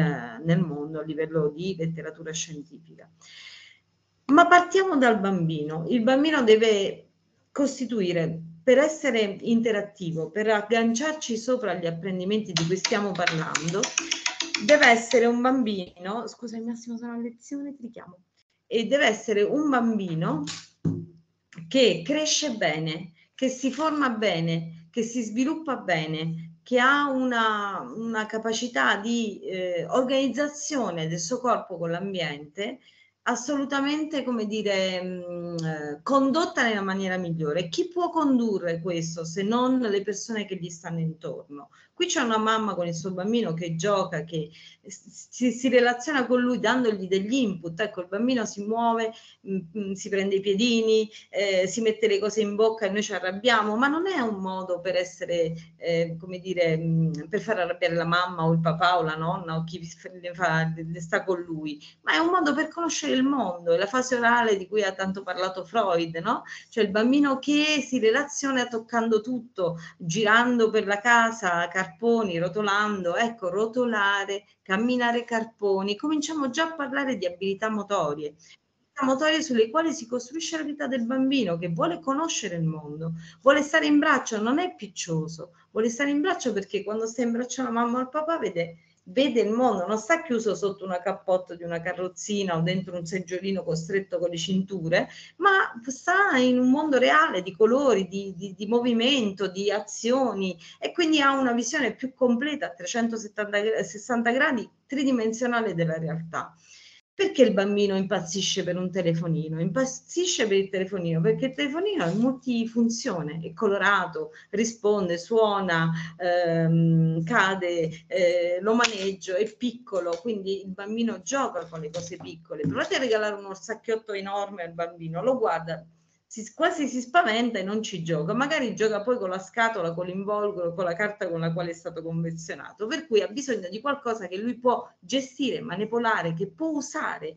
nel mondo a livello di letteratura scientifica. Ma partiamo dal bambino. Il bambino deve costituire per essere interattivo, per agganciarci sopra gli apprendimenti di cui stiamo parlando, deve essere un bambino, scusami Massimo sono a lezione, ti richiamo, e deve essere un bambino che cresce bene, che si forma bene, che si sviluppa bene, che ha una, una capacità di eh, organizzazione del suo corpo con l'ambiente assolutamente, come dire, mh, mm, eh, condotta nella maniera migliore. Chi può condurre questo se non le persone che gli stanno intorno? Qui c'è una mamma con il suo bambino che gioca, che si, si relaziona con lui dandogli degli input. Ecco, il bambino si muove, mh, mm, mm, si prende i piedini, eh, si mette le cose in bocca e noi ci arrabbiamo, ma non è un modo per essere, eh, come dire, mh, mm, per far arrabbiare la mamma o il papà o la nonna o chi ne fa, le sta con lui, ma è un modo per conoscere il mondo, è la fase orale di cui ha tanto parlato Freud, no? Cioè il bambino che si relaziona toccando tutto, girando per la casa, carponi rotolando, ecco rotolare, camminare carponi, cominciamo già a parlare di abilità motorie, abilità motorie sulle quali si costruisce la vita del bambino che vuole conoscere il mondo, vuole stare in braccio, non è piccioso, vuole stare in braccio perché quando sta in braccio alla mamma o al papà vede vede il mondo, non sta chiuso sotto una cappotta di una carrozzina o dentro un seggiolino costretto con le cinture, ma sta in un mondo reale di colori, di, di, di movimento, di azioni e quindi ha una visione più completa a 360 gradi tridimensionale della realtà. Perché il bambino impazzisce per un telefonino? Impazzisce per il telefonino perché il telefonino è multifunzione, è colorato, risponde, suona, ehm, cade, eh, lo maneggio, è piccolo, quindi il bambino gioca con le cose piccole. Provate a regalare un orsacchiotto enorme al bambino, lo guarda, si, quasi si spaventa e non ci gioca, magari gioca poi con la scatola, con l'involgolo, con la carta con la quale è stato convenzionato, per cui ha bisogno di qualcosa che lui può gestire, manipolare, che può usare.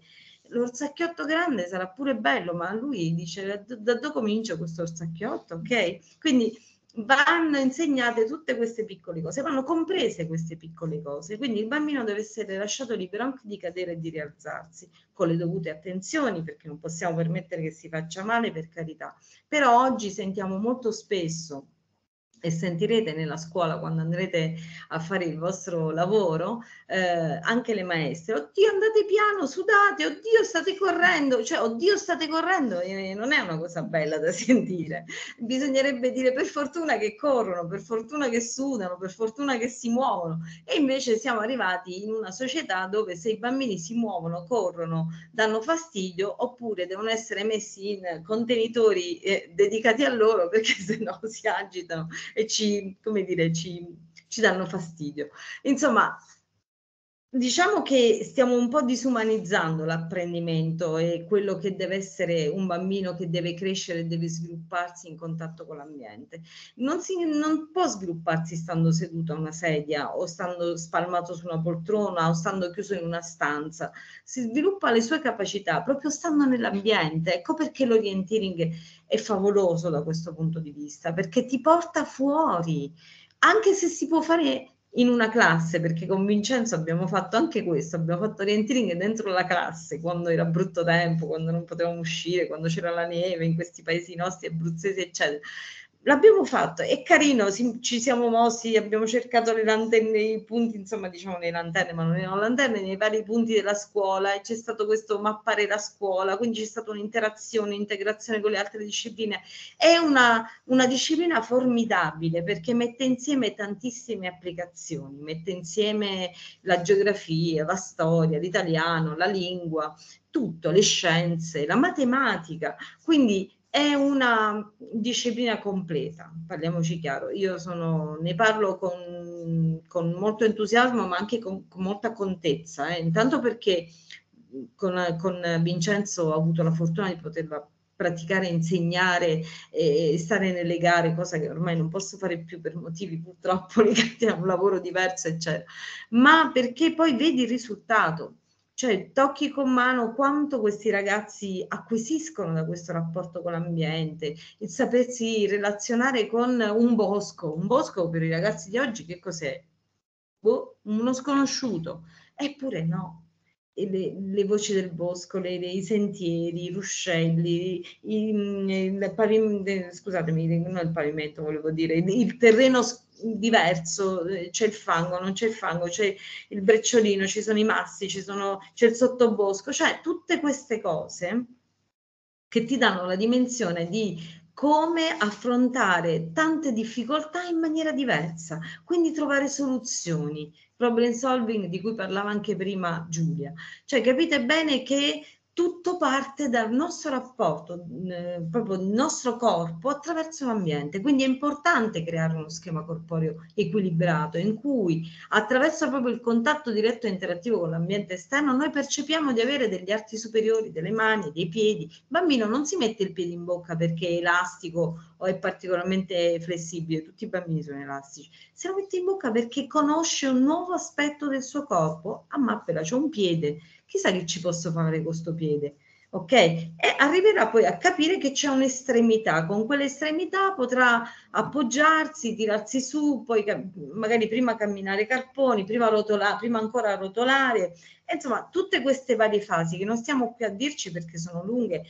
L'orsacchiotto grande sarà pure bello, ma lui dice da, da dove comincia questo orsacchiotto, ok? Quindi vanno insegnate tutte queste piccole cose, vanno comprese queste piccole cose, quindi il bambino deve essere lasciato libero anche di cadere e di rialzarsi con le dovute attenzioni perché non possiamo permettere che si faccia male per carità, però oggi sentiamo molto spesso e sentirete nella scuola quando andrete a fare il vostro lavoro, eh, anche le maestre, oddio andate piano, sudate, oddio state correndo, cioè oddio state correndo, eh, non è una cosa bella da sentire, bisognerebbe dire per fortuna che corrono, per fortuna che sudano, per fortuna che si muovono e invece siamo arrivati in una società dove se i bambini si muovono, corrono, danno fastidio oppure devono essere messi in contenitori eh, dedicati a loro perché se no si agitano e ci, come dire, ci, ci danno fastidio. Insomma, Diciamo che stiamo un po' disumanizzando l'apprendimento e quello che deve essere un bambino che deve crescere e deve svilupparsi in contatto con l'ambiente. Non, si, non può svilupparsi stando seduto a una sedia o stando spalmato su una poltrona o stando chiuso in una stanza. Si sviluppa le sue capacità proprio stando nell'ambiente. Ecco perché l'orienteering è favoloso da questo punto di vista, perché ti porta fuori, anche se si può fare in una classe, perché con Vincenzo abbiamo fatto anche questo, abbiamo fatto rientring dentro la classe, quando era brutto tempo, quando non potevamo uscire, quando c'era la neve in questi paesi nostri abruzzesi, eccetera l'abbiamo fatto, è carino, si, ci siamo mossi, abbiamo cercato le lanterne, i punti, insomma diciamo le lanterne, ma non erano lanterne, nei vari punti della scuola e c'è stato questo mappare la scuola, quindi c'è stata un'interazione, integrazione con le altre discipline. È una, una disciplina formidabile perché mette insieme tantissime applicazioni, mette insieme la geografia, la storia, l'italiano, la lingua, tutto, le scienze, la matematica, quindi è una disciplina completa, parliamoci chiaro. Io sono, ne parlo con, con, molto entusiasmo, ma anche con, con molta contezza. Eh. Intanto perché con, con, Vincenzo ho avuto la fortuna di poterla praticare, insegnare e stare nelle gare, cosa che ormai non posso fare più per motivi purtroppo legati a un lavoro diverso, eccetera. Ma perché poi vedi il risultato cioè, tocchi con mano quanto questi ragazzi acquisiscono da questo rapporto con l'ambiente, il sapersi relazionare con un bosco. Un bosco per i ragazzi di oggi che cos'è? Boh, uno sconosciuto. Eppure no, le, le, voci del bosco, le, i sentieri, i ruscelli, i, mm, il, il, scusatemi, non il pavimento, volevo dire, il terreno diverso, eh, c'è il fango, non c'è il fango, c'è il brecciolino, ci sono i massi, sono, c'è il sottobosco, cioè tutte queste cose che ti danno la dimensione di come affrontare tante difficoltà in maniera diversa, quindi trovare soluzioni, problem solving di cui parlava anche prima Giulia. Cioè capite bene che tutto parte dal nostro rapporto, eh, proprio il nostro corpo attraverso l'ambiente. Quindi è importante creare uno schema corporeo equilibrato in cui attraverso proprio il contatto diretto e interattivo con l'ambiente esterno noi percepiamo di avere degli arti superiori, delle mani, dei piedi. Il bambino non si mette il piede in bocca perché è elastico o è particolarmente flessibile, tutti i bambini sono elastici. Se lo mette in bocca perché conosce un nuovo aspetto del suo corpo, a ammappela, c'è un piede chissà che ci posso fare con questo piede. Ok? E arriverà poi a capire che c'è un'estremità, con quell'estremità potrà appoggiarsi, tirarsi su, poi magari prima camminare carponi, prima, rotola, prima ancora rotolare, insomma tutte queste varie fasi che non stiamo qui a dirci perché sono lunghe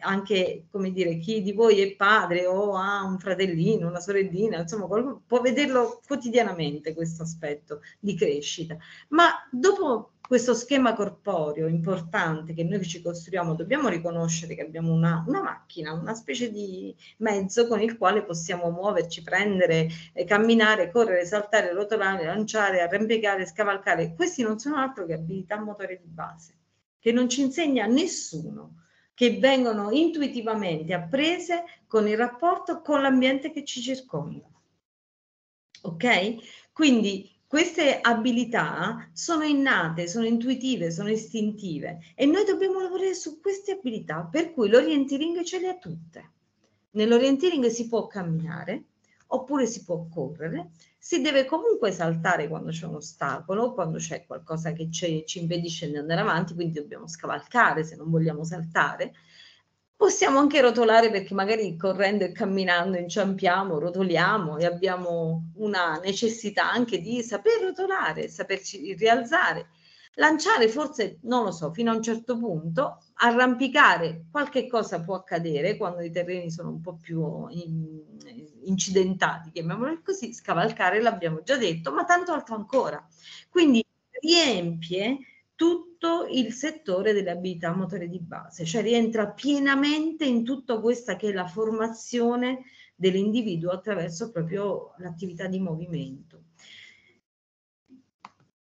anche come dire chi di voi è padre o ha un fratellino, una sorellina, insomma può vederlo quotidianamente questo aspetto di crescita, ma dopo questo schema corporeo importante che noi ci costruiamo, dobbiamo riconoscere che abbiamo una, una macchina, una specie di mezzo con il quale possiamo muoverci, prendere, eh, camminare, correre, saltare, rotolare, lanciare, arrampicare, scavalcare. Questi non sono altro che abilità motorie di base, che non ci insegna nessuno, che vengono intuitivamente apprese con il rapporto con l'ambiente che ci circonda. Ok? Quindi queste abilità sono innate, sono intuitive, sono istintive e noi dobbiamo lavorare su queste abilità, per cui l'orientering ce le ha tutte. Nell'orientering si può camminare oppure si può correre, si deve comunque saltare quando c'è un ostacolo, quando c'è qualcosa che ci impedisce di andare avanti, quindi dobbiamo scavalcare se non vogliamo saltare, Possiamo anche rotolare perché magari correndo e camminando inciampiamo, rotoliamo e abbiamo una necessità anche di saper rotolare, saperci rialzare. Lanciare forse, non lo so, fino a un certo punto, arrampicare, qualche cosa può accadere quando i terreni sono un po' più in, incidentati, chiamiamolo così, scavalcare l'abbiamo già detto, ma tanto altro ancora. Quindi riempie tutto il settore delle abilità motorie di base, cioè rientra pienamente in tutta questa che è la formazione dell'individuo attraverso proprio l'attività di movimento.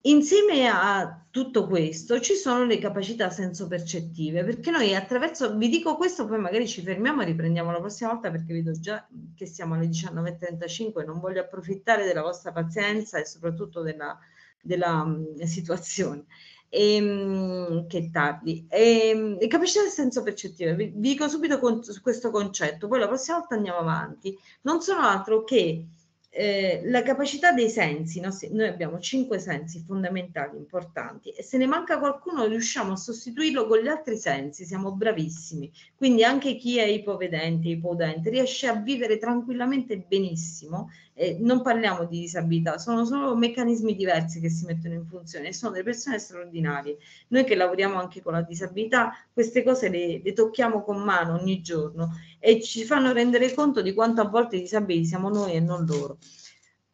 Insieme a tutto questo ci sono le capacità sensopercettive, perché noi attraverso, vi dico questo, poi magari ci fermiamo e riprendiamo la prossima volta perché vedo già che siamo alle 19.35, non voglio approfittare della vostra pazienza e soprattutto della, della mh, mm, situazione e, ehm, che tardi. E, ehm, e capiscete il senso percettivo, vi, vi dico subito con, su questo concetto, poi la prossima volta andiamo avanti. Non sono altro che eh, la capacità dei sensi, no? noi abbiamo cinque sensi fondamentali, importanti, e se ne manca qualcuno riusciamo a sostituirlo con gli altri sensi, siamo bravissimi. Quindi anche chi è ipovedente, ipodente, riesce a vivere tranquillamente benissimo, eh, non parliamo di disabilità, sono solo meccanismi diversi che si mettono in funzione, sono delle persone straordinarie. Noi che lavoriamo anche con la disabilità, queste cose le, le tocchiamo con mano ogni giorno e ci fanno rendere conto di quanto a volte i disabili siamo noi e non loro.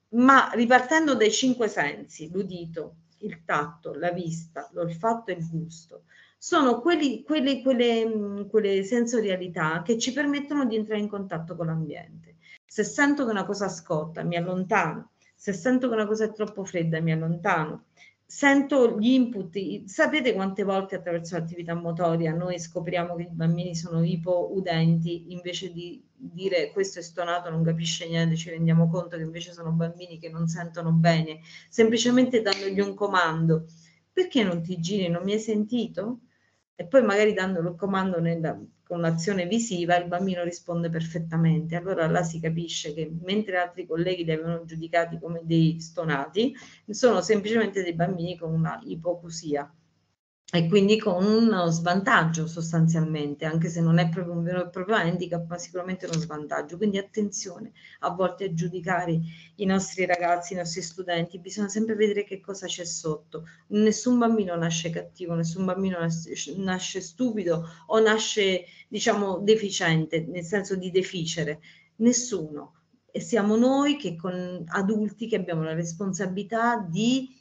Ma ripartendo dai cinque sensi, l'udito, il tatto, la vista, l'olfatto e il gusto, sono quelli, quelli, quelle, mm, quelle sensorialità che ci permettono di entrare in contatto con l'ambiente. Se sento che una cosa scotta, mi allontano. Se sento che una cosa è troppo fredda, mi allontano sento gli input. Sapete quante volte attraverso l'attività motoria noi scopriamo che i bambini sono ipoudenti invece di dire questo è stonato, non capisce niente, ci rendiamo conto che invece sono bambini che non sentono bene, semplicemente dandogli un comando. Perché non ti giri? Non mi hai sentito? E poi magari dando il comando nella con l'azione visiva, il bambino risponde perfettamente. Allora là si capisce che mentre altri colleghi li avevano giudicati come dei stonati, sono semplicemente dei bambini con una ipocusia e quindi con uno svantaggio sostanzialmente, anche se non è proprio un vero e proprio handicap, ma sicuramente uno svantaggio. Quindi attenzione a volte a giudicare i nostri ragazzi, i nostri studenti, bisogna sempre vedere che cosa c'è sotto. Nessun bambino nasce cattivo, nessun bambino nasce stupido o nasce, diciamo, deficiente, nel senso di deficere, nessuno. E siamo noi che con adulti che abbiamo la responsabilità di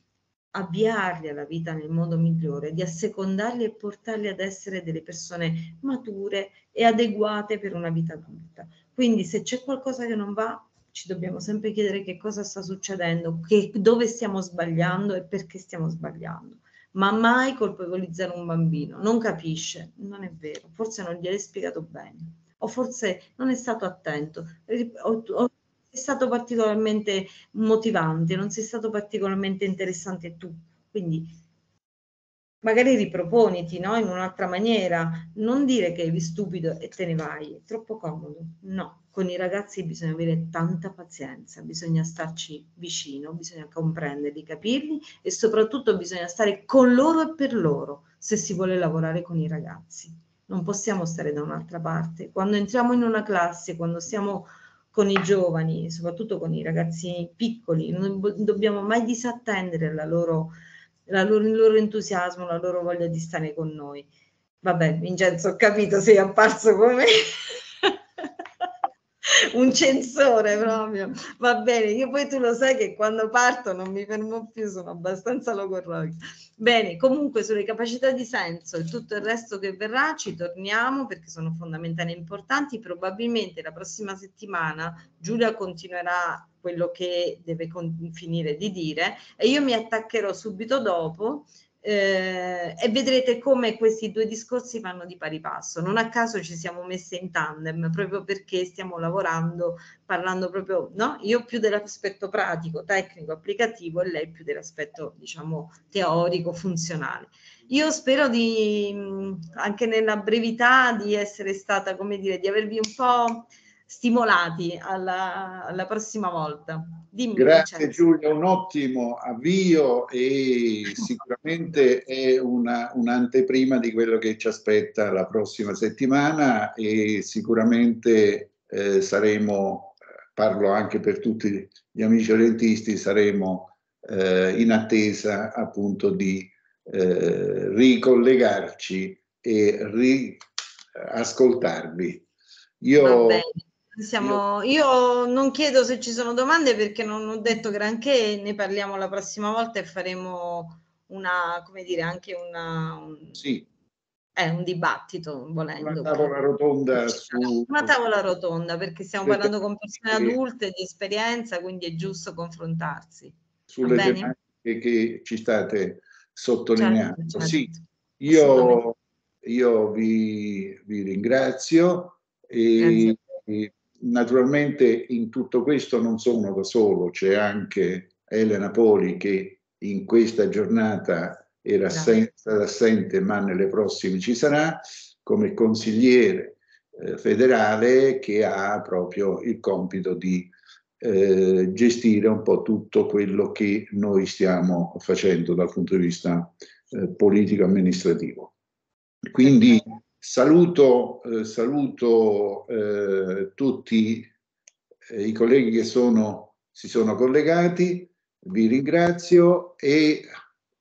avviarli alla vita nel modo migliore, di assecondarli e portarli ad essere delle persone mature e adeguate per una vita adulta. Quindi se c'è qualcosa che non va, ci dobbiamo sempre chiedere che cosa sta succedendo, che, dove stiamo sbagliando e perché stiamo sbagliando. Ma mai colpevolizzare un bambino, non capisce, non è vero, forse non gliel'hai spiegato bene o forse non è stato attento. O, o, stato particolarmente motivante, non sei stato particolarmente interessante tu. Quindi magari riproponiti no? in un'altra maniera, non dire che eri stupido e te ne vai, è troppo comodo. No, con i ragazzi bisogna avere tanta pazienza, bisogna starci vicino, bisogna comprenderli, capirli e soprattutto bisogna stare con loro e per loro se si vuole lavorare con i ragazzi. Non possiamo stare da un'altra parte. Quando entriamo in una classe, quando siamo con i giovani, soprattutto con i ragazzini piccoli, non dobbiamo mai disattendere la loro, la loro, il loro entusiasmo, la loro voglia di stare con noi. Vabbè, Vincenzo, ho capito, sei apparso come... un censore proprio. Va bene, io poi tu lo sai che quando parto non mi fermo più, sono abbastanza logorroica. Bene, comunque sulle capacità di senso e tutto il resto che verrà ci torniamo perché sono fondamentali e importanti. Probabilmente la prossima settimana Giulia continuerà quello che deve finire di dire e io mi attaccherò subito dopo eh, e vedrete come questi due discorsi vanno di pari passo. Non a caso ci siamo messe in tandem proprio perché stiamo lavorando parlando proprio, no? Io più dell'aspetto pratico, tecnico, applicativo e lei più dell'aspetto, diciamo, teorico, funzionale. Io spero di, anche nella brevità, di essere stata, come dire, di avervi un po' stimolati alla, alla prossima volta. Dimmi, Grazie Vincenzo. Giulia, un ottimo avvio e sicuramente è una, un'anteprima di quello che ci aspetta la prossima settimana e sicuramente eh, saremo, eh, parlo anche per tutti gli amici orientisti, saremo eh, in attesa appunto di eh, ricollegarci e riascoltarvi. Io siamo, io non chiedo se ci sono domande perché non ho detto granché, ne parliamo la prossima volta e faremo una, come dire, anche una, un, sì. eh, un dibattito volendo. Una tavola rotonda. Su... Una tavola rotonda perché stiamo le parlando con persone adulte di esperienza, quindi è giusto confrontarsi. Sulle tematiche che ci state sottolineando. Certo, certo. Sì, io, io vi, vi, ringrazio e, e Naturalmente in tutto questo non sono da solo, c'è anche Elena Poli che in questa giornata era assente, assente ma nelle prossime ci sarà, come consigliere eh, federale che ha proprio il compito di eh, gestire un po' tutto quello che noi stiamo facendo dal punto di vista eh, politico-amministrativo. Quindi Saluto, eh, saluto eh, tutti eh, i colleghi che sono, si sono collegati, vi ringrazio e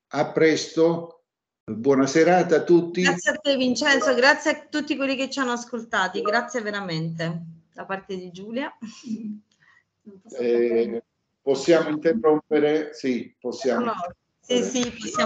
a presto, buona serata a tutti. Grazie a te Vincenzo, grazie a tutti quelli che ci hanno ascoltati, grazie veramente da parte di Giulia. Eh, possiamo interrompere? Sì, possiamo. No, no. Sì, sì, possiamo.